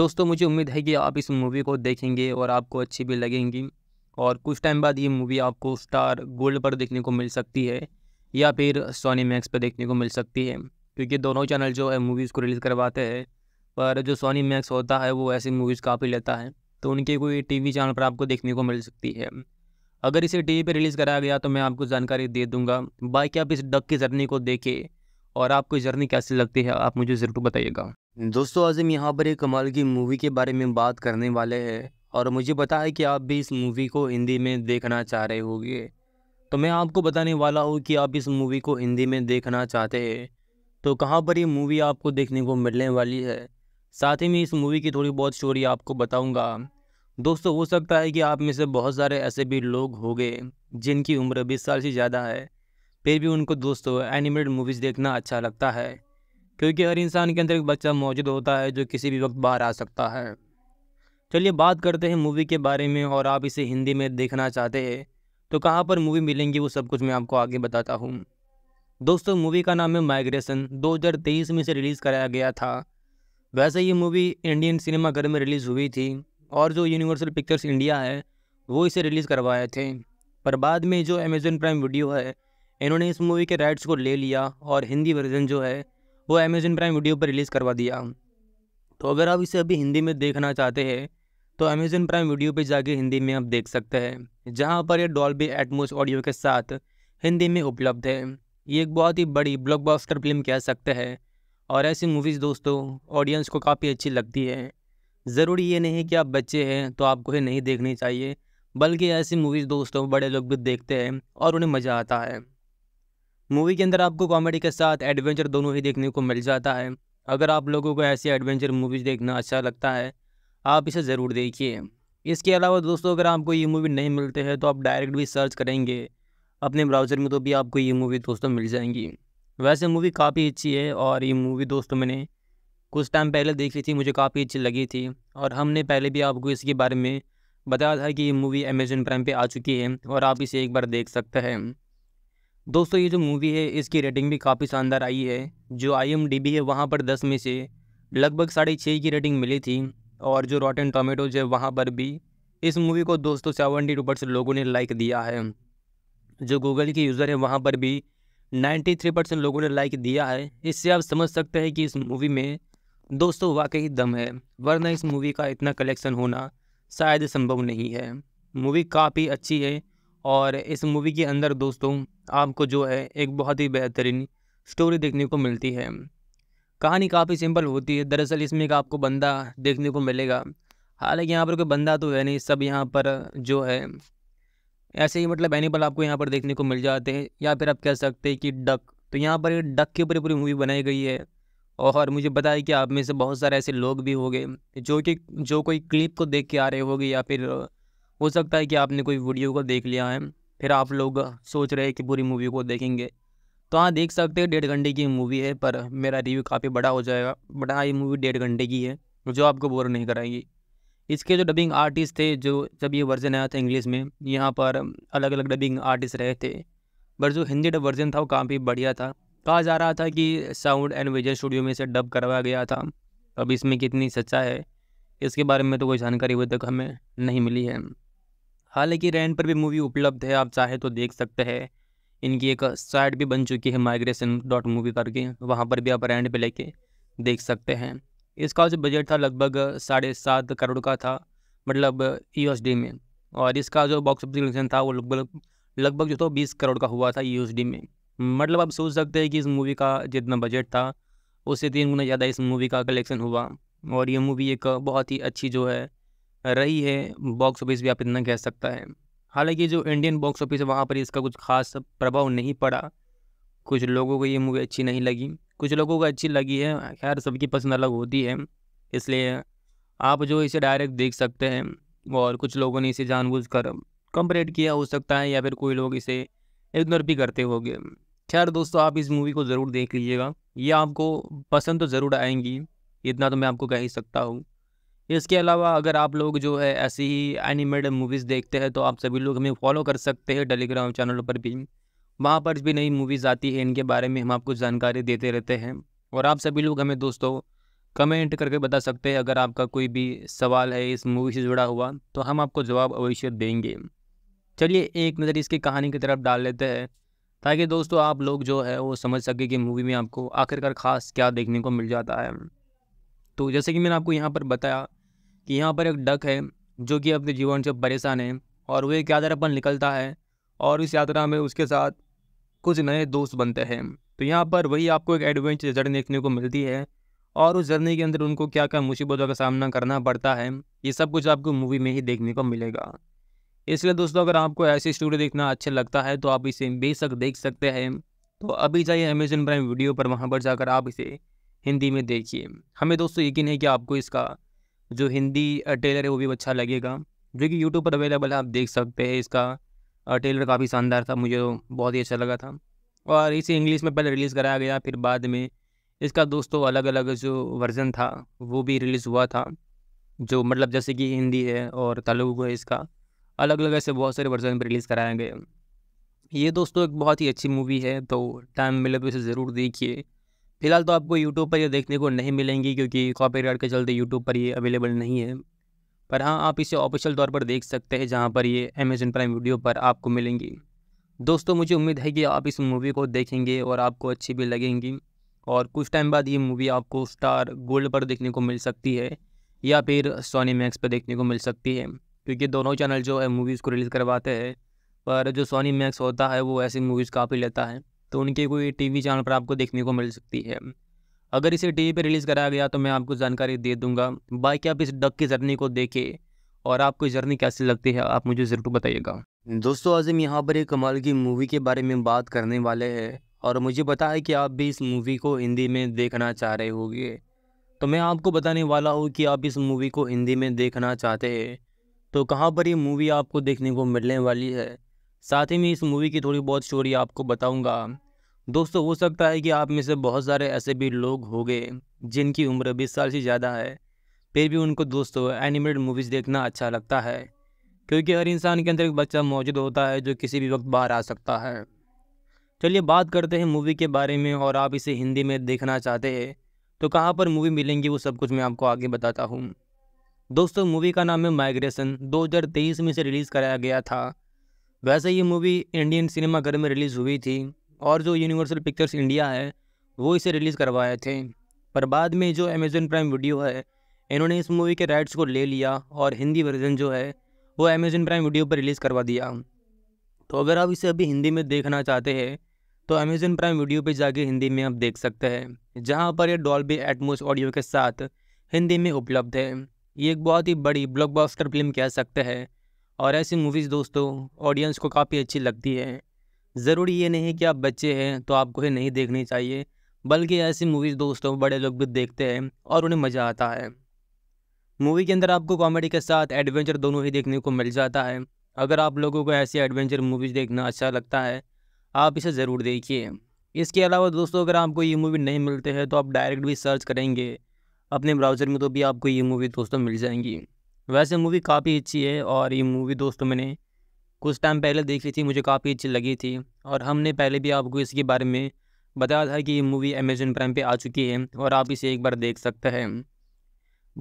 दोस्तों मुझे उम्मीद है कि आप इस मूवी को देखेंगे और आपको अच्छी भी लगेंगी और कुछ टाइम बाद ये मूवी आपको स्टार गोल्ड पर देखने को मिल सकती है या फिर सोनी मैक्स पर देखने को मिल सकती है क्योंकि दोनों चैनल जो है मूवीज़ को रिलीज़ करवाते हैं पर जो सोनी मैक्स होता है वो ऐसी मूवीज़ काफ़ी लेता है तो उनके कोई टीवी चैनल पर आपको देखने को मिल सकती है अगर इसे टी पे रिलीज़ कराया गया तो मैं आपको जानकारी दे दूंगा बाकी आप इस डक की जर्नी को देखें और आपको जर्नी कैसी लगती है आप मुझे ज़रूर बताइएगा दोस्तों आज हम यहाँ पर एक कमाल की मूवी के बारे में बात करने वाले हैं और मुझे पता है कि आप भी इस मूवी को हिंदी में देखना चाह रहे होगे तो मैं आपको बताने वाला हूँ कि आप इस मूवी को हिंदी में देखना चाहते हैं तो कहाँ पर ये मूवी आपको देखने को मिलने वाली है साथ ही में इस मूवी की थोड़ी बहुत स्टोरी आपको बताऊँगा दोस्तों हो सकता है कि आप में से बहुत सारे ऐसे भी लोग हो गए जिनकी उम्र बीस साल से ज़्यादा है फिर भी उनको दोस्तों एनिमेटेड मूवीज़ देखना अच्छा लगता है क्योंकि हर इंसान के अंदर एक बच्चा मौजूद होता है जो किसी भी वक्त बाहर आ सकता है चलिए बात करते हैं मूवी के बारे में और आप इसे हिंदी में देखना चाहते हैं तो कहाँ पर मूवी मिलेंगी वो सब कुछ मैं आपको आगे बताता हूँ दोस्तों मूवी का नाम है माइग्रेशन 2023 में इसे रिलीज़ कराया गया था वैसे ये मूवी इंडियन सिनेमा घर में रिलीज़ हुई थी और जो यूनिवर्सल पिक्चर्स इंडिया है वो इसे रिलीज़ करवाए थे पर बाद में जो अमेज़न प्राइम वीडियो है इन्होंने इस मूवी के राइट्स को ले लिया और हिंदी वर्जन जो है वो अमेज़न प्राइम वीडियो पर रिलीज़ करवा दिया तो अगर आप इसे अभी हिंदी में देखना चाहते हैं तो अमेज़न प्राइम वीडियो पर जाके हिंदी में आप देख सकते हैं जहाँ पर यह डॉल्बी एटमोस ऑडियो के साथ हिंदी में उपलब्ध है ये एक बहुत ही बड़ी ब्लॉकबस्टर फिल्म कह सकते हैं और ऐसी मूवीज़ दोस्तों ऑडियंस को काफ़ी अच्छी लगती है ज़रूरी ये नहीं कि आप बच्चे हैं तो आपको ये नहीं देखनी चाहिए बल्कि ऐसी मूवीज़ दोस्तों बड़े लोग भी देखते हैं और उन्हें मज़ा आता है मूवी के अंदर आपको कॉमेडी के साथ एडवेंचर दोनों ही देखने को मिल जाता है अगर आप लोगों को ऐसी एडवेंचर मूवीज़ देखना अच्छा लगता है आप इसे ज़रूर देखिए इसके अलावा दोस्तों अगर आपको ये मूवी नहीं मिलते हैं तो आप डायरेक्ट भी सर्च करेंगे अपने ब्राउज़र में तो भी आपको ये मूवी दोस्तों मिल जाएंगी वैसे मूवी काफ़ी अच्छी है और ये मूवी दोस्तों मैंने कुछ टाइम पहले देखी थी मुझे काफ़ी अच्छी लगी थी और हमने पहले भी आपको इसके बारे में बताया था कि ये मूवी अमेजन प्राइम पे आ चुकी है और आप इसे एक बार देख सकते हैं दोस्तों ये जो मूवी है इसकी रेटिंग भी काफ़ी शानदार आई है जो आई है वहाँ पर दस में से लगभग साढ़े छः की रेटिंग मिली थी और जो रॉटन टोमेटोज है वहाँ पर भी इस मूवी को दोस्तों सेवेंटी टू परसेंट लोगों ने लाइक दिया है जो गूगल के यूज़र है वहाँ पर भी नाइन्टी थ्री परसेंट लोगों ने लाइक दिया है इससे आप समझ सकते हैं कि इस मूवी में दोस्तों वाकई दम है वरना इस मूवी का इतना कलेक्शन होना शायद संभव नहीं है मूवी काफ़ी अच्छी है और इस मूवी के अंदर दोस्तों आपको जो है एक बहुत ही बेहतरीन स्टोरी देखने को मिलती है कहानी काफ़ी सिंपल होती है दरअसल इसमें एक आपको बंदा देखने को मिलेगा हालांकि यहाँ पर कोई बंदा तो है नहीं सब यहाँ पर जो है ऐसे ही मतलब एनिमल आपको यहाँ पर देखने को मिल जाते हैं या फिर आप कह सकते हैं कि डक तो यहाँ पर डक के ऊपर पूरी मूवी बनाई गई है और मुझे पता है कि आप में से बहुत सारे ऐसे लोग भी होंगे जो कि जो कोई क्लिप को देख के आ रहे होंगे या फिर हो सकता है कि आपने कोई वीडियो को देख लिया है फिर आप लोग सोच रहे हैं कि पूरी मूवी को देखेंगे तो हाँ देख सकते हैं डेढ़ घंटे की मूवी है पर मेरा रिव्यू काफ़ी बड़ा हो जाएगा बड़ा हाँ ये मूवी डेढ़ घंटे की है जो आपको बोर नहीं कराएगी इसके जो डबिंग आर्टिस्ट थे जो जब ये वर्जन आया था इंग्लिश में यहाँ पर अलग अलग डबिंग आर्टिस्ट रहे थे पर जो हिंदी डब वर्जन था वो काफ़ी बढ़िया था कहा जा रहा था कि साउंड एंड विजन स्टूडियो में इसे डब करवाया गया था अब इसमें कितनी सच्चा है इसके बारे में तो कोई जानकारी अभी तक हमें नहीं मिली है हालांकि रेंट पर भी मूवी उपलब्ध है आप चाहे तो देख सकते हैं इनकी एक साइट भी बन चुकी है माइग्रेशन डॉट मूवी करके वहाँ पर भी आप रेंट पर लेके देख सकते हैं इसका जो बजट था लगभग साढ़े सात करोड़ का था मतलब यूएसडी में और इसका जो बॉक्स ऑफिस कलेक्शन था वो लगभग लगभग जो था तो बीस करोड़ का हुआ था यूएसडी में मतलब आप सोच सकते हैं कि इस मूवी का जितना बजट था उससे तीन गुना ज़्यादा इस मूवी का कलेक्शन हुआ और ये मूवी एक बहुत ही अच्छी जो है रही है बॉक्स ऑफिस भी आप इतना कह सकता है हालांकि जो इंडियन बॉक्स ऑफिस है वहाँ पर इसका कुछ खास प्रभाव नहीं पड़ा कुछ लोगों को ये मूवी अच्छी नहीं लगी कुछ लोगों को अच्छी लगी है खैर सबकी पसंद अलग होती है इसलिए आप जो इसे डायरेक्ट देख सकते हैं और कुछ लोगों ने इसे जानबूझकर कर रेट किया हो सकता है या फिर कोई लोग इसे इग्नोर भी करते होंगे खैर दोस्तों आप इस मूवी को ज़रूर देख लीजिएगा ये आपको पसंद तो ज़रूर आएंगी इतना तो मैं आपको कह ही सकता हूँ इसके अलावा अगर आप लोग जो है ऐसी ही एनिमेटेड मूवीज़ देखते हैं तो आप सभी लोग हमें फॉलो कर सकते हैं टेलीग्राम चैनल पर भी वहाँ पर भी नई मूवीज़ आती है इनके बारे में हम आपको जानकारी देते रहते हैं और आप सभी लोग हमें दोस्तों कमेंट करके बता सकते हैं अगर आपका कोई भी सवाल है इस मूवी से जुड़ा हुआ तो हम आपको जवाब अवश्य देंगे चलिए एक नज़र इसकी कहानी की तरफ डाल लेते हैं ताकि दोस्तों आप लोग जो है वो समझ सके कि मूवी में आपको आखिरकार ख़ास क्या देखने को मिल जाता है तो जैसे कि मैंने आपको यहाँ पर बताया कि यहाँ पर एक डक है जो कि अपने जीवन से परेशान है और वह एक यात्रा पर निकलता है और इस यात्रा में उसके साथ कुछ नए दोस्त बनते हैं तो यहाँ पर वही आपको एक एडवेंचर जर्नी देखने को मिलती है और उस जर्नी के अंदर उनको क्या क्या मुसीबतों का सामना करना पड़ता है ये सब कुछ आपको मूवी में ही देखने को मिलेगा इसलिए दोस्तों अगर आपको ऐसी स्टोरी देखना अच्छा लगता है तो आप इसे बेशक देख सकते हैं तो अभी जाइए अमेजन प्राइम वीडियो पर वहाँ पर जाकर आप इसे हिंदी में देखिए हमें दोस्तों यकीन है कि आपको इसका जो हिंदी ट्रेलर है वो भी अच्छा लगेगा जो कि यूट्यूब पर अवेलेबल है आप देख सकते हैं इसका ट्रेलर काफ़ी शानदार था मुझे तो बहुत ही अच्छा लगा था और इसे इंग्लिश में पहले रिलीज़ कराया गया फिर बाद में इसका दोस्तों अलग अलग जो वर्ज़न था वो भी रिलीज़ हुआ था जो मतलब जैसे कि हिंदी है और तेलुगु है इसका अलग अलग ऐसे बहुत सारे वर्जन पर रिलीज़ कराए गए ये दोस्तों एक बहुत ही अच्छी मूवी है तो टाइम मिले तो इसे ज़रूर देखिए फिलहाल तो आपको यूट्यूब पर यह देखने को नहीं मिलेंगी क्योंकि कॉपी के चलते यूट्यूब पर ये अवेलेबल नहीं है पर हाँ आप इसे ऑफिशियल तौर पर देख सकते हैं जहाँ पर ये अमेजन प्राइम वीडियो पर आपको मिलेंगी दोस्तों मुझे उम्मीद है कि आप इस मूवी को देखेंगे और आपको अच्छी भी लगेंगी और कुछ टाइम बाद ये मूवी आपको स्टार गोल्ड पर देखने को मिल सकती है या फिर सोनी मैक्स पर देखने को मिल सकती है क्योंकि दोनों चैनल जो है मूवीज़ को रिलीज़ करवाते हैं पर जो सोनी मैक्स होता है वो ऐसी मूवीज़ काफ़ी लेता है तो उनके कोई टीवी चैनल पर आपको देखने को मिल सकती है अगर इसे टीवी पर रिलीज़ कराया गया तो मैं आपको जानकारी दे दूंगा बाकी आप इस डक की जर्नी को देखें और आपको जर्नी कैसी लगती है आप मुझे ज़रूर बताइएगा दोस्तों आज हम यहाँ पर एक कमाल की मूवी के बारे में बात करने वाले हैं और मुझे पता है कि आप भी इस मूवी को हिंदी में देखना चाह रहे होंगे तो मैं आपको बताने वाला हूँ कि आप इस मूवी को हिंदी में देखना चाहते हैं तो कहाँ पर ये मूवी आपको देखने को मिलने वाली है साथ ही में इस मूवी की थोड़ी बहुत स्टोरी आपको बताऊंगा दोस्तों हो सकता है कि आप में से बहुत सारे ऐसे भी लोग होंगे जिनकी उम्र बीस साल से ज़्यादा है फिर भी उनको दोस्तों एनिमेटेड मूवीज़ देखना अच्छा लगता है क्योंकि हर इंसान के अंदर एक बच्चा मौजूद होता है जो किसी भी वक्त बाहर आ सकता है चलिए बात करते हैं मूवी के बारे में और आप इसे हिंदी में देखना चाहते हैं तो कहाँ पर मूवी मिलेंगी वो सब कुछ मैं आपको आगे बताता हूँ दोस्तों मूवी का नाम है माइग्रेशन 2023 में इसे रिलीज़ कराया गया था वैसे ये मूवी इंडियन सिनेमाघर में रिलीज़ हुई थी और जो यूनिवर्सल पिक्चर्स इंडिया है वो इसे रिलीज़ करवाए थे पर बाद में जो अमेज़न प्राइम वीडियो है इन्होंने इस मूवी के राइट्स को ले लिया और हिंदी वर्जन जो है वो अमेज़न प्राइम वीडियो पर रिलीज़ करवा दिया तो अगर आप इसे अभी हिंदी में देखना चाहते हैं तो अमेज़न प्राइम वीडियो पर जाके हिंदी में आप देख सकते हैं जहाँ पर यह डॉल्बी एटमोस ऑडियो के साथ हिंदी में उपलब्ध है ये एक बहुत ही बड़ी ब्लॉकबस्टर फिल्म कह सकते हैं और ऐसी मूवीज़ दोस्तों ऑडियंस को काफ़ी अच्छी लगती है ज़रूरी ये नहीं कि आप बच्चे हैं तो आपको ये नहीं देखनी चाहिए बल्कि ऐसी मूवीज़ दोस्तों बड़े लोग भी देखते हैं और उन्हें मज़ा आता है मूवी के अंदर आपको कॉमेडी के साथ एडवेंचर दोनों ही देखने को मिल जाता है अगर आप लोगों को ऐसी एडवेंचर मूवीज़ देखना अच्छा लगता है आप इसे ज़रूर देखिए इसके अलावा दोस्तों अगर आपको ये मूवी नहीं मिलते हैं तो आप डायरेक्ट भी सर्च करेंगे अपने ब्राउज़र में तो भी आपको ये मूवी दोस्तों मिल जाएंगी वैसे मूवी काफ़ी अच्छी है और ये मूवी दोस्तों मैंने कुछ टाइम पहले देखी थी मुझे काफ़ी अच्छी लगी थी और हमने पहले भी आपको इसके बारे में बताया था कि ये मूवी अमेजन प्राइम पर आ चुकी है और आप इसे एक बार देख सकते हैं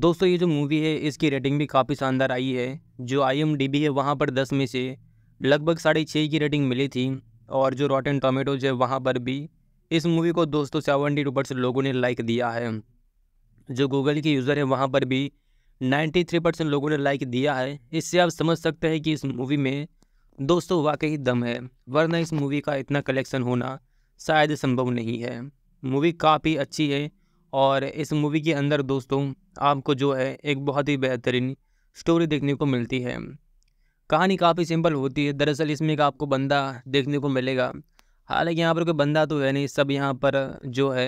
दोस्तों ये जो मूवी है इसकी रेटिंग भी काफ़ी शानदार आई है जो आई है वहाँ पर दस में से लगभग साढ़े छः की रेटिंग मिली थी और जो रॉटन टोमेटोज है वहाँ पर भी इस मूवी को दोस्तों सेवेंटी टू परसेंट लोगों ने लाइक दिया है जो गूगल के यूज़र हैं वहाँ पर भी 93 परसेंट लोगों ने लाइक दिया है इससे आप समझ सकते हैं कि इस मूवी में दोस्तों वाकई दम है वरना इस मूवी का इतना कलेक्शन होना शायद संभव नहीं है मूवी काफ़ी अच्छी है और इस मूवी के अंदर दोस्तों आपको जो है एक बहुत ही बेहतरीन स्टोरी देखने को मिलती है कहानी काफ़ी सिंपल होती है दरअसल इसमें एक आपको बंदा देखने को मिलेगा हालांकि यहाँ पर कोई बंदा तो है नहीं सब यहाँ पर जो है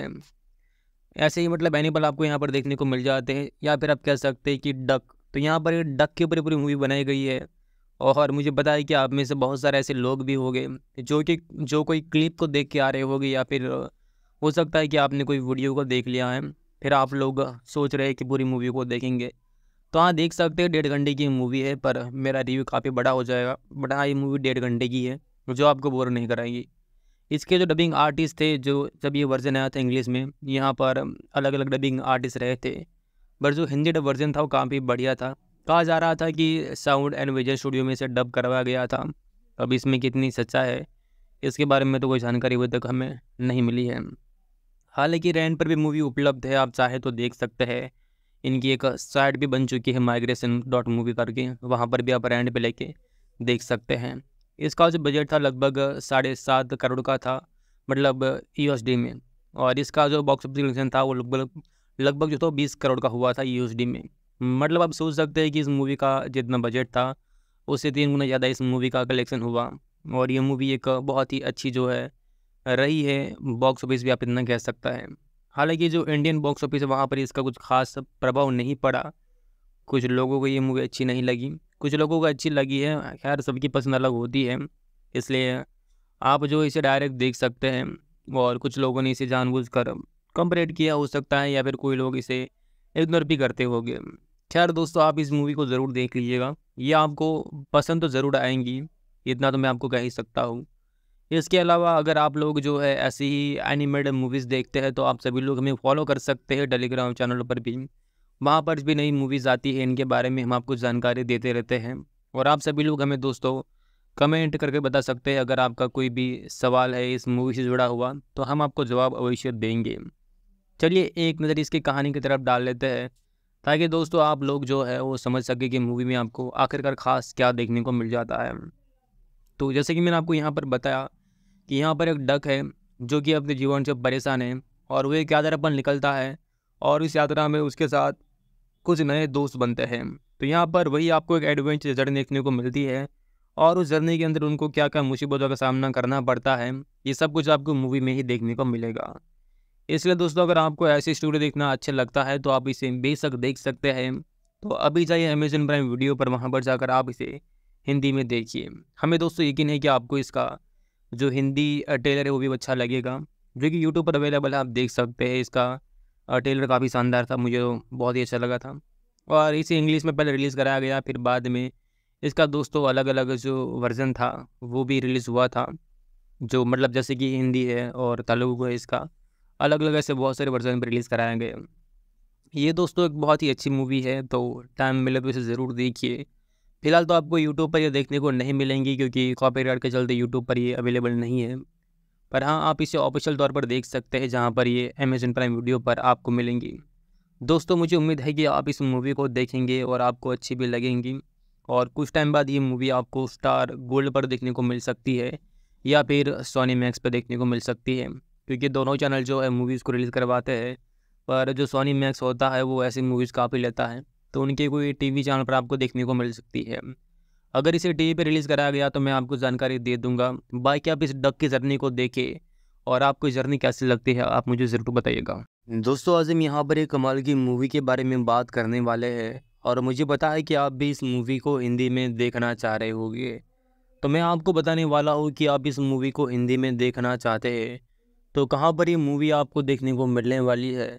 ऐसे ही मतलब एनिमल आपको यहाँ पर देखने को मिल जाते हैं या फिर आप कह सकते हैं कि डक तो यहाँ पर डक के ऊपर पूरी मूवी बनाई गई है और मुझे पता है कि आप में से बहुत सारे ऐसे लोग भी होंगे जो कि जो कोई क्लिप को देख के आ रहे होंगे या फिर हो सकता है कि आपने कोई वीडियो को देख लिया है फिर आप लोग सोच रहे हैं कि पूरी मूवी को देखेंगे तो हाँ देख सकते हैं डेढ़ घंटे की मूवी है पर मेरा रिव्यू काफ़ी बड़ा हो जाएगा बट ये मूवी डेढ़ घंटे की है जो आपको बोर नहीं कराएगी इसके जो डबिंग आर्टिस्ट थे जो जब ये वर्जन आया था इंग्लिश में यहाँ पर अलग अलग डबिंग आर्टिस्ट रहे थे बट जो हिंदी डब वर्जन था वो काफ़ी बढ़िया था कहा जा रहा था कि साउंड एंड विजन स्टूडियो में इसे डब करवाया गया था अब इसमें कितनी सच्चा है इसके बारे में तो कोई जानकारी अभी तक हमें नहीं मिली है हालांकि रेंट पर भी मूवी उपलब्ध है आप चाहे तो देख सकते हैं इनकी एक साइट भी बन चुकी है माइग्रेशन डॉट मूवी करके वहाँ पर भी आप रेंट पर लेके देख सकते हैं इसका जो बजट था लगभग साढ़े सात करोड़ का था मतलब यूएसडी में और इसका जो बॉक्स ऑफिस कलेक्शन था वो लगभग लगभग जो था तो बीस करोड़ का हुआ था यूएसडी में मतलब आप सोच सकते हैं कि इस मूवी का जितना बजट था उससे तीन गुना ज़्यादा इस मूवी का कलेक्शन हुआ और ये मूवी एक बहुत ही अच्छी जो है रही है बॉक्स ऑफिस भी आप इतना कह सकता है हालांकि जो इंडियन बॉक्स ऑफिस है वहाँ पर इसका कुछ खास प्रभाव नहीं पड़ा कुछ लोगों को ये मूवी अच्छी नहीं लगी कुछ लोगों को अच्छी लगी है खैर सबकी पसंद अलग होती है इसलिए आप जो इसे डायरेक्ट देख सकते हैं और कुछ लोगों ने इसे जानबूझ कर कंपरेट किया हो सकता है या फिर कोई लोग इसे इग्नोर भी करते होंगे खैर दोस्तों आप इस मूवी को ज़रूर देख लीजिएगा ये आपको पसंद तो ज़रूर आएंगी इतना तो मैं आपको कह ही सकता हूँ इसके अलावा अगर आप लोग जो है ऐसी ही एनिमेटेड मूवीज़ देखते हैं तो आप सभी लोग हमें फॉलो कर सकते हैं टेलीग्राम चैनल पर भी वहाँ पर भी नई मूवीज़ आती है इनके बारे में हम आपको जानकारी देते रहते हैं और आप सभी लोग हमें दोस्तों कमेंट करके बता सकते हैं अगर आपका कोई भी सवाल है इस मूवी से जुड़ा हुआ तो हम आपको जवाब अवश्य देंगे चलिए एक नज़र इसकी कहानी की तरफ डाल लेते हैं ताकि दोस्तों आप लोग जो है वो समझ सके कि मूवी में आपको आखिरकार ख़ास क्या देखने को मिल जाता है तो जैसे कि मैंने आपको यहाँ पर बताया कि यहाँ पर एक डक है जो कि अपने जीवन से परेशान है और वो एक यात्रा पर निकलता है और इस यात्रा में उसके साथ कुछ नए दोस्त बनते हैं तो यहाँ पर वही आपको एक एडवेंचर जर्नी देखने को मिलती है और उस जर्नी के अंदर उनको क्या क्या मुसीबतों का सामना करना पड़ता है ये सब कुछ आपको मूवी में ही देखने को मिलेगा इसलिए दोस्तों अगर आपको ऐसी स्टोरी देखना अच्छा लगता है तो आप इसे बेशक देख सकते हैं तो अभी जाइए अमेजन प्राइम वीडियो पर वहाँ पर जाकर आप इसे हिंदी में देखिए हमें दोस्तों यकीन है कि आपको इसका जो हिंदी ट्रेलर है वो भी अच्छा लगेगा जो कि यूट्यूब पर अवेलेबल है आप देख सकते हैं इसका टेलर काफ़ी शानदार था मुझे तो बहुत ही अच्छा लगा था और इसे इंग्लिश में पहले रिलीज़ कराया गया फिर बाद में इसका दोस्तों अलग अलग जो वर्ज़न था वो भी रिलीज़ हुआ था जो मतलब जैसे कि हिंदी है और तेलुगु है इसका अलग अलग ऐसे बहुत सारे वर्जन पर रिलीज़ कराए गए ये दोस्तों एक बहुत ही अच्छी मूवी है तो टाइम मिले तो इसे ज़रूर देखिए फिलहाल तो आपको यूट्यूब पर ये देखने को नहीं मिलेंगी क्योंकि कॉपी के चलते यूट्यूब पर ये अवेलेबल नहीं है पर हाँ आप इसे ऑफिशियल तौर पर देख सकते हैं जहाँ पर ये अमेजन प्राइम वीडियो पर आपको मिलेंगी दोस्तों मुझे उम्मीद है कि आप इस मूवी को देखेंगे और आपको अच्छी भी लगेंगी और कुछ टाइम बाद ये मूवी आपको स्टार गोल्ड पर देखने को मिल सकती है या फिर सोनी मैक्स पर देखने को मिल सकती है क्योंकि दोनों चैनल जो है मूवीज़ को रिलीज़ करवाते हैं पर जो सोनी मैक्स होता है वो ऐसी मूवीज़ काफ़ी लेता है तो उनके कोई टीवी चैनल पर आपको देखने को मिल सकती है अगर इसे टी पे रिलीज़ कराया गया तो मैं आपको जानकारी दे दूंगा बाकी आप इस डक की जर्नी को देखें और आपको जर्नी कैसी लगती है आप मुझे ज़रूर बताइएगा दोस्तों आज हम यहाँ पर एक कमाल की मूवी के बारे में बात करने वाले हैं और मुझे पता है कि आप भी इस मूवी को हिंदी में देखना चाह रहे होंगे तो मैं आपको बताने वाला हूँ कि आप इस मूवी को हिंदी में देखना चाहते हैं तो कहाँ पर ये मूवी आपको देखने को मिलने वाली है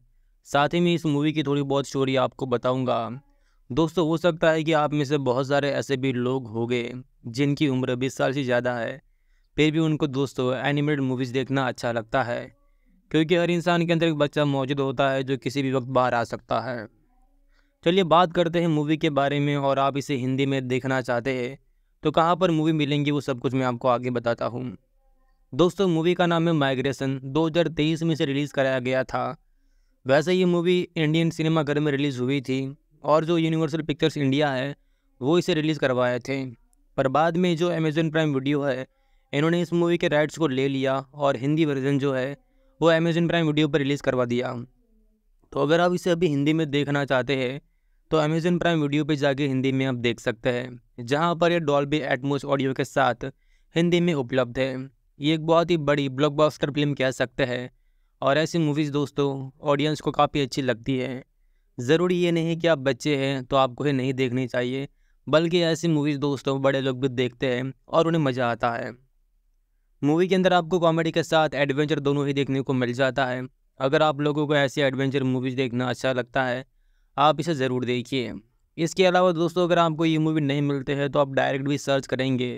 साथ ही में इस मूवी की थोड़ी बहुत स्टोरी आपको बताऊँगा दोस्तों हो सकता है कि आप में से बहुत सारे ऐसे भी लोग हो गए जिनकी उम्र बीस साल से ज़्यादा है फिर भी उनको दोस्तों एनिमेटेड मूवीज़ देखना अच्छा लगता है क्योंकि हर इंसान के अंदर एक बच्चा मौजूद होता है जो किसी भी वक्त बाहर आ सकता है चलिए बात करते हैं मूवी के बारे में और आप इसे हिंदी में देखना चाहते हैं तो कहाँ पर मूवी मिलेंगी वो सब कुछ मैं आपको आगे बताता हूँ दोस्तों मूवी का नाम है माइग्रेशन 2023 में से रिलीज़ कराया गया था वैसे ये मूवी इंडियन सिनेमा घर में रिलीज़ हुई थी और जो यूनिवर्सल पिक्चर्स इंडिया है वो इसे रिलीज़ करवाए थे पर बाद में जो अमेज़न प्राइम वीडियो है इन्होंने इस मूवी के राइट्स को ले लिया और हिंदी वर्जन जो है वो अमेज़न प्राइम वीडियो पर रिलीज़ करवा दिया तो अगर आप इसे अभी हिंदी में देखना चाहते हैं तो अमेज़न प्राइम वीडियो पर जाके हिंदी में आप देख सकते हैं जहाँ पर यह डॉल्बी एटमोस ऑडियो के साथ हिंदी में उपलब्ध है ये एक बहुत ही बड़ी ब्लॉकबस्टर फिल्म कह सकते हैं और ऐसी मूवीज़ दोस्तों ऑडियंस को काफ़ी अच्छी लगती है ज़रूरी ये नहीं कि आप बच्चे हैं तो आपको ये नहीं देखनी चाहिए बल्कि ऐसी मूवीज़ दोस्तों बड़े लोग भी देखते हैं और उन्हें मज़ा आता है मूवी के अंदर आपको कॉमेडी के साथ एडवेंचर दोनों ही देखने को मिल जाता है अगर आप लोगों को ऐसी एडवेंचर मूवीज़ देखना अच्छा लगता है आप इसे ज़रूर देखिए इसके अलावा दोस्तों अगर आपको ये मूवी नहीं मिलते हैं तो आप डायरेक्ट भी सर्च करेंगे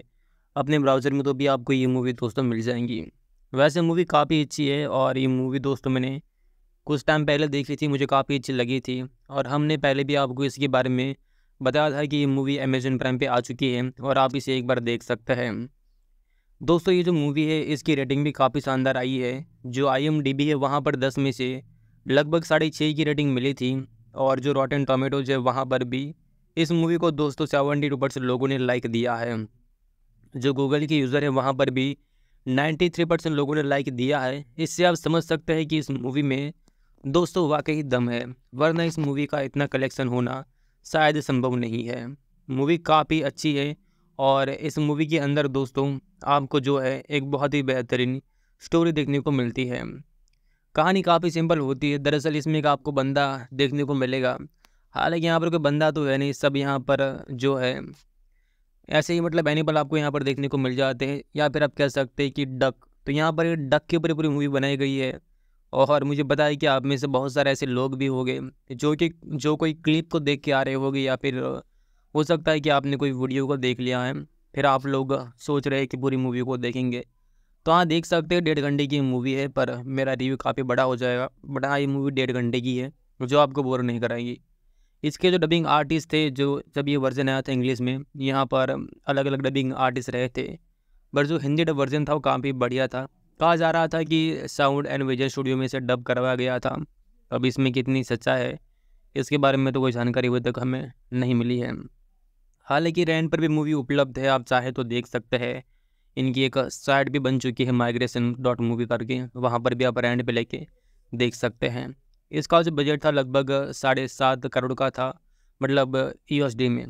अपने ब्राउज़र में तो भी आपको ये मूवी दोस्तों मिल जाएंगी वैसे मूवी काफ़ी अच्छी है और ये मूवी दोस्तों मैंने कुछ टाइम पहले देखी थी मुझे काफ़ी अच्छी लगी थी और हमने पहले भी आपको इसके बारे में बताया था कि ये मूवी अमेजन प्राइम पे आ चुकी है और आप इसे एक बार देख सकते हैं दोस्तों ये जो मूवी है इसकी रेटिंग भी काफ़ी शानदार आई है जो आई है वहाँ पर दस में से लगभग साढ़े छः की रेटिंग मिली थी और जो रॉटन टोमेटोज है वहाँ पर भी इस मूवी को दोस्तों सेवेंटी टू परसेंट लोगों ने लाइक दिया है जो गूगल के यूज़र है वहाँ पर भी नाइन्टी थ्री परसेंट लोगों ने लाइक दिया है इससे आप समझ सकते हैं कि इस मूवी में दोस्तों वाकई दम है वरना इस मूवी का इतना कलेक्शन होना शायद संभव नहीं है मूवी काफ़ी अच्छी है और इस मूवी के अंदर दोस्तों आपको जो है एक बहुत ही बेहतरीन स्टोरी देखने को मिलती है कहानी काफ़ी सिंपल होती है दरअसल इसमें एक आपको बंदा देखने को मिलेगा हालांकि यहाँ पर कोई बंदा तो है नहीं सब यहाँ पर जो है ऐसे ही मतलब एनिमल आपको यहाँ पर देखने को मिल जाते हैं या फिर आप कह सकते हैं कि डक तो यहाँ पर डक के ऊपर पूरी मूवी बनाई गई है और मुझे बताया कि आप में से बहुत सारे ऐसे लोग भी होंगे जो कि जो कोई क्लिप को देख के आ रहे होंगे या फिर हो सकता है कि आपने कोई वीडियो को देख लिया है फिर आप लोग सोच रहे हैं कि पूरी मूवी को देखेंगे तो हाँ देख सकते हैं डेढ़ घंटे की मूवी है पर मेरा रिव्यू काफ़ी बड़ा हो जाएगा बड़ा ये मूवी डेढ़ घंटे की है जो आपको बोर नहीं कराएगी इसके जो डबिंग आर्टिस्ट थे जो जब ये वर्जन आया था इंग्लिश में यहाँ पर अलग अलग डबिंग आर्टिस्ट रहे थे पर जो हिंदी डब वर्जन था वो काफ़ी बढ़िया था कहा जा रहा था कि साउंड एंड विजन स्टूडियो में इसे डब करवाया गया था अब इसमें कितनी सच्चा है इसके बारे में तो कोई जानकारी अभी तक हमें नहीं मिली है हालांकि रेंट पर भी मूवी उपलब्ध है आप चाहे तो देख सकते हैं इनकी एक साइट भी बन चुकी है माइग्रेशन डॉट मूवी करके वहाँ पर भी आप रेंट पर लेके देख सकते हैं इसका जो बजट था लगभग साढ़े सात करोड़ का था मतलब ई में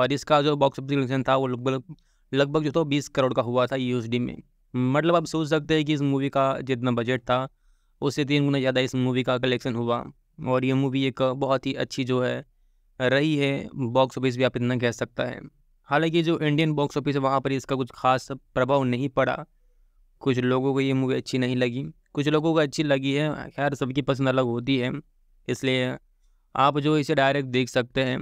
और इसका जो बॉक्स ऑफिस कलेक्शन था वो लगभग लगभग जो था तो बीस करोड़ का हुआ था ई में मतलब आप सोच सकते हैं कि इस मूवी का जितना बजट था उससे तीन गुना ज़्यादा इस मूवी का कलेक्शन हुआ और ये मूवी एक बहुत ही अच्छी जो है रही है बॉक्स ऑफिस भी आप इतना कह सकता है हालांकि जो इंडियन बॉक्स ऑफिस है वहाँ पर इसका कुछ खास प्रभाव नहीं पड़ा कुछ लोगों को ये मूवी अच्छी नहीं लगी कुछ लोगों को अच्छी लगी है खैर सबकी पसंद अलग होती है इसलिए आप जो इसे डायरेक्ट देख सकते हैं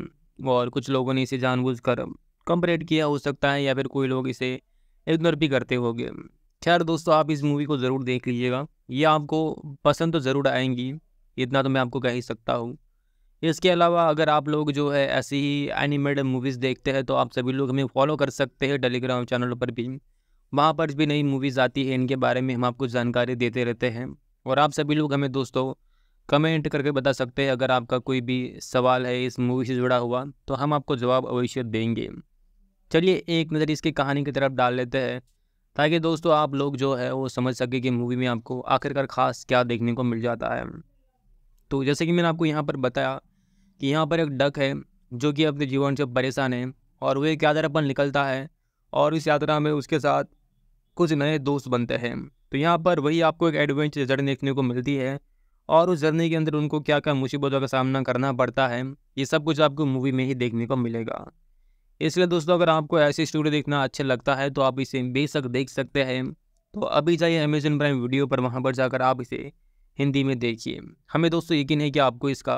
और कुछ लोगों ने इसे जानबूझ कर कम किया हो सकता है या फिर कोई लोग इसे इग्नोर भी करते होंगे खैर दोस्तों आप इस मूवी को ज़रूर देख लीजिएगा ये आपको पसंद तो ज़रूर आएंगी इतना तो मैं आपको कह ही सकता हूँ इसके अलावा अगर आप लोग जो है ऐसी ही एनिमेटेड मूवीज़ देखते हैं तो आप सभी लोग हमें फॉलो कर सकते हैं टेलीग्राम चैनल पर भी वहाँ पर भी नई मूवीज़ आती है इनके बारे में हम आपको जानकारी देते रहते हैं और आप सभी लोग हमें दोस्तों कमेंट करके बता सकते हैं अगर आपका कोई भी सवाल है इस मूवी से जुड़ा हुआ तो हम आपको जवाब अवश्य देंगे चलिए एक नज़र इसकी कहानी की तरफ डाल लेते हैं ताकि दोस्तों आप लोग जो है वो समझ सके कि मूवी में आपको आखिरकार ख़ास क्या देखने को मिल जाता है तो जैसे कि मैंने आपको यहाँ पर बताया कि यहाँ पर एक डक है जो कि अपने जीवन से परेशान है और वो एक यात्रा पर निकलता है और इस यात्रा में उसके साथ कुछ नए दोस्त बनते हैं तो यहाँ पर वही आपको एक एडवेंचर जर्नी देखने को मिलती है और उस जर्नी के अंदर उनको क्या क्या मुसीबतों का सामना करना पड़ता है ये सब कुछ आपको मूवी में ही देखने को मिलेगा इसलिए दोस्तों अगर आपको ऐसी स्टूडियो देखना अच्छा लगता है तो आप इसे बेशक देख सकते हैं तो अभी जाइए अमेजन प्राइम वीडियो पर वहाँ पर जाकर आप इसे हिंदी में देखिए हमें दोस्तों यकीन है कि आपको इसका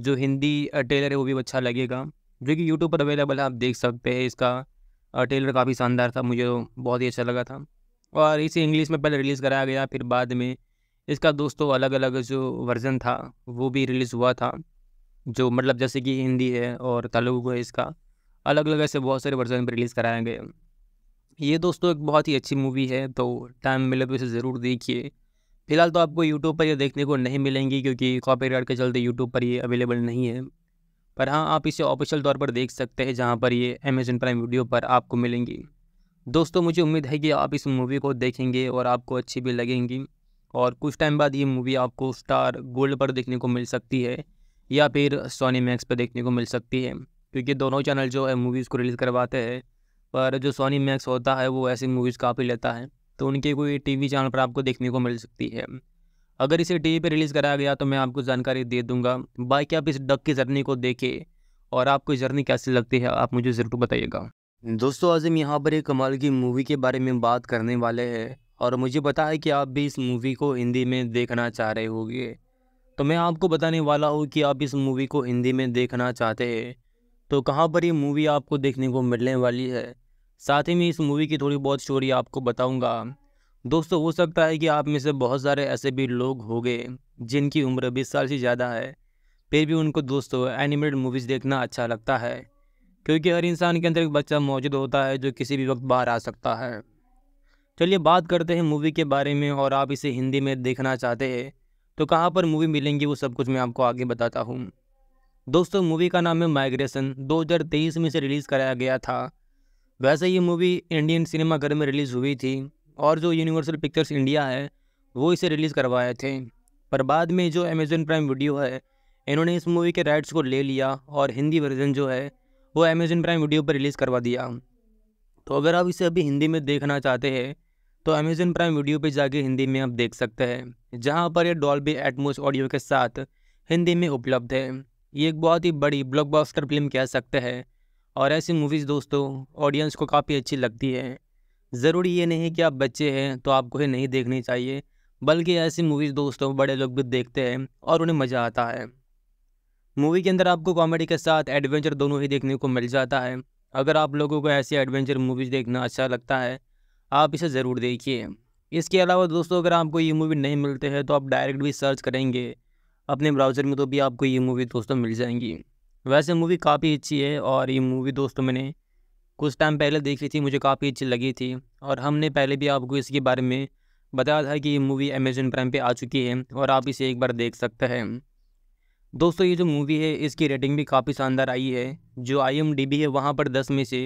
जो हिंदी टेलर है वो भी अच्छा लगेगा जो कि यूट्यूब पर अवेलेबल है आप देख सकते हैं इसका टेलर काफ़ी शानदार था मुझे तो बहुत ही अच्छा लगा था और इसे इंग्लिश में पहले रिलीज़ कराया गया फिर बाद में इसका दोस्तों अलग अलग जो वर्ज़न था वो भी रिलीज़ हुआ था जो मतलब जैसे कि हिंदी है और तेलुगु है इसका अलग अलग ऐसे बहुत सारे वर्जन पर रिलीज़ कराए गए ये दोस्तों एक बहुत ही अच्छी मूवी है तो टाइम मिले तो इसे ज़रूर देखिए फिलहाल तो आपको यूट्यूब पर ये देखने को नहीं मिलेंगी क्योंकि कॉपी के चलते यूट्यूब पर ये अवेलेबल नहीं है पर हाँ आप इसे ऑफिशियल तौर पर देख सकते हैं जहाँ पर ये अमेजन प्राइम वीडियो पर आपको मिलेंगी दोस्तों मुझे उम्मीद है कि आप इस मूवी को देखेंगे और आपको अच्छी भी लगेंगी और कुछ टाइम बाद ये मूवी आपको स्टार गोल्ड पर देखने को मिल सकती है या फिर सोनी मैक्स पर देखने को मिल सकती है क्योंकि दोनों चैनल जो है मूवीज़ को रिलीज़ करवाते हैं पर जो सोनी मैक्स होता है वो ऐसी मूवीज़ काफ़ी लेता है तो उनके कोई टीवी चैनल पर आपको देखने को मिल सकती है अगर इसे टीवी पर रिलीज़ कराया गया तो मैं आपको जानकारी दे दूंगा बाकी आप इस डक की जर्नी को देखें और आपको जर्नी कैसी लगती है आप मुझे ज़रूर बताइएगा दोस्तों आज हम यहाँ पर एक कमाल की मूवी के बारे में बात करने वाले हैं और मुझे पता है कि आप भी इस मूवी को हिंदी में देखना चाह रहे होंगे तो मैं आपको बताने वाला हूँ कि आप इस मूवी को हिंदी में देखना चाहते हैं तो कहाँ पर ये मूवी आपको देखने को मिलने वाली है साथ ही में इस मूवी की थोड़ी बहुत स्टोरी आपको बताऊँगा दोस्तों हो सकता है कि आप में से बहुत सारे ऐसे भी लोग होंगे जिनकी उम्र बीस साल से ज़्यादा है फिर भी उनको दोस्तों एनिमेटेड मूवीज़ देखना अच्छा लगता है क्योंकि हर इंसान के अंदर एक बच्चा मौजूद होता है जो किसी भी वक्त बाहर आ सकता है चलिए बात करते हैं मूवी के बारे में और आप इसे हिंदी में देखना चाहते हैं तो कहाँ पर मूवी मिलेंगी वो सब कुछ मैं आपको आगे बताता हूँ दोस्तों मूवी का नाम है माइग्रेशन 2023 में इसे रिलीज़ कराया गया था वैसे ये मूवी इंडियन सिनेमाघर में रिलीज़ हुई थी और जो यूनिवर्सल पिक्चर्स इंडिया है वो इसे रिलीज़ करवाए थे पर बाद में जो अमेज़न प्राइम वीडियो है इन्होंने इस मूवी के राइट्स को ले लिया और हिंदी वर्जन जो है वो अमेज़न प्राइम वीडियो पर रिलीज़ करवा दिया तो अगर आप इसे अभी हिंदी में देखना चाहते हैं तो अमेज़न प्राइम वीडियो पर जाके हिंदी में आप देख सकते हैं जहाँ पर यह डॉल्बी एटमोस ऑडियो के साथ हिंदी में उपलब्ध है ये एक बहुत ही बड़ी ब्लॉकबस्टर फिल्म कह सकते हैं और ऐसी मूवीज़ दोस्तों ऑडियंस को काफ़ी अच्छी लगती है ज़रूरी ये नहीं कि आप बच्चे हैं तो आपको ये नहीं देखनी चाहिए बल्कि ऐसी मूवीज़ दोस्तों बड़े लोग भी देखते हैं और उन्हें मज़ा आता है मूवी के अंदर आपको कॉमेडी के साथ एडवेंचर दोनों ही देखने को मिल जाता है अगर आप लोगों को ऐसी एडवेंचर मूवीज़ देखना अच्छा लगता है आप इसे ज़रूर देखिए इसके अलावा दोस्तों अगर आपको ये मूवी नहीं मिलते हैं तो आप डायरेक्ट भी सर्च करेंगे अपने ब्राउज़र में तो भी आपको ये मूवी दोस्तों मिल जाएंगी वैसे मूवी काफ़ी अच्छी है और ये मूवी दोस्तों मैंने कुछ टाइम पहले देखी थी मुझे काफ़ी अच्छी लगी थी और हमने पहले भी आपको इसके बारे में बताया था कि ये मूवी अमेजन प्राइम पे आ चुकी है और आप इसे एक बार देख सकते हैं दोस्तों ये जो मूवी है इसकी रेटिंग भी काफ़ी शानदार आई है जो आई है वहाँ पर दस में से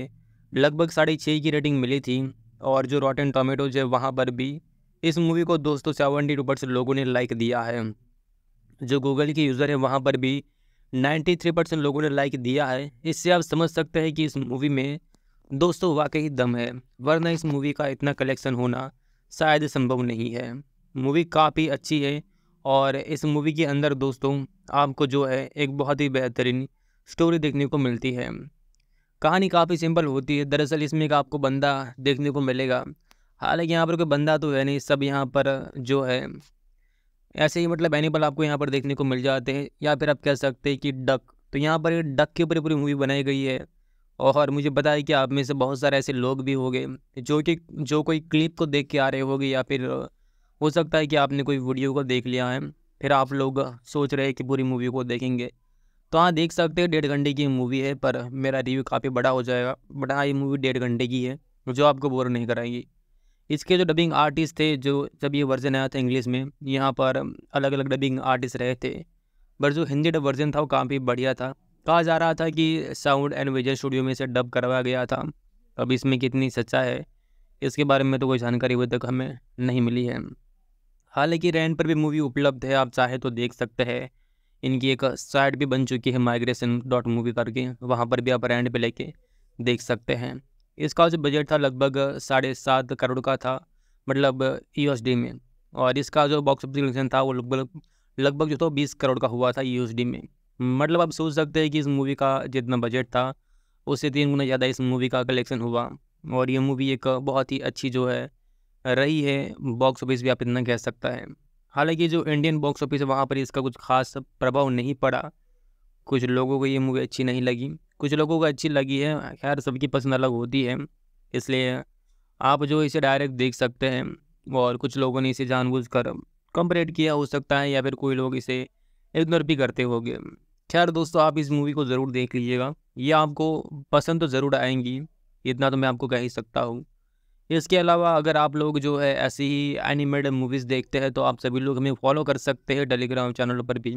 लगभग साढ़े छः की रेटिंग मिली थी और जो रॉटन टोमेटोज है वहाँ पर भी इस मूवी को दोस्तों सेवेंटी टू लोगों ने लाइक दिया है जो गूगल के यूज़र हैं वहाँ पर भी 93 परसेंट लोगों ने लाइक दिया है इससे आप समझ सकते हैं कि इस मूवी में दोस्तों वाकई दम है वरना इस मूवी का इतना कलेक्शन होना शायद संभव नहीं है मूवी काफ़ी अच्छी है और इस मूवी के अंदर दोस्तों आपको जो है एक बहुत ही बेहतरीन स्टोरी देखने को मिलती है कहानी काफ़ी सिंपल होती है दरअसल इसमें एक आपको बंदा देखने को मिलेगा हालांकि यहाँ पर कोई बंदा तो है नहीं सब यहाँ पर जो है ऐसे ही मतलब एनिमल आपको यहाँ पर देखने को मिल जाते हैं या फिर आप कह सकते हैं कि डक तो यहाँ पर डक के ऊपर पूरी मूवी बनाई गई है और मुझे बताया कि आप में से बहुत सारे ऐसे लोग भी हो गए जो कि जो कोई क्लिप को देख के आ रहे होगे या फिर हो सकता है कि आपने कोई वीडियो को देख लिया है फिर आप लोग सोच रहे हैं कि पूरी मूवी को देखेंगे तो हाँ देख सकते हैं डेढ़ घंटे की मूवी है पर मेरा रिव्यू काफ़ी बड़ा हो जाएगा बट हाँ ये मूवी डेढ़ घंटे की है जो आपको बोर नहीं कराएगी इसके जो डबिंग आर्टिस्ट थे जो जब ये वर्जन आया था इंग्लिश में यहाँ पर अलग अलग डबिंग आर्टिस्ट रहे थे बट जो हिंदी डब वर्जन था वो काफ़ी बढ़िया था कहा जा रहा था कि साउंड एंड विजन स्टूडियो में इसे डब करवाया गया था अब इसमें कितनी सच्चा है इसके बारे में तो कोई जानकारी अभी तक हमें नहीं मिली है हालांकि रेंट पर भी मूवी उपलब्ध है आप चाहे तो देख सकते हैं इनकी एक साइट भी बन चुकी है माइग्रेशन डॉट मूवी करके वहाँ पर भी आप रेंट पर लेके देख सकते हैं इसका जो बजट था लगभग साढ़े सात करोड़ का था मतलब यूएसडी में और इसका जो बॉक्स ऑफिस कलेक्शन था वो लगभग लगभग जो था तो बीस करोड़ का हुआ था यूएसडी में मतलब आप सोच सकते हैं कि इस मूवी का जितना बजट था उससे तीन गुना ज़्यादा इस मूवी का कलेक्शन हुआ और ये मूवी एक बहुत ही अच्छी जो है रही है बॉक्स ऑफिस भी आप इतना कह सकता है हालांकि जो इंडियन बॉक्स ऑफिस है वहाँ पर इसका कुछ खास प्रभाव नहीं पड़ा कुछ लोगों को ये मूवी अच्छी नहीं लगी कुछ लोगों को अच्छी लगी है खैर सबकी पसंद अलग होती है इसलिए आप जो इसे डायरेक्ट देख सकते हैं और कुछ लोगों ने इसे जानबूझ कर कंपरेट किया हो सकता है या फिर कोई लोग इसे इग्नोर भी करते होंगे खैर दोस्तों आप इस मूवी को ज़रूर देख लीजिएगा ये आपको पसंद तो ज़रूर आएंगी इतना तो मैं आपको कह ही सकता हूँ इसके अलावा अगर आप लोग जो है ऐसी ही एनिमेटेड मूवीज़ देखते हैं तो आप सभी लोग हमें फॉलो कर सकते हैं टेलीग्राम चैनल पर भी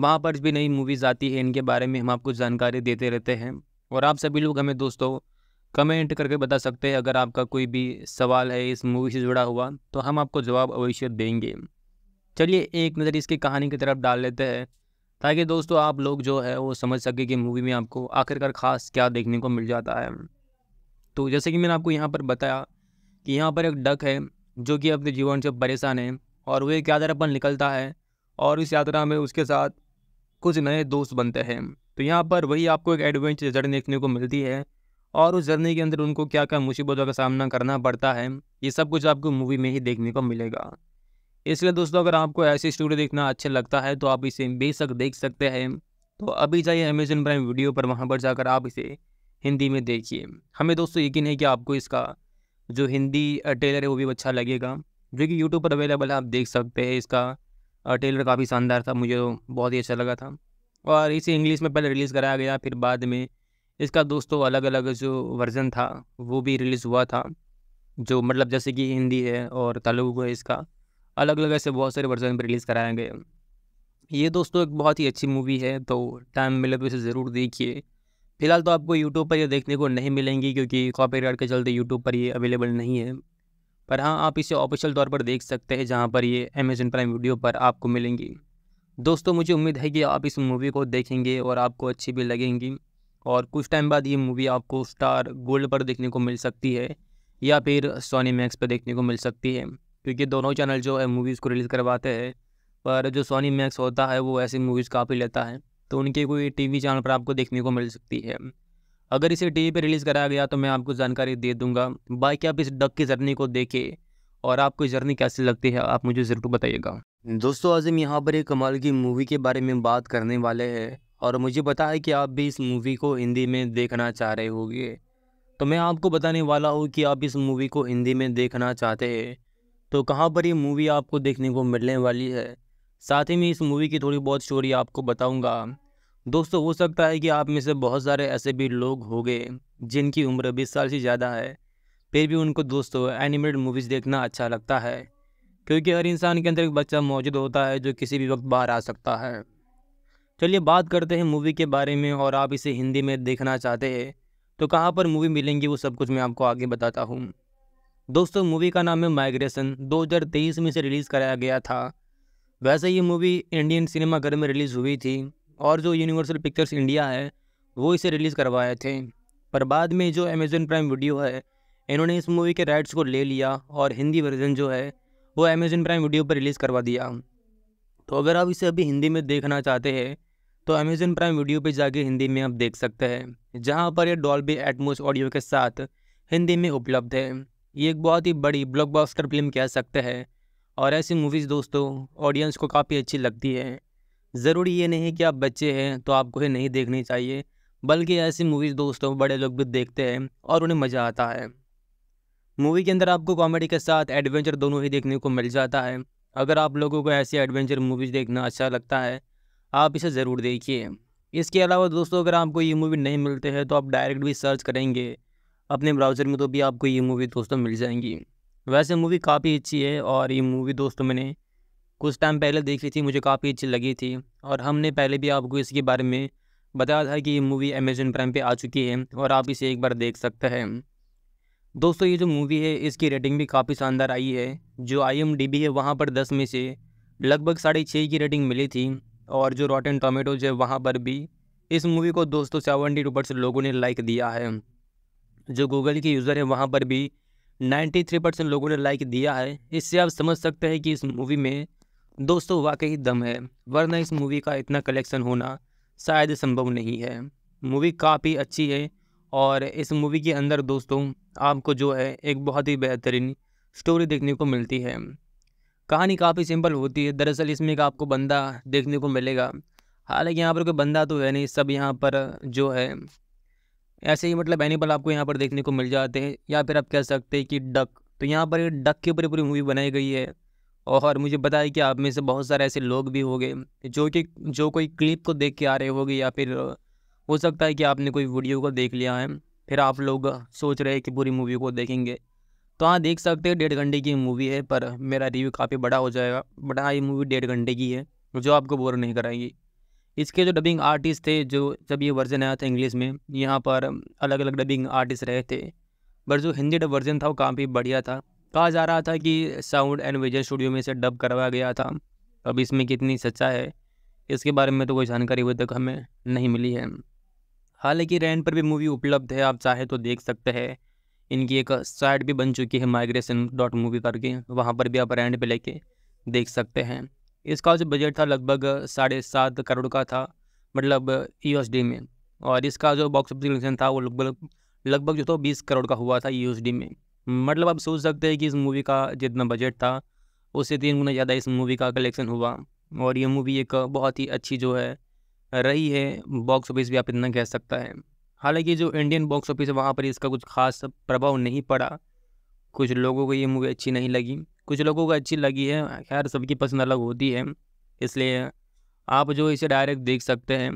वहाँ पर भी नई मूवीज़ आती है इनके बारे में हम आपको जानकारी देते रहते हैं और आप सभी लोग हमें दोस्तों कमेंट करके बता सकते हैं अगर आपका कोई भी सवाल है इस मूवी से जुड़ा हुआ तो हम आपको जवाब अवश्य देंगे चलिए एक नज़र इसकी कहानी की तरफ डाल लेते हैं ताकि दोस्तों आप लोग जो है वो समझ सके कि मूवी में आपको आखिरकार ख़ास क्या देखने को मिल जाता है तो जैसे कि मैंने आपको यहाँ पर बताया कि यहाँ पर एक डक है जो कि अपने जीवन से परेशान है और वो एक यात्रा पर निकलता है और इस यात्रा में उसके साथ कुछ नए दोस्त बनते हैं तो यहाँ पर वही आपको एक एडवेंचर जर्नी देखने को मिलती है और उस जर्नी के अंदर उनको क्या क्या मुसीबतों का सामना करना पड़ता है ये सब कुछ आपको मूवी में ही देखने को मिलेगा इसलिए दोस्तों अगर आपको ऐसी स्टोरी देखना अच्छा लगता है तो आप इसे बेशक देख सकते हैं तो अभी जाइए अमेजन प्राइम वीडियो पर वहाँ पर जाकर आप इसे हिंदी में देखिए हमें दोस्तों यकीन है कि आपको इसका जो हिंदी ट्रेलर है वो भी अच्छा लगेगा जो कि यूट्यूब पर अवेलेबल है आप देख सकते हैं इसका टेलर काफ़ी शानदार था मुझे तो बहुत ही अच्छा लगा था और इसे इंग्लिश में पहले रिलीज़ कराया गया फिर बाद में इसका दोस्तों अलग अलग जो वर्ज़न था वो भी रिलीज़ हुआ था जो मतलब जैसे कि हिंदी है और तेलुगु है इसका अलग अलग ऐसे बहुत सारे वर्जन पर रिलीज़ कराए गए ये दोस्तों एक बहुत ही अच्छी मूवी है तो टाइम मिले तो इसे ज़रूर देखिए फिलहाल तो आपको यूट्यूब पर ये देखने को नहीं मिलेंगी क्योंकि कॉपी के चलते यूट्यूब पर ये अवेलेबल नहीं है पर हाँ आप इसे ऑफिशियल तौर पर देख सकते हैं जहाँ पर ये अमेजन प्राइम वीडियो पर आपको मिलेंगी दोस्तों मुझे उम्मीद है कि आप इस मूवी को देखेंगे और आपको अच्छी भी लगेंगी और कुछ टाइम बाद ये मूवी आपको स्टार गोल्ड पर देखने को मिल सकती है या फिर सोनी मैक्स पर देखने को मिल सकती है क्योंकि दोनों चैनल जो है मूवीज़ को रिलीज़ करवाते हैं पर जो सोनी मैक्स होता है वो ऐसी मूवीज़ काफ़ी लेता है तो उनके कोई टीवी चैनल पर आपको देखने को मिल सकती है अगर इसे टीवी पर रिलीज़ कराया गया तो मैं आपको जानकारी दे दूंगा बाकी आप इस डक की जर्नी को देखें और आपको जर्नी कैसी लगती है आप मुझे ज़रूर बताइएगा दोस्तों आज हम यहाँ पर एक कमाल की मूवी के बारे में बात करने वाले हैं और मुझे पता है कि आप भी इस मूवी को हिंदी में देखना चाह रहे होंगे तो मैं आपको बताने वाला हूँ कि आप इस मूवी को हिंदी में देखना चाहते हैं तो कहाँ पर ये मूवी आपको देखने को मिलने वाली है साथ ही में इस मूवी की थोड़ी बहुत स्टोरी आपको बताऊँगा दोस्तों हो सकता है कि आप में से बहुत सारे ऐसे भी लोग हो गए जिनकी उम्र बीस साल से ज़्यादा है फिर भी उनको दोस्तों एनिमेटेड मूवीज़ देखना अच्छा लगता है क्योंकि हर इंसान के अंदर एक बच्चा मौजूद होता है जो किसी भी वक्त बाहर आ सकता है चलिए बात करते हैं मूवी के बारे में और आप इसे हिंदी में देखना चाहते हैं तो कहाँ पर मूवी मिलेंगी वो सब कुछ मैं आपको आगे बताता हूँ दोस्तों मूवी का नाम है माइग्रेशन 2023 में से रिलीज़ कराया गया था वैसे ये मूवी इंडियन सिनेमा घर में रिलीज़ हुई थी और जो यूनिवर्सल पिक्चर्स इंडिया है वो इसे रिलीज़ करवाए थे पर बाद में जो अमेज़न प्राइम वीडियो है इन्होंने इस मूवी के राइट्स को ले लिया और हिंदी वर्जन जो है वो अमेज़न प्राइम वीडियो पर रिलीज़ करवा दिया तो अगर आप इसे अभी हिंदी में देखना चाहते हैं तो अमेज़न प्राइम वीडियो पर जाके हिंदी में आप देख सकते हैं जहाँ पर यह डॉल्बी एटमोस ऑडियो के साथ हिंदी में उपलब्ध है ये एक बहुत ही बड़ी ब्लॉकबस्टर फिल्म कह सकते हैं और ऐसी मूवीज़ दोस्तों ऑडियंस को काफ़ी अच्छी लगती है ज़रूरी ये नहीं कि आप बच्चे हैं तो आपको ये नहीं देखनी चाहिए बल्कि ऐसी मूवीज़ दोस्तों बड़े लोग भी देखते हैं और उन्हें मज़ा आता है मूवी के अंदर आपको कॉमेडी के साथ एडवेंचर दोनों ही देखने को मिल जाता है अगर आप लोगों को ऐसी एडवेंचर मूवीज़ देखना अच्छा लगता है आप इसे ज़रूर देखिए इसके अलावा दोस्तों अगर आपको ये मूवी नहीं मिलते हैं तो आप डायरेक्ट भी सर्च करेंगे अपने ब्राउज़र में तो भी आपको ये मूवी दोस्तों मिल जाएंगी वैसे मूवी काफ़ी अच्छी है और ये मूवी दोस्तों मैंने कुछ टाइम पहले देख रही थी मुझे काफ़ी अच्छी लगी थी और हमने पहले भी आपको इसके बारे में बताया था कि ये मूवी अमेजन प्राइम पे आ चुकी है और आप इसे एक बार देख सकते हैं दोस्तों ये जो मूवी है इसकी रेटिंग भी काफ़ी शानदार आई है जो आई है वहाँ पर दस में से लगभग साढ़े छः की रेटिंग मिली थी और जो रॉटन टोमेटोज है वहाँ पर भी इस मूवी को दोस्तों सेवेंटी ऊपर परसेंट लोगों ने लाइक दिया है जो गूगल के यूज़र है वहाँ पर भी 93 परसेंट लोगों ने लाइक दिया है इससे आप समझ सकते हैं कि इस मूवी में दोस्तों वाकई दम है वरना इस मूवी का इतना कलेक्शन होना शायद संभव नहीं है मूवी काफ़ी अच्छी है और इस मूवी के अंदर दोस्तों आपको जो है एक बहुत ही बेहतरीन स्टोरी देखने को मिलती है कहानी काफ़ी सिंपल होती है दरअसल इसमें एक आपको बंदा देखने को मिलेगा हालांकि यहाँ पर कोई बंदा तो है नहीं सब यहाँ पर जो है ऐसे ही मतलब एनिमल आपको यहाँ पर देखने को मिल जाते हैं या फिर आप कह सकते हैं कि डक तो यहाँ पर डक के ऊपर पूरी मूवी बनाई गई है और मुझे बताया कि आप में से बहुत सारे ऐसे लोग भी होंगे जो कि जो कोई क्लिप को देख के आ रहे होंगे या फिर हो सकता है कि आपने कोई वीडियो को देख लिया है फिर आप लोग सोच रहे हैं कि पूरी मूवी को देखेंगे तो हाँ देख सकते हैं डेढ़ घंटे की मूवी है पर मेरा रिव्यू काफ़ी बड़ा हो जाएगा बड़ा ये मूवी डेढ़ घंटे की है जो आपको बोर नहीं कराएगी इसके जो डबिंग आर्टिस्ट थे जो जब ये वर्जन आया था इंग्लिश में यहाँ पर अलग अलग डबिंग आर्टिस्ट रहे थे पर जो हिंदी डब वर्जन था वो काफ़ी बढ़िया था कहा जा रहा था कि साउंड एंड विजन स्टूडियो में इसे डब करवाया गया था अब इसमें कितनी सच्चा है इसके बारे में तो कोई जानकारी अभी तक हमें नहीं मिली है हालांकि रेंट पर भी मूवी उपलब्ध है आप चाहे तो देख सकते हैं इनकी एक साइट भी बन चुकी है माइग्रेशन डॉट मूवी करके वहाँ पर भी आप रेंट पर लेके देख सकते हैं इसका जो बजट था लगभग साढ़े सात करोड़ का था मतलब यूएसडी e में और इसका जो बॉक्स ऑफिस कलेक्शन था वो लगभग लगभग जो था तो बीस करोड़ का हुआ था यूएसडी e में मतलब आप सोच सकते हैं कि इस मूवी का जितना बजट था उससे तीन गुना ज़्यादा इस मूवी का कलेक्शन हुआ और ये मूवी एक बहुत ही अच्छी जो है रही है बॉक्स ऑफिस भी आप इतना कह सकता है हालांकि जो इंडियन बॉक्स ऑफिस है वहाँ पर इसका कुछ खास प्रभाव नहीं पड़ा कुछ लोगों को ये मूवी अच्छी नहीं लगी कुछ लोगों को अच्छी लगी है खैर सबकी पसंद अलग होती है इसलिए आप जो इसे डायरेक्ट देख सकते हैं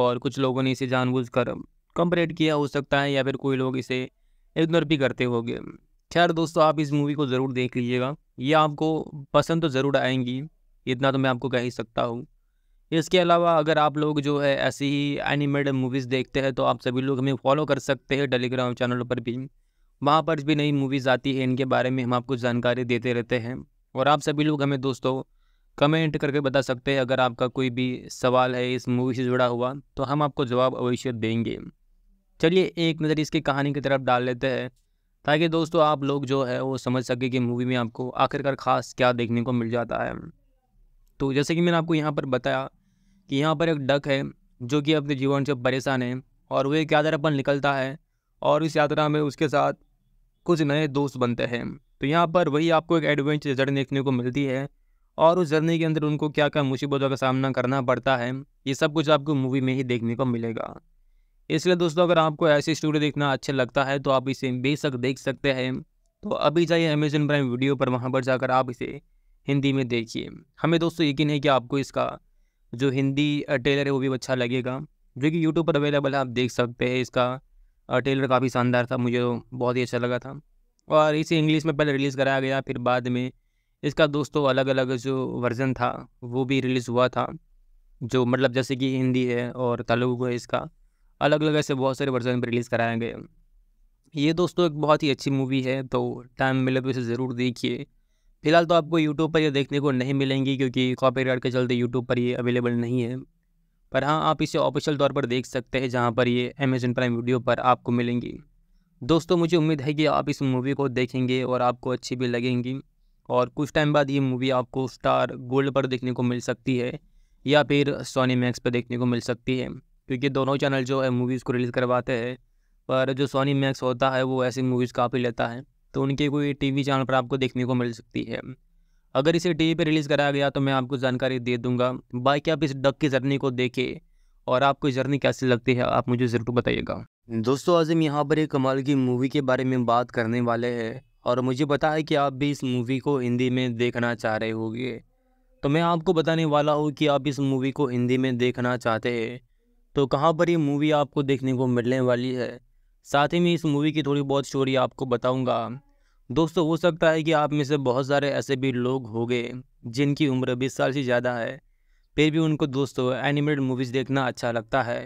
और कुछ लोगों ने इसे जानबूझ कर कंपरेट किया हो सकता है या फिर कोई लोग इसे इग्नोर भी करते होंगे खैर दोस्तों आप इस मूवी को ज़रूर देख लीजिएगा ये आपको पसंद तो ज़रूर आएंगी इतना तो मैं आपको कह ही सकता हूँ इसके अलावा अगर आप लोग जो है ऐसी ही एनिमेटेड मूवीज़ देखते हैं तो आप सभी लोग हमें फॉलो कर सकते हैं टेलीग्राम चैनल पर भी वहाँ पर भी नई मूवीज़ आती है इनके बारे में हम आपको जानकारी देते रहते हैं और आप सभी लोग हमें दोस्तों कमेंट करके बता सकते हैं अगर आपका कोई भी सवाल है इस मूवी से जुड़ा हुआ तो हम आपको जवाब अवश्य देंगे चलिए एक नज़र इसकी कहानी की तरफ डाल लेते हैं ताकि दोस्तों आप लोग जो है वो समझ सके कि मूवी में आपको आखिरकार ख़ास क्या देखने को मिल जाता है तो जैसे कि मैंने आपको यहाँ पर बताया कि यहाँ पर एक डक है जो कि अपने जीवन से परेशान है और वो एक यात्रा पर निकलता है और इस यात्रा में उसके साथ कुछ नए दोस्त बनते हैं तो यहाँ पर वही आपको एक एडवेंचर जर्नी देखने को मिलती है और उस जर्नी के अंदर उनको क्या क्या मुसीबतों का सामना करना पड़ता है ये सब कुछ आपको मूवी में ही देखने को मिलेगा इसलिए दोस्तों अगर आपको ऐसी स्टूडियो देखना अच्छा लगता है तो आप इसे बेशक देख सकते हैं तो अभी जाइए अमेजन प्राइम वीडियो पर वहाँ पर जाकर आप इसे हिंदी में देखिए हमें दोस्तों यकीन है कि आपको इसका जो हिंदी टेलर है वो भी अच्छा लगेगा जो कि यूट्यूब पर अवेलेबल है आप देख सकते हैं इसका टेलर काफ़ी शानदार था मुझे तो बहुत ही अच्छा लगा था और इसे इंग्लिश में पहले रिलीज़ कराया गया फिर बाद में इसका दोस्तों अलग अलग जो वर्ज़न था वो भी रिलीज़ हुआ था जो मतलब जैसे कि हिंदी है और तेलुगु है इसका अलग अलग ऐसे बहुत सारे वर्जन पर रिलीज़ कराए गए ये दोस्तों एक बहुत ही अच्छी मूवी है तो टाइम मिले तो इसे ज़रूर देखिए फिलहाल तो आपको यूट्यूब पर ये देखने को नहीं मिलेंगी क्योंकि कॉपीराइट के चलते यूट्यूब पर ये अवेलेबल नहीं है पर हाँ आप इसे ऑफिशियल तौर पर देख सकते हैं जहाँ पर ये अमेजन प्राइम वीडियो पर आपको मिलेंगी दोस्तों मुझे उम्मीद है कि आप इस मूवी को देखेंगे और आपको अच्छी भी लगेंगी और कुछ टाइम बाद ये मूवी आपको स्टार गोल्ड पर देखने को मिल सकती है या फिर सोनी मैक्स पर देखने को मिल सकती है क्योंकि दोनों चैनल जो है मूवीज़ को रिलीज़ करवाते हैं पर जो सोनी मैक्स होता है वो ऐसी मूवीज़ काफ़ी लेता है तो उनके कोई टीवी चैनल पर आपको देखने को मिल सकती है अगर इसे टीवी पर रिलीज़ कराया गया तो मैं आपको जानकारी दे दूंगा बाकी आप इस डक की जर्नी को देखें और आपको जर्नी कैसी लगती है आप मुझे ज़रूर बताइएगा दोस्तों आज हम यहाँ पर एक कमाल की मूवी के बारे में बात करने वाले हैं और मुझे पता है कि आप भी इस मूवी को हिंदी में देखना चाह रहे होगे तो मैं आपको बताने वाला हूँ कि आप इस मूवी को हिंदी में देखना चाहते हैं तो कहाँ पर ये मूवी आपको देखने को मिलने वाली है साथ ही में इस मूवी की थोड़ी बहुत स्टोरी आपको बताऊंगा दोस्तों हो सकता है कि आप में से बहुत सारे ऐसे भी लोग होंगे जिनकी उम्र बीस साल से ज़्यादा है फिर भी उनको दोस्तों एनिमेटेड मूवीज़ देखना अच्छा लगता है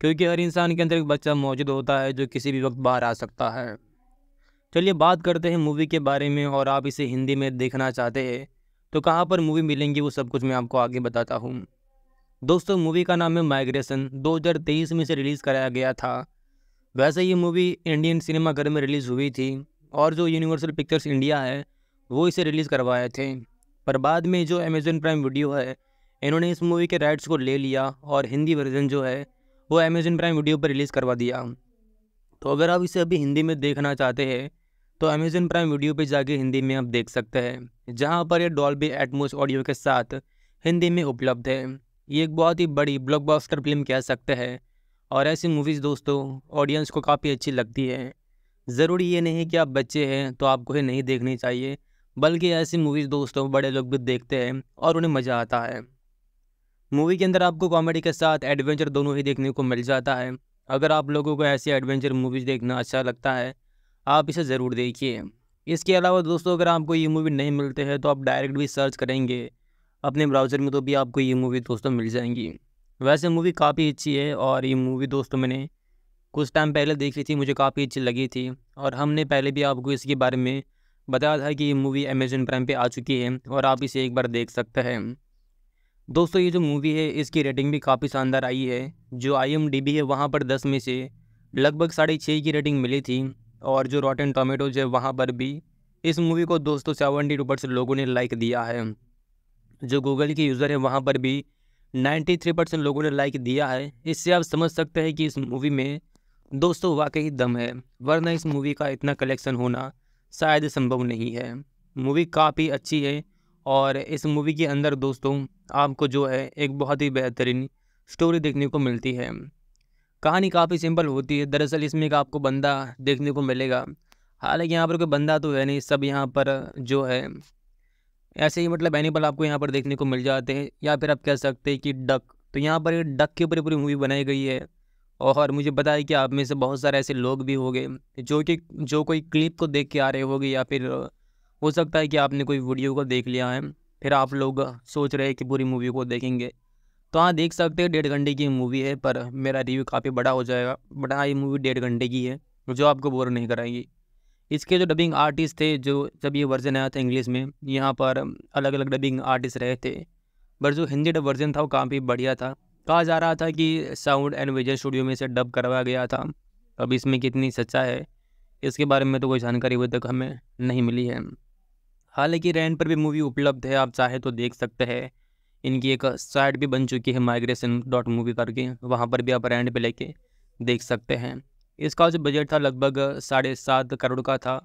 क्योंकि हर इंसान के अंदर एक बच्चा मौजूद होता है जो किसी भी वक्त बाहर आ सकता है चलिए बात करते हैं मूवी के बारे में और आप इसे हिंदी में देखना चाहते हैं तो कहाँ पर मूवी मिलेंगी वो सब कुछ मैं आपको आगे बताता हूँ दोस्तों मूवी का नाम है माइग्रेशन 2023 में इसे रिलीज़ कराया गया था वैसे ये मूवी इंडियन सिनेमाघर में रिलीज़ हुई थी और जो यूनिवर्सल पिक्चर्स इंडिया है वो इसे रिलीज़ करवाए थे पर बाद में जो अमेजन प्राइम वीडियो है इन्होंने इस मूवी के राइट्स को ले लिया और हिंदी वर्जन जो है वो अमेजन प्राइम वीडियो पर रिलीज़ करवा दिया तो अगर आप इसे अभी हिंदी में देखना चाहते हैं तो अमेजन प्राइम वीडियो पर जाके हिंदी में आप देख सकते हैं जहाँ पर यह डॉल्बी एटमोस ऑडियो के साथ हिंदी में उपलब्ध है ये एक बहुत ही बड़ी ब्लॉकबस्टर फिल्म कह सकते हैं और ऐसी मूवीज़ दोस्तों ऑडियंस को काफ़ी अच्छी लगती है ज़रूरी ये नहीं कि आप बच्चे हैं तो आपको ये नहीं देखनी चाहिए बल्कि ऐसी मूवीज़ दोस्तों बड़े लोग भी देखते हैं और उन्हें मज़ा आता है मूवी के अंदर आपको कॉमेडी के साथ एडवेंचर दोनों ही देखने को मिल जाता है अगर आप लोगों को ऐसी एडवेंचर मूवीज़ देखना अच्छा लगता है आप इसे ज़रूर देखिए इसके अलावा दोस्तों अगर आपको ये मूवी नहीं मिलते हैं तो आप डायरेक्ट भी सर्च करेंगे अपने ब्राउज़र में तो भी आपको ये मूवी दोस्तों मिल जाएंगी वैसे मूवी काफ़ी अच्छी है और ये मूवी दोस्तों मैंने कुछ टाइम पहले देखी थी मुझे काफ़ी अच्छी लगी थी और हमने पहले भी आपको इसके बारे में बताया था कि ये मूवी अमेजन प्राइम पर आ चुकी है और आप इसे एक बार देख सकते हैं दोस्तों ये जो मूवी है इसकी रेटिंग भी काफ़ी शानदार आई है जो आई है वहाँ पर दस में से लगभग साढ़े छः की रेटिंग मिली थी और जो रॉटन टोमेटोज है वहाँ पर भी इस मूवी को दोस्तों सेवेंटी ऊपर से लोगों ने लाइक दिया है जो गूगल के यूज़र हैं वहाँ पर भी 93 परसेंट लोगों ने लाइक दिया है इससे आप समझ सकते हैं कि इस मूवी में दोस्तों वाकई दम है वरना इस मूवी का इतना कलेक्शन होना शायद संभव नहीं है मूवी काफ़ी अच्छी है और इस मूवी के अंदर दोस्तों आपको जो है एक बहुत ही बेहतरीन स्टोरी देखने को मिलती है कहानी काफ़ी सिंपल होती है दरअसल इसमें एक आपको बंदा देखने को मिलेगा हालांकि यहाँ पर कोई बंदा तो है नहीं सब यहाँ पर जो है ऐसे ही मतलब एनिमल आपको यहाँ पर देखने को मिल जाते हैं या फिर आप कह सकते हैं कि डक तो यहाँ पर डक के ऊपर पूरी मूवी बनाई गई है और मुझे बताया कि आप में से बहुत सारे ऐसे लोग भी गए जो कि जो कोई क्लिप को देख के आ रहे होगे या फिर हो सकता है कि आपने कोई वीडियो को देख लिया है फिर आप लोग सोच रहे हैं कि पूरी मूवी को देखेंगे तो हाँ देख सकते हैं डेढ़ घंटे की मूवी है पर मेरा रिव्यू काफ़ी बड़ा हो जाएगा बट हाँ ये मूवी डेढ़ घंटे की है जो आपको बोर नहीं कराएगी इसके जो डबिंग आर्टिस्ट थे जो जब ये वर्जन आया था इंग्लिश में यहाँ पर अलग अलग डबिंग आर्टिस्ट रहे थे बट जो हिंदी डब वर्जन था वो काफ़ी बढ़िया था कहा जा रहा था कि साउंड एंड विजन स्टूडियो में इसे डब करवाया गया था अब इसमें कितनी सच्चा है इसके बारे में तो कोई जानकारी अभी तक हमें नहीं मिली है हालांकि रेंट पर भी मूवी उपलब्ध है आप चाहे तो देख सकते हैं इनकी एक साइट भी बन चुकी है माइग्रेशन डॉट मूवी करके वहाँ पर भी आप रेंट पर लेके देख सकते हैं इसका जो बजट था लगभग साढ़े सात करोड़ का था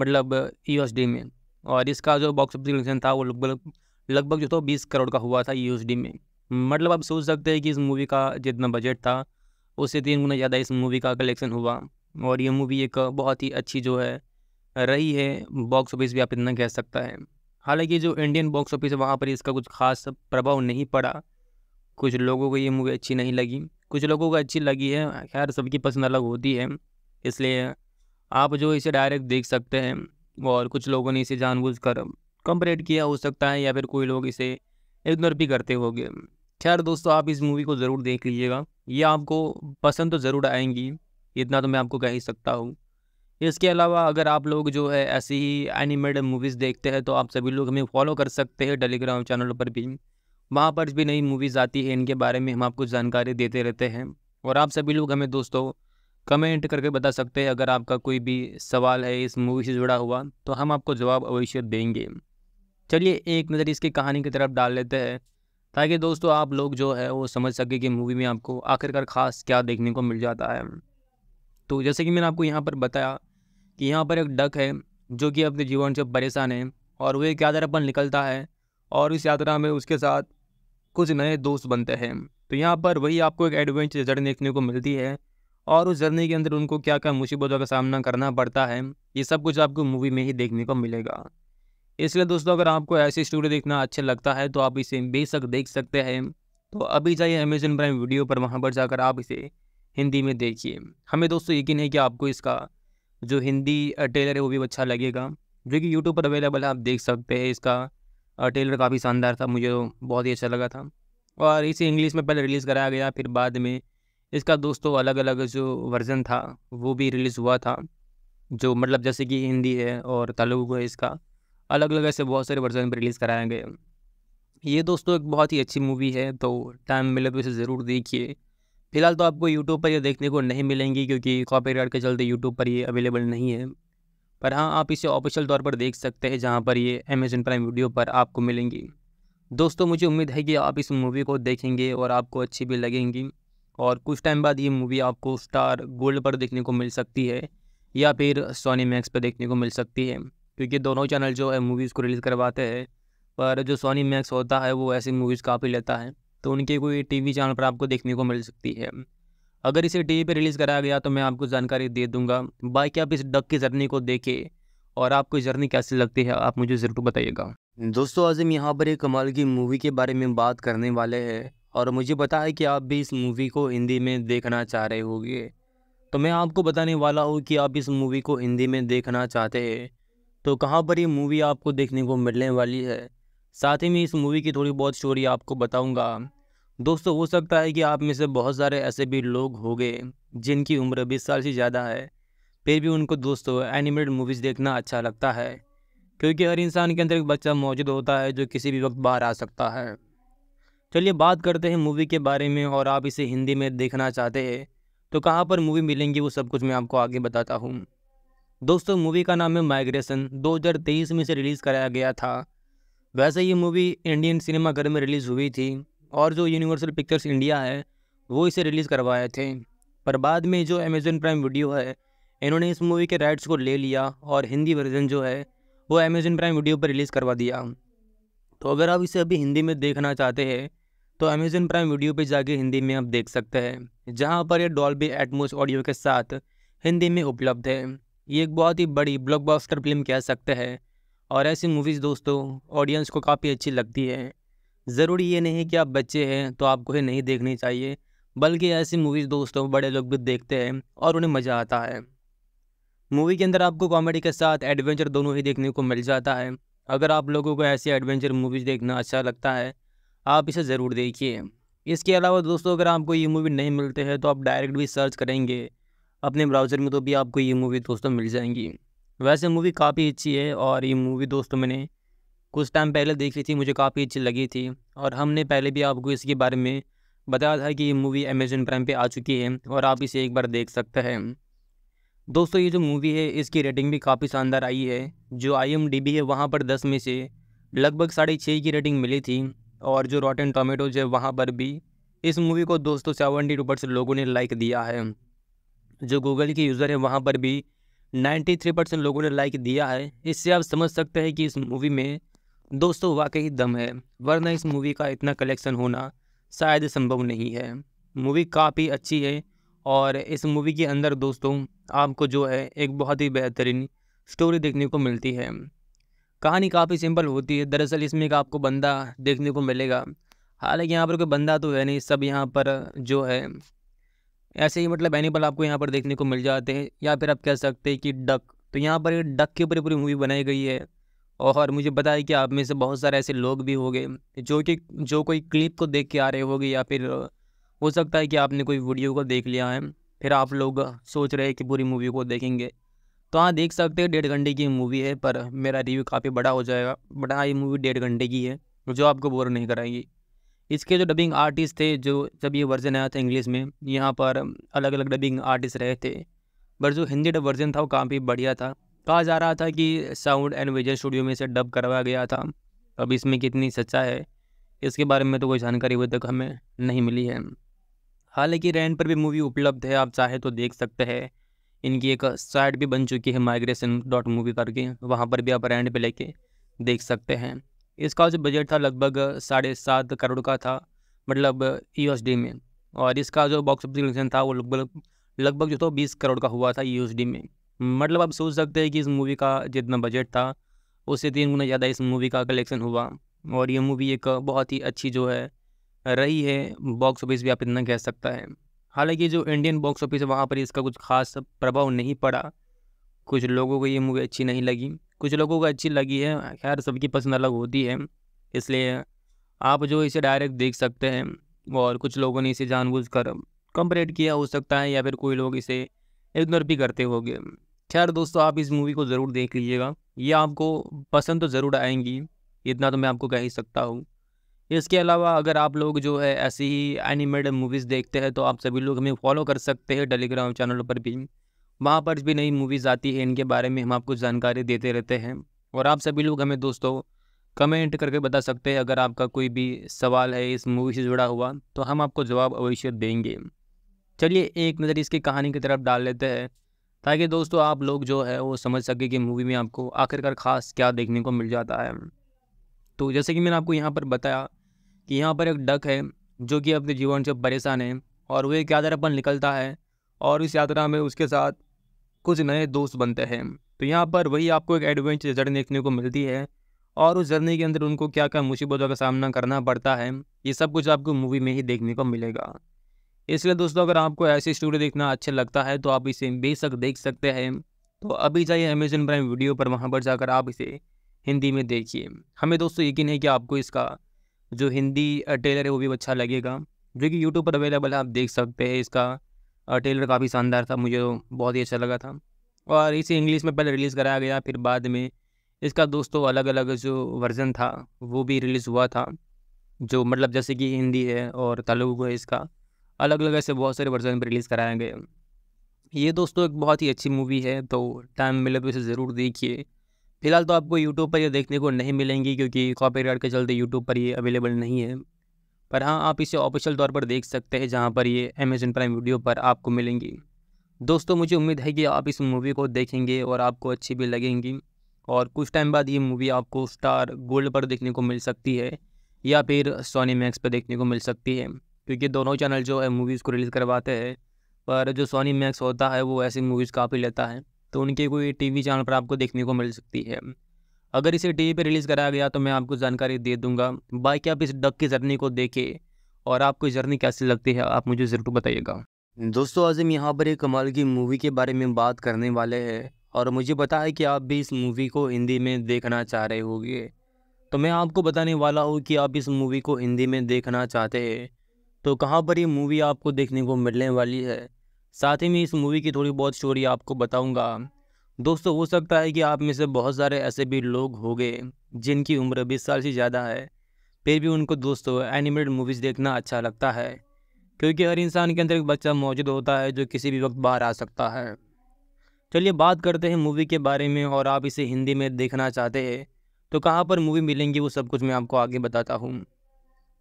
मतलब यूएसडी e में और इसका जो बॉक्स ऑफिस कलेक्शन था वो लगभग लगभग जो था तो बीस करोड़ का हुआ था यूएसडी e में मतलब आप सोच सकते हैं कि इस मूवी का जितना बजट था उससे तीन गुना ज़्यादा इस मूवी का कलेक्शन हुआ और ये मूवी एक बहुत ही अच्छी जो है रही है बॉक्स ऑफिस भी आप इतना कह सकता है हालांकि जो इंडियन बॉक्स ऑफिस है वहाँ पर इसका कुछ खास प्रभाव नहीं पड़ा कुछ लोगों को ये मूवी अच्छी नहीं लगी कुछ लोगों को अच्छी लगी है खैर सबकी पसंद अलग होती है इसलिए आप जो इसे डायरेक्ट देख सकते हैं और कुछ लोगों ने इसे जानबूझ कर कंपरेट किया हो सकता है या फिर कोई लोग इसे इग्नोर भी करते होंगे खैर दोस्तों आप इस मूवी को ज़रूर देख लीजिएगा ये आपको पसंद तो ज़रूर आएंगी इतना तो मैं आपको कह ही सकता हूँ इसके अलावा अगर आप लोग जो है ऐसी ही एनिमेटेड मूवीज़ देखते हैं तो आप सभी लोग हमें फॉलो कर सकते हैं टेलीग्राम चैनल पर भी वहाँ पर भी नई मूवीज़ आती है इनके बारे में हम आपको जानकारी देते रहते हैं और आप सभी लोग हमें दोस्तों कमेंट करके बता सकते हैं अगर आपका कोई भी सवाल है इस मूवी से जुड़ा हुआ तो हम आपको जवाब अवश्य देंगे चलिए एक नज़र इसकी कहानी की तरफ डाल लेते हैं ताकि दोस्तों आप लोग जो है वो समझ सके कि मूवी में आपको आखिरकार ख़ास क्या देखने को मिल जाता है तो जैसे कि मैंने आपको यहाँ पर बताया कि यहाँ पर एक डक है जो कि अपने जीवन से परेशान है और वो एक यात्रा पर निकलता है और इस यात्रा में उसके साथ कुछ नए दोस्त बनते हैं तो यहाँ पर वही आपको एक एडवेंचर जर्नी देखने को मिलती है और उस जर्नी के अंदर उनको क्या क्या मुसीबतों का सामना करना पड़ता है ये सब कुछ आपको मूवी में ही देखने को मिलेगा इसलिए दोस्तों अगर आपको ऐसी स्टोरी देखना अच्छा लगता है तो आप इसे बेशक देख सकते हैं तो अभी जाइए अमेजन प्राइम वीडियो पर वहाँ पर जाकर आप इसे हिंदी में देखिए हमें दोस्तों यकीन है कि आपको इसका जो हिंदी ट्रेलर है वो भी अच्छा लगेगा जो कि यूट्यूब पर अवेलेबल है आप देख सकते हैं इसका टेलर काफ़ी शानदार था मुझे तो बहुत ही अच्छा लगा था और इसे इंग्लिश में पहले रिलीज़ कराया गया फिर बाद में इसका दोस्तों अलग अलग जो वर्ज़न था वो भी रिलीज़ हुआ था जो मतलब जैसे कि हिंदी है और तेलुगु है इसका अलग अलग ऐसे बहुत सारे वर्जन पर रिलीज़ कराए गए ये दोस्तों एक बहुत ही अच्छी मूवी है तो टाइम मिले तो इसे ज़रूर देखिए फिलहाल तो आपको यूट्यूब पर ये देखने को नहीं मिलेंगी क्योंकि कॉपी के चलते यूट्यूब पर ये अवेलेबल नहीं है पर हाँ आप इसे ऑफिशियल तौर पर देख सकते हैं जहाँ पर ये अमेजन प्राइम वीडियो पर आपको मिलेंगी दोस्तों मुझे उम्मीद है कि आप इस मूवी को देखेंगे और आपको अच्छी भी लगेंगी और कुछ टाइम बाद ये मूवी आपको स्टार गोल्ड पर देखने को मिल सकती है या फिर सोनी मैक्स पर देखने को मिल सकती है क्योंकि दोनों चैनल जो है मूवीज़ को रिलीज़ करवाते हैं पर जो सोनी मैक्स होता है वो ऐसी मूवीज़ काफ़ी लेता है तो उनके कोई टीवी चैनल पर आपको देखने को मिल सकती है अगर इसे टीवी पर रिलीज़ कराया गया तो मैं आपको जानकारी दे दूंगा बाकी आप इस डक की जर्नी को देखें और आपको जर्नी कैसी लगती है आप मुझे ज़रूर बताइएगा दोस्तों आज हम यहाँ पर एक कमाल की मूवी के बारे में बात करने वाले हैं और मुझे पता है कि आप भी इस मूवी को हिंदी में देखना चाह रहे होंगे तो मैं आपको बताने वाला हूँ कि आप इस मूवी को हिंदी में देखना चाहते हैं तो कहाँ पर ये मूवी आपको देखने को मिलने वाली है साथ ही में इस मूवी की थोड़ी बहुत स्टोरी आपको बताऊँगा दोस्तों हो सकता है कि आप में से बहुत सारे ऐसे भी लोग हो गए जिनकी उम्र बीस साल से ज़्यादा है फिर भी उनको दोस्तों एनिमेटेड मूवीज़ देखना अच्छा लगता है क्योंकि हर इंसान के अंदर एक बच्चा मौजूद होता है जो किसी भी वक्त बाहर आ सकता है चलिए बात करते हैं मूवी के बारे में और आप इसे हिंदी में देखना चाहते हैं तो कहाँ पर मूवी मिलेंगी वो सब कुछ मैं आपको आगे बताता हूँ दोस्तों मूवी का नाम है माइग्रेशन 2023 में इसे रिलीज़ कराया गया था वैसे ये मूवी इंडियन सिनेमाघर में रिलीज़ हुई थी और जो यूनिवर्सल पिक्चर्स इंडिया है वो इसे रिलीज़ करवाए थे पर बाद में जो अमेज़न प्राइम वीडियो है इन्होंने इस मूवी के राइट्स को ले लिया और हिंदी वर्जन जो है वो अमेज़न प्राइम वीडियो पर रिलीज़ करवा दिया तो अगर आप इसे अभी हिंदी में देखना चाहते हैं तो अमेज़न प्राइम वीडियो पर जाके हिंदी में आप देख सकते हैं जहाँ पर यह डॉल्बी एटमोस ऑडियो के साथ हिंदी में उपलब्ध है ये एक बहुत ही बड़ी ब्लॉकबस्टर फिल्म कह सकते हैं और ऐसी मूवीज़ दोस्तों ऑडियंस को काफ़ी अच्छी लगती है ज़रूरी ये नहीं कि आप बच्चे हैं तो आपको ये नहीं देखनी चाहिए बल्कि ऐसी मूवीज़ दोस्तों बड़े लोग भी देखते हैं और उन्हें मज़ा आता है मूवी के अंदर आपको कॉमेडी के साथ एडवेंचर दोनों ही देखने को मिल जाता है अगर आप लोगों को ऐसी एडवेंचर मूवीज़ देखना अच्छा लगता है आप इसे ज़रूर देखिए इसके अलावा दोस्तों अगर आपको ये मूवी नहीं मिलते हैं तो आप डायरेक्ट भी सर्च करेंगे अपने ब्राउज़र में तो भी आपको ये मूवी दोस्तों मिल जाएंगी वैसे मूवी काफ़ी अच्छी है और ये मूवी दोस्तों मैंने कुछ टाइम पहले देख ली थी मुझे काफ़ी अच्छी लगी थी और हमने पहले भी आपको इसके बारे में बताया था कि ये मूवी अमेजन प्राइम पे आ चुकी है और आप इसे एक बार देख सकते हैं दोस्तों ये जो मूवी है इसकी रेटिंग भी काफ़ी शानदार आई है जो आई एम डी बी है वहाँ पर दस में से लगभग साढ़े छः की रेटिंग मिली थी और जो रॉटन टोमेटोज है वहाँ पर भी इस मूवी को दोस्तों सेवेंटी टू परसेंट लोगों ने लाइक दिया है जो गूगल के यूज़र है वहाँ पर भी नाइन्टी थ्री परसेंट लोगों ने लाइक दिया है इससे आप समझ सकते हैं कि इस मूवी में दोस्तों वाकई दम है वरना इस मूवी का इतना कलेक्शन होना शायद संभव नहीं है मूवी काफ़ी अच्छी है और इस मूवी के अंदर दोस्तों आपको जो है एक बहुत ही बेहतरीन स्टोरी देखने को मिलती है कहानी काफ़ी सिंपल होती है दरअसल इसमें एक आपको बंदा देखने को मिलेगा हालांकि यहाँ पर कोई बंदा तो है नहीं सब यहाँ पर जो है ऐसे ही मतलब एनिमल आपको यहाँ पर देखने को मिल जाते हैं या फिर आप कह सकते हैं कि डक तो यहाँ पर डक के ऊपर पूरी मूवी बनाई गई है और मुझे बताया कि आप में से बहुत सारे ऐसे लोग भी होंगे जो कि जो कोई क्लिप को देख के आ रहे होंगे या फिर हो सकता है कि आपने कोई वीडियो को देख लिया है फिर आप लोग सोच रहे हैं कि पूरी मूवी को देखेंगे तो हाँ देख सकते हैं डेढ़ घंटे की मूवी है पर मेरा रिव्यू काफ़ी बड़ा हो जाएगा बट हाँ ये मूवी डेढ़ घंटे की है जो आपको बोर नहीं कराएगी इसके जो डबिंग आर्टिस्ट थे जो जब ये वर्जन आया था इंग्लिश में यहाँ पर अलग अलग डबिंग आर्टिस्ट रहे थे पर जो हिंदी डब वर्जन था वो काफ़ी बढ़िया था कहा जा रहा था कि साउंड एंड विजन स्टूडियो में इसे डब करवाया गया था अब इसमें कितनी सच्चा है इसके बारे में तो कोई जानकारी अभी तक हमें नहीं मिली है हालांकि रेंट पर भी मूवी उपलब्ध है आप चाहे तो देख सकते हैं इनकी एक साइट भी बन चुकी है माइग्रेशन डॉट मूवी करके वहाँ पर भी आप रेंट पर लेके देख सकते हैं इसका जो बजट था लगभग साढ़े सात करोड़ का था मतलब यूएसडी e में और इसका जो बॉक्स ऑफिस कलेक्शन था वो लगभग लगभग जो था तो बीस करोड़ का हुआ था यूएसडी e में मतलब आप सोच सकते हैं कि इस मूवी का जितना बजट था उससे तीन गुना ज़्यादा इस मूवी का कलेक्शन हुआ और ये मूवी एक बहुत ही अच्छी जो है रही है बॉक्स ऑफिस भी आप इतना कह सकता है हालांकि जो इंडियन बॉक्स ऑफिस है वहाँ पर इसका कुछ खास प्रभाव नहीं पड़ा कुछ लोगों को ये मूवी अच्छी नहीं लगी कुछ लोगों को अच्छी लगी है खैर सबकी पसंद अलग होती है इसलिए आप जो इसे डायरेक्ट देख सकते हैं और कुछ लोगों ने इसे जानबूझ कर कंपरेट किया हो सकता है या फिर कोई लोग इसे इग्नोर भी करते होंगे खैर दोस्तों आप इस मूवी को ज़रूर देख लीजिएगा ये आपको पसंद तो ज़रूर आएंगी इतना तो मैं आपको कह ही सकता हूँ इसके अलावा अगर आप लोग जो है ऐसी ही एनिमेटेड मूवीज़ देखते हैं तो आप सभी लोग हमें फॉलो कर सकते हैं टेलीग्राम चैनल पर भी वहाँ पर भी नई मूवीज़ आती है इनके बारे में हम आपको जानकारी देते रहते हैं और आप सभी लोग हमें दोस्तों कमेंट करके बता सकते हैं अगर आपका कोई भी सवाल है इस मूवी से जुड़ा हुआ तो हम आपको जवाब अवश्य देंगे चलिए एक नज़र इसकी कहानी की तरफ डाल लेते हैं ताकि दोस्तों आप लोग जो है वो समझ सके कि मूवी में आपको आखिरकार ख़ास क्या देखने को मिल जाता है तो जैसे कि मैंने आपको यहाँ पर बताया कि यहाँ पर एक डक है जो कि अपने जीवन से परेशान है और वो एक यात्रा पर निकलता है और इस यात्रा में उसके साथ कुछ नए दोस्त बनते हैं तो यहाँ पर वही आपको एक एडवेंचर जर्नी देखने को मिलती है और उस जर्नी के अंदर उनको क्या क्या मुसीबतों का सामना करना पड़ता है ये सब कुछ आपको मूवी में ही देखने को मिलेगा इसलिए दोस्तों अगर आपको ऐसी स्टूडियो देखना अच्छा लगता है तो आप इसे बेशक देख सकते हैं तो अभी जाइए अमेजन प्राइम वीडियो पर वहाँ पर जाकर आप इसे हिंदी में देखिए हमें दोस्तों यकीन है कि आपको इसका जो हिंदी टेलर है वो भी अच्छा लगेगा जो कि यूट्यूब पर अवेलेबल है आप देख सकते हैं इसका टेलर काफ़ी शानदार था मुझे तो बहुत ही अच्छा लगा था और इसे इंग्लिश में पहले रिलीज़ कराया गया फिर बाद में इसका दोस्तों अलग अलग जो वर्ज़न था वो भी रिलीज़ हुआ था जो मतलब जैसे कि हिंदी है और तेलुगु है इसका अलग अलग ऐसे बहुत सारे वर्जन पर रिलीज़ कराए गए ये दोस्तों एक बहुत ही अच्छी मूवी है तो टाइम मिले तो इसे ज़रूर देखिए फिलहाल तो आपको यूट्यूब पर यह देखने को नहीं मिलेंगी क्योंकि कॉपी के चलते यूट्यूब पर ये अवेलेबल नहीं है पर हाँ आप इसे ऑफिशियल तौर पर देख सकते हैं जहाँ पर ये अमेजन प्राइम वीडियो पर आपको मिलेंगी दोस्तों मुझे उम्मीद है कि आप इस मूवी को देखेंगे और आपको अच्छी भी लगेंगी और कुछ टाइम बाद ये मूवी आपको स्टार गोल्ड पर देखने को मिल सकती है या फिर सोनी मैक्स पर देखने को मिल सकती है क्योंकि दोनों चैनल जो है मूवीज़ को रिलीज़ करवाते हैं पर जो सोनी मैक्स होता है वो ऐसी मूवीज़ काफ़ी लेता है तो उनके कोई टीवी चैनल पर आपको देखने को मिल सकती है अगर इसे टीवी पर रिलीज़ कराया गया तो मैं आपको जानकारी दे दूंगा बाकी आप इस डक की जर्नी को देखें और आपको जर्नी कैसी लगती है आप मुझे ज़रूर बताइएगा दोस्तों आज हम यहाँ पर एक कमाल की मूवी के बारे में बात करने वाले हैं और मुझे पता है कि आप भी इस मूवी को हिंदी में देखना चाह रहे होंगे तो मैं आपको बताने वाला हूँ कि आप इस मूवी को हिंदी में देखना चाहते हैं तो कहाँ पर ये मूवी आपको देखने को मिलने वाली है साथ ही में इस मूवी की थोड़ी बहुत स्टोरी आपको बताऊँगा दोस्तों हो सकता है कि आप में से बहुत सारे ऐसे भी लोग होंगे जिनकी उम्र बीस साल से ज़्यादा है फिर भी उनको दोस्तों एनिमेटेड मूवीज़ देखना अच्छा लगता है क्योंकि हर इंसान के अंदर एक बच्चा मौजूद होता है जो किसी भी वक्त बाहर आ सकता है चलिए बात करते हैं मूवी के बारे में और आप इसे हिंदी में देखना चाहते हैं तो कहाँ पर मूवी मिलेंगी वो सब कुछ मैं आपको आगे बताता हूँ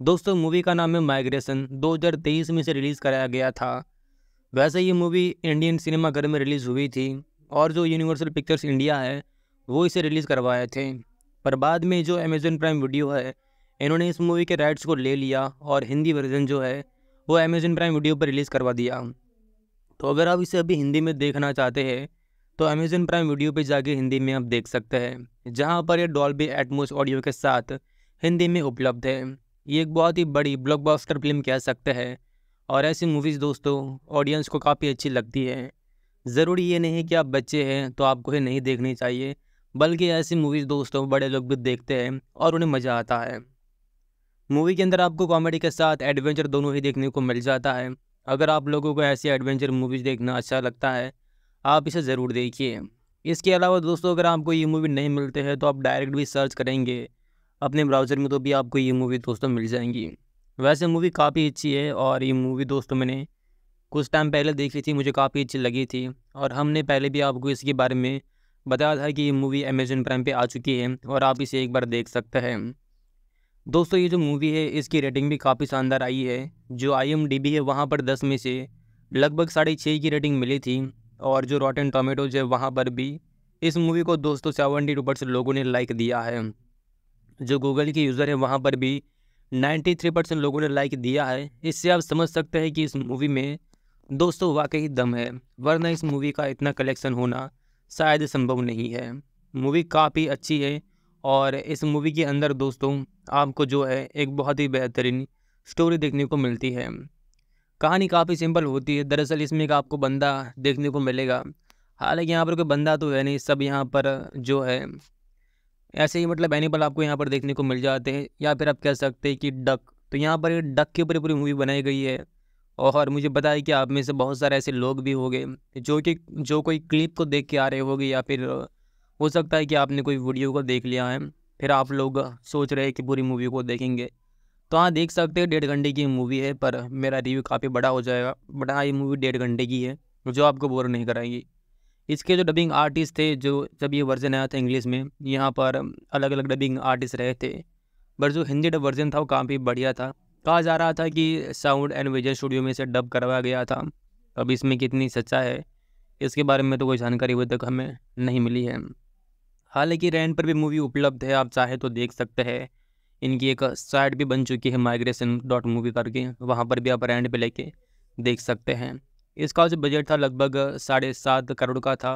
दोस्तों मूवी का नाम है माइग्रेशन 2023 में इसे रिलीज़ कराया गया था वैसे ये मूवी इंडियन सिनेमाघर में रिलीज़ हुई थी और जो यूनिवर्सल पिक्चर्स इंडिया है वो इसे रिलीज़ करवाए थे पर बाद में जो अमेजन प्राइम वीडियो है इन्होंने इस मूवी के राइट्स को ले लिया और हिंदी वर्जन जो है वो अमेजन प्राइम वीडियो पर रिलीज़ करवा दिया तो अगर आप इसे अभी हिंदी में देखना चाहते हैं तो अमेजन प्राइम वीडियो पर जाके हिंदी में आप देख सकते हैं जहाँ पर यह डॉल्बी एटमोस ऑडियो के साथ हिंदी में उपलब्ध है ये एक बहुत ही बड़ी ब्लॉकबस्टर फिल्म कह सकते हैं और ऐसी मूवीज़ दोस्तों ऑडियंस को काफ़ी अच्छी लगती है ज़रूरी ये नहीं कि आप बच्चे हैं तो आपको ये नहीं देखनी चाहिए बल्कि ऐसी मूवीज़ दोस्तों बड़े लोग भी देखते हैं और उन्हें मज़ा आता है मूवी के अंदर आपको कॉमेडी के साथ एडवेंचर दोनों ही देखने को मिल जाता है अगर आप लोगों को ऐसी एडवेंचर मूवीज़ देखना अच्छा लगता है आप इसे ज़रूर देखिए इसके अलावा दोस्तों अगर आपको ये मूवी नहीं मिलते हैं तो आप डायरेक्ट भी सर्च करेंगे अपने ब्राउज़र में तो भी आपको ये मूवी दोस्तों मिल जाएंगी वैसे मूवी काफ़ी अच्छी है और ये मूवी दोस्तों मैंने कुछ टाइम पहले देखी थी मुझे काफ़ी अच्छी लगी थी और हमने पहले भी आपको इसके बारे में बताया था कि ये मूवी अमेजन प्राइम पे आ चुकी है और आप इसे एक बार देख सकते हैं दोस्तों ये जो मूवी है इसकी रेटिंग भी काफ़ी शानदार आई है जो आई है वहाँ पर दस में से लगभग साढ़े छः की रेटिंग मिली थी और जो रॉटन टोमेटोज है वहाँ पर भी इस मूवी को दोस्तों सेवेंटी टू परसेंट लोगों ने लाइक दिया है जो गूगल के यूज़र हैं वहाँ पर भी 93 परसेंट लोगों ने लाइक दिया है इससे आप समझ सकते हैं कि इस मूवी में दोस्तों वाकई दम है वरना इस मूवी का इतना कलेक्शन होना शायद संभव नहीं है मूवी काफ़ी अच्छी है और इस मूवी के अंदर दोस्तों आपको जो है एक बहुत ही बेहतरीन स्टोरी देखने को मिलती है कहानी काफ़ी सिंपल होती है दरअसल इसमें एक आपको बंदा देखने को मिलेगा हालांकि यहाँ पर कोई बंदा तो है नहीं सब यहाँ पर जो है ऐसे ही मतलब एनिमल आपको यहाँ पर देखने को मिल जाते हैं या फिर आप कह सकते हैं कि डक तो यहाँ पर डक के ऊपर पूरी मूवी बनाई गई है और मुझे पता है कि आप में से बहुत सारे ऐसे लोग भी गए जो कि जो कोई क्लिप को देख के आ रहे होंगे या फिर हो सकता है कि आपने कोई वीडियो को देख लिया है फिर आप लोग सोच रहे हैं कि पूरी मूवी को देखेंगे तो हाँ देख सकते हैं डेढ़ घंटे की मूवी है पर मेरा रिव्यू काफ़ी बड़ा हो जाएगा बट हाँ ये मूवी डेढ़ घंटे की है जो आपको बोर नहीं कराएगी इसके जो डबिंग आर्टिस्ट थे जो जब ये वर्जन आया था इंग्लिश में यहाँ पर अलग अलग डबिंग आर्टिस्ट रहे थे बट जो हिंदी डब वर्जन था वो काफ़ी बढ़िया था कहा जा रहा था कि साउंड एंड विजन स्टूडियो में इसे डब करवाया गया था अब इसमें कितनी सच्चा है इसके बारे में तो कोई जानकारी अभी तक हमें नहीं मिली है हालांकि रैन पर भी मूवी उपलब्ध है आप चाहे तो देख सकते हैं इनकी एक साइट भी बन चुकी है माइग्रेशन डॉट मूवी करके वहाँ पर भी आप रैंड पे लेके देख सकते हैं इसका जो बजट था लगभग साढ़े सात करोड़ का था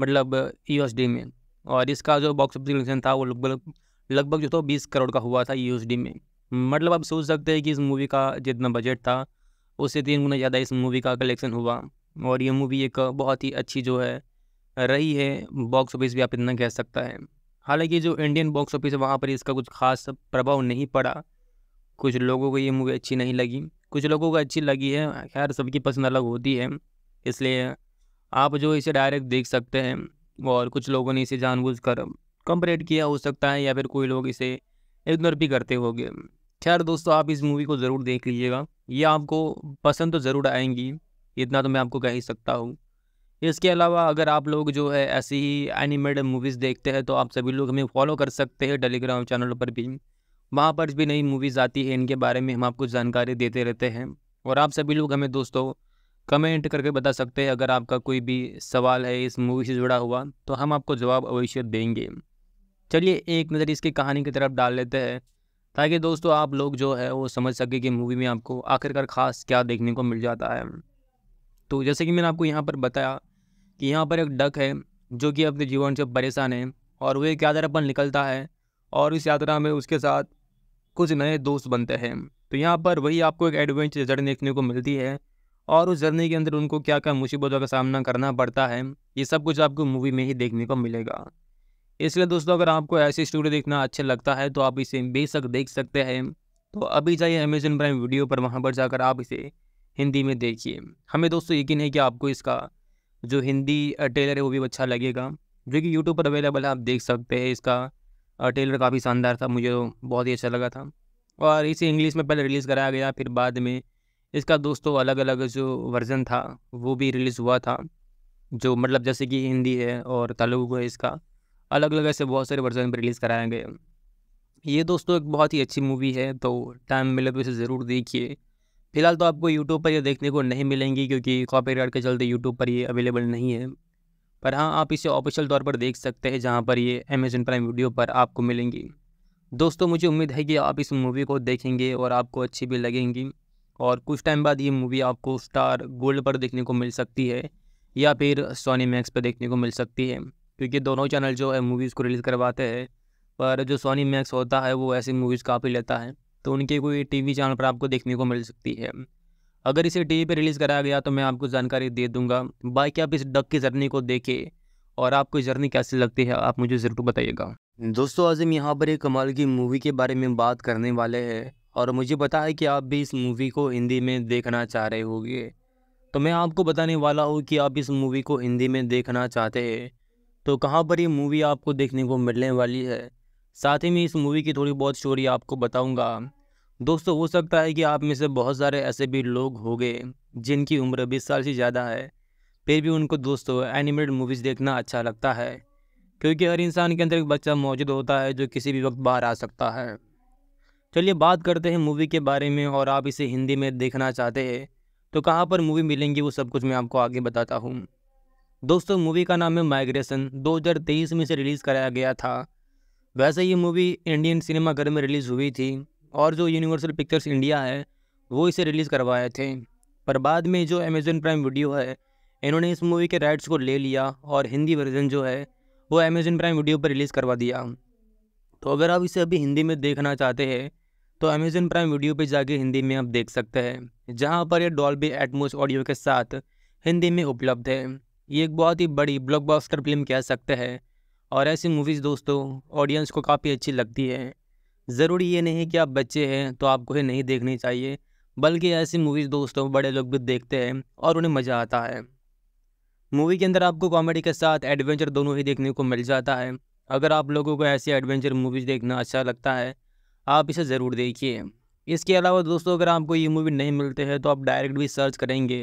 मतलब यूएसडी में और इसका जो बॉक्स ऑफिस कलेक्शन था वो लगभग लगभग जो था तो बीस करोड़ का हुआ था यूएसडी में मतलब आप सोच सकते हैं कि इस मूवी का जितना बजट था उससे तीन गुना ज़्यादा इस मूवी का कलेक्शन हुआ और ये मूवी एक बहुत ही अच्छी जो है रही है बॉक्स ऑफिस भी आप इतना कह सकता है हालांकि जो इंडियन बॉक्स ऑफिस है वहाँ पर इसका कुछ खास प्रभाव नहीं पड़ा कुछ लोगों को ये मूवी अच्छी नहीं लगी कुछ लोगों को अच्छी लगी है खैर सबकी पसंद अलग होती है इसलिए आप जो इसे डायरेक्ट देख सकते हैं और कुछ लोगों ने इसे जानबूझ कर कंपरेट किया हो सकता है या फिर कोई लोग इसे इग्नोर भी करते होंगे खैर दोस्तों आप इस मूवी को ज़रूर देख लीजिएगा ये आपको पसंद तो ज़रूर आएंगी इतना तो मैं आपको कह ही सकता हूँ इसके अलावा अगर आप लोग जो है ऐसी ही एनिमेटेड मूवीज़ देखते हैं तो आप सभी लोग हमें फॉलो कर सकते हैं टेलीग्राम चैनल पर भी वहाँ पर भी नई मूवीज़ आती है इनके बारे में हम आपको जानकारी देते रहते हैं और आप सभी लोग हमें दोस्तों कमेंट करके बता सकते हैं अगर आपका कोई भी सवाल है इस मूवी से जुड़ा हुआ तो हम आपको जवाब अवश्य देंगे चलिए एक नज़र इसकी कहानी की तरफ डाल लेते हैं ताकि दोस्तों आप लोग जो है वो समझ सके कि मूवी में आपको आखिरकार ख़ास क्या देखने को मिल जाता है तो जैसे कि मैंने आपको यहाँ पर बताया कि यहाँ पर एक डक है जो कि अपने जीवन से परेशान है और वो एक यात्रा पर निकलता है और इस यात्रा में उसके साथ कुछ नए दोस्त बनते हैं तो यहाँ पर वही आपको एक एडवेंचर जर्नी देखने को मिलती है और उस जर्नी के अंदर उनको क्या क्या मुसीबतों का सामना करना पड़ता है ये सब कुछ आपको मूवी में ही देखने को मिलेगा इसलिए दोस्तों अगर आपको ऐसी स्टोरी देखना अच्छा लगता है तो आप इसे बेशक देख सकते हैं तो अभी जाइए अमेजन प्राइम वीडियो पर वहाँ पर जाकर आप इसे हिंदी में देखिए हमें दोस्तों यकीन है कि आपको इसका जो हिंदी टेलर है वो भी अच्छा लगेगा जो कि यूट्यूब पर अवेलेबल है आप देख सकते हैं इसका और ट्रेलर काफ़ी शानदार था मुझे बहुत ही अच्छा लगा था और इसे इंग्लिश में पहले रिलीज़ कराया गया फिर बाद में इसका दोस्तों अलग अलग जो वर्ज़न था वो भी रिलीज़ हुआ था जो मतलब जैसे कि हिंदी है और तेलुगु है इसका अलग अलग ऐसे बहुत सारे वर्जन पर रिलीज़ कराए गए ये दोस्तों एक बहुत ही अच्छी मूवी है तो टाइम मिले तो इसे ज़रूर देखिए फिलहाल तो आपको यूट्यूब पर ये देखने को नहीं मिलेंगी क्योंकि कॉपी के चलते यूट्यूब पर ये अवेलेबल नहीं है पर हाँ आप इसे ऑफिशियल तौर पर देख सकते हैं जहाँ पर ये अमेजन प्राइम वीडियो पर आपको मिलेंगी दोस्तों मुझे उम्मीद है कि आप इस मूवी को देखेंगे और आपको अच्छी भी लगेंगी और कुछ टाइम बाद ये मूवी आपको स्टार गोल्ड पर देखने को मिल सकती है या फिर सोनी मैक्स पर देखने को मिल सकती है क्योंकि दोनों चैनल जो है मूवीज़ को रिलीज़ करवाते हैं पर जो सोनी मैक्स होता है वो ऐसी मूवीज़ काफ़ी लेता है तो उनके कोई टीवी चैनल पर आपको देखने को मिल सकती है अगर इसे टीवी पर रिलीज़ कराया गया तो मैं आपको जानकारी दे दूंगा बाकी आप इस डक की जर्नी को देखें और आपको जर्नी कैसी लगती है आप मुझे ज़रूर बताइएगा दोस्तों आज हम यहाँ पर एक कमाल की मूवी के बारे में बात करने वाले हैं और मुझे पता है कि आप भी इस मूवी को हिंदी में देखना चाह रहे होगे तो मैं आपको बताने वाला हूँ कि आप इस मूवी को हिंदी में देखना चाहते हैं तो कहाँ पर ये मूवी आपको देखने को मिलने वाली है साथ ही में इस मूवी की थोड़ी बहुत स्टोरी आपको बताऊँगा दोस्तों हो सकता है कि आप में से बहुत सारे ऐसे भी लोग हो गए जिनकी उम्र बीस साल से ज़्यादा है फिर भी उनको दोस्तों एनिमेटेड मूवीज़ देखना अच्छा लगता है क्योंकि हर इंसान के अंदर एक बच्चा मौजूद होता है जो किसी भी वक्त बाहर आ सकता है चलिए बात करते हैं मूवी के बारे में और आप इसे हिंदी में देखना चाहते हैं तो कहाँ पर मूवी मिलेंगी वो सब कुछ मैं आपको आगे बताता हूँ दोस्तों मूवी का नाम है माइग्रेशन 2023 में इसे रिलीज़ कराया गया था वैसे ये मूवी इंडियन सिनेमाघर में रिलीज़ हुई थी और जो यूनिवर्सल पिक्चर्स इंडिया है वो इसे रिलीज़ करवाए थे पर बाद में जो अमेज़न प्राइम वीडियो है इन्होंने इस मूवी के राइट्स को ले लिया और हिंदी वर्जन जो है वो अमेज़न प्राइम वीडियो पर रिलीज़ करवा दिया तो अगर आप इसे अभी हिंदी में देखना चाहते हैं तो अमेज़न प्राइम वीडियो पर जाके हिंदी में आप देख सकते हैं जहाँ पर यह बी एटमोस ऑडियो के साथ हिंदी में उपलब्ध है ये एक बहुत ही बड़ी ब्लॉकबस्टर फिल्म कह सकते हैं और ऐसी मूवीज़ दोस्तों ऑडियंस को काफ़ी अच्छी लगती है ज़रूरी ये नहीं कि आप बच्चे हैं तो आपको ये नहीं देखनी चाहिए बल्कि ऐसी मूवीज़ दोस्तों बड़े लोग भी देखते हैं और उन्हें मज़ा आता है मूवी के अंदर आपको कॉमेडी के साथ एडवेंचर दोनों ही देखने को मिल जाता है अगर आप लोगों को ऐसी एडवेंचर मूवीज़ देखना अच्छा लगता है आप इसे ज़रूर देखिए इसके अलावा दोस्तों अगर आपको ये मूवी नहीं मिलते हैं तो आप डायरेक्ट भी सर्च करेंगे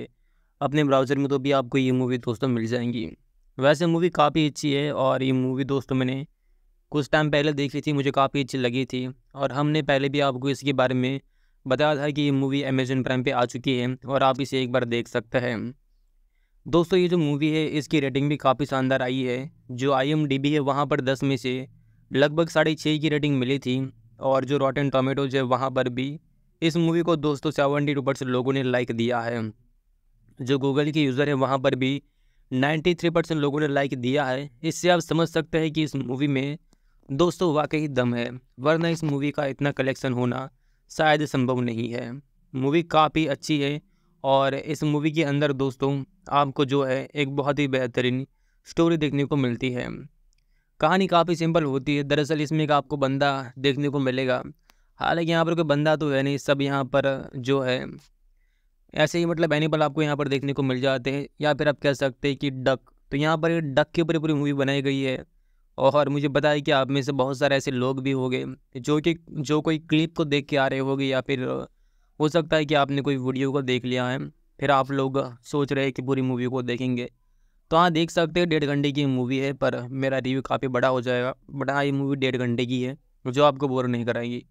अपने ब्राउज़र में तो भी आपको ये मूवी दोस्तों मिल जाएंगी वैसे मूवी काफ़ी अच्छी है और ये मूवी दोस्तों मैंने कुछ टाइम पहले देखी थी मुझे काफ़ी अच्छी लगी थी और हमने पहले भी आपको इसके बारे में बताया था कि ये मूवी अमेजन प्राइम पे आ चुकी है और आप इसे एक बार देख सकते हैं दोस्तों ये जो मूवी है इसकी रेटिंग भी काफ़ी शानदार आई है जो आई है वहाँ पर दस में से लगभग साढ़े छः की रेटिंग मिली थी और जो रॉटन टोमेटोज है वहाँ पर भी इस मूवी को दोस्तों सेवेंटी टू परसेंट लोगों ने लाइक दिया है जो गूगल के यूज़र है वहाँ पर भी नाइन्टी थ्री परसेंट लोगों ने लाइक दिया है इससे आप समझ सकते हैं कि इस मूवी में दोस्तों वाकई दम है वरना इस मूवी का इतना कलेक्शन होना शायद संभव नहीं है मूवी काफ़ी अच्छी है और इस मूवी के अंदर दोस्तों आपको जो है एक बहुत ही बेहतरीन स्टोरी देखने को मिलती है कहानी काफ़ी सिंपल होती है दरअसल इसमें एक आपको बंदा देखने को मिलेगा हालांकि यहाँ पर कोई बंदा तो है नहीं सब यहाँ पर जो है ऐसे ही मतलब एनिमल आपको यहाँ पर देखने को मिल जाते हैं या फिर आप कह सकते हैं कि डक तो यहाँ पर डक के ऊपर पूरी मूवी बनाई गई है और मुझे बताया कि आप में से बहुत सारे ऐसे लोग भी होंगे जो कि जो कोई क्लिप को देख के आ रहे होंगे या फिर हो सकता है कि आपने कोई वीडियो को देख लिया है फिर आप लोग सोच रहे हैं कि पूरी मूवी को देखेंगे तो हाँ देख सकते हैं डेढ़ घंटे की मूवी है पर मेरा रिव्यू काफ़ी बड़ा हो जाएगा बट हाँ ये मूवी डेढ़ घंटे की है जो आपको बोर नहीं कराएगी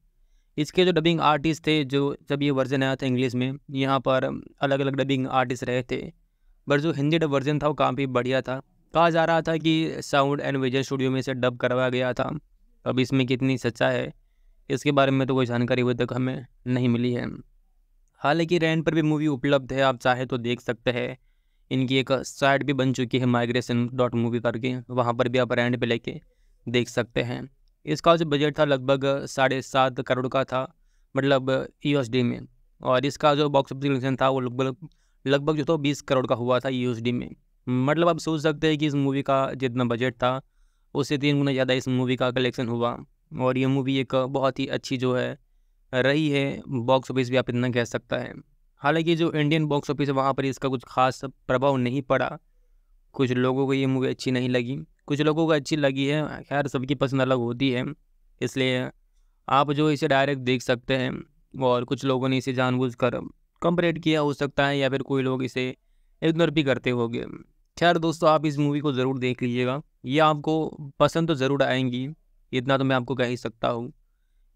इसके जो डबिंग आर्टिस्ट थे जो जब ये वर्जन आया था इंग्लिश में यहाँ पर अलग अलग डबिंग आर्टिस्ट रहे थे पर जो हिंदी डब वर्जन था वो काफ़ी बढ़िया था कहा जा रहा था कि साउंड एंड विजन स्टूडियो में इसे डब करवाया गया था अब इसमें कितनी सच्चा है इसके बारे में तो कोई जानकारी अभी तक हमें नहीं मिली है हालांकि रैन पर भी मूवी उपलब्ध है आप चाहे तो देख सकते हैं इनकी एक साइट भी बन चुकी है माइग्रेशन डॉट मूवी करके वहाँ पर भी आप रैंड पे लेके देख सकते हैं इसका जो बजट था लगभग साढ़े सात करोड़ का था मतलब यूएसडी में और इसका जो बॉक्स ऑफिस कलेक्शन था वो लगभग लगभग जो था तो बीस करोड़ का हुआ था यूएसडी में मतलब आप सोच सकते हैं कि इस मूवी का जितना बजट था उससे तीन गुना ज़्यादा इस मूवी का कलेक्शन हुआ और ये मूवी एक बहुत ही अच्छी जो है रही है बॉक्स ऑफिस भी आप इतना कह सकता है हालांकि जो इंडियन बॉक्स ऑफिस है वहाँ पर इसका कुछ खास प्रभाव नहीं पड़ा कुछ लोगों को ये मूवी अच्छी नहीं लगी कुछ लोगों को अच्छी लगी है खैर सबकी पसंद अलग होती है इसलिए आप जो इसे डायरेक्ट देख सकते हैं और कुछ लोगों ने इसे कर कम्परेट किया हो सकता है या फिर कोई लोग इसे इग्नोर भी करते होंगे खैर दोस्तों आप इस मूवी को ज़रूर देख लीजिएगा ये आपको पसंद तो ज़रूर आएंगी इतना तो मैं आपको कह ही सकता हूँ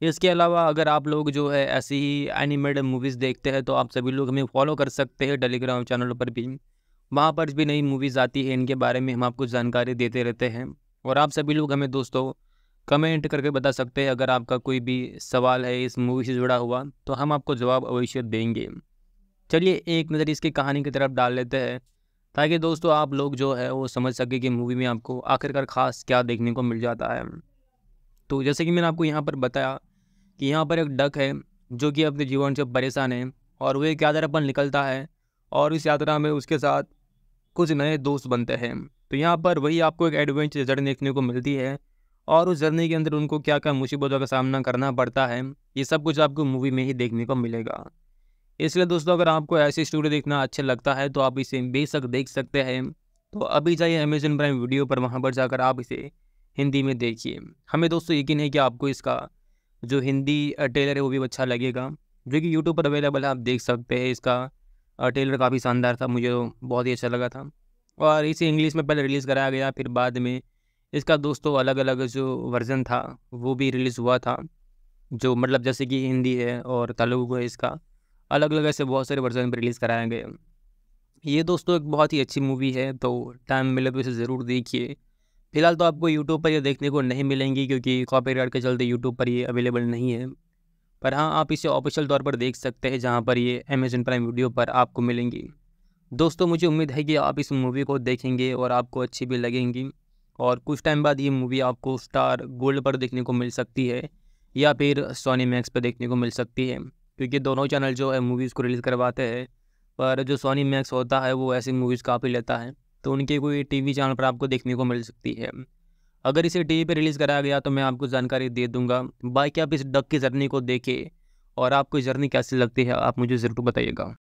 इसके अलावा अगर आप लोग जो है ऐसी ही एनिमेटेड मूवीज़ देखते हैं तो आप सभी लोग हमें फॉलो कर सकते हैं टेलीग्राम चैनल पर भी वहाँ पर भी नई मूवीज़ आती है इनके बारे में हम आपको जानकारी देते रहते हैं और आप सभी लोग हमें दोस्तों कमेंट करके बता सकते हैं अगर आपका कोई भी सवाल है इस मूवी से जुड़ा हुआ तो हम आपको जवाब अवश्य देंगे चलिए एक नज़र इसकी कहानी की तरफ डाल लेते हैं ताकि दोस्तों आप लोग जो है वो समझ सके कि मूवी में आपको आखिरकार ख़ास क्या देखने को मिल जाता है तो जैसे कि मैंने आपको यहाँ पर बताया कि यहाँ पर एक डक है जो कि अपने जीवन से परेशान है और वो एक यात्रा पर निकलता है और इस यात्रा में उसके साथ कुछ नए दोस्त बनते हैं तो यहाँ पर वही आपको एक एडवेंचर जर्नी देखने को मिलती है और उस जर्नी के अंदर उनको क्या क्या मुसीबतों का सामना करना पड़ता है ये सब कुछ आपको मूवी में ही देखने को मिलेगा इसलिए दोस्तों अगर आपको ऐसी स्टूडियो देखना अच्छा लगता है तो आप इसे बेशक देख सकते हैं तो अभी जाइए अमेजन प्राइम वीडियो पर वहाँ पर जाकर आप इसे हिंदी में देखिए हमें दोस्तों यकीन है कि आपको इसका जो हिंदी टेलर है वो भी अच्छा लगेगा जो कि यूट्यूब पर अवेलेबल है आप देख सकते हैं इसका टेलर काफ़ी शानदार था मुझे बहुत ही अच्छा लगा था और इसे इंग्लिश में पहले रिलीज़ कराया गया फिर बाद में इसका दोस्तों अलग अलग जो वर्ज़न था वो भी रिलीज़ हुआ था जो मतलब जैसे कि हिंदी है और तेलुगु है इसका अलग अलग ऐसे बहुत सारे वर्जन रिलीज़ कराए गए ये दोस्तों एक बहुत ही अच्छी मूवी है तो टाइम मिले तो इसे ज़रूर देखिए फिलहाल तो आपको यूट्यूब पर यह देखने को नहीं मिलेंगी क्योंकि कॉपी के चलते यूट्यूब पर ये अवेलेबल नहीं है पर हाँ आप इसे ऑफिशियल तौर पर देख सकते हैं जहाँ पर ये अमेजन प्राइम वीडियो पर आपको मिलेंगी दोस्तों मुझे उम्मीद है कि आप इस मूवी को देखेंगे और आपको अच्छी भी लगेंगी और कुछ टाइम बाद ये मूवी आपको स्टार गोल्ड पर देखने को मिल सकती है या फिर सोनी मैक्स पर देखने को मिल सकती है क्योंकि दोनों चैनल जो है मूवीज़ को रिलीज़ करवाते हैं पर जो सोनी मैक्स होता है वो ऐसी मूवीज़ काफ़ी लेता है तो उनके कोई टीवी चैनल पर आपको देखने को मिल सकती है अगर इसे टीवी पर रिलीज़ कराया गया तो मैं आपको जानकारी दे दूंगा बाकी आप इस डक की जर्नी को देखें और आपको जर्नी कैसी लगती है आप मुझे ज़रूर बताइएगा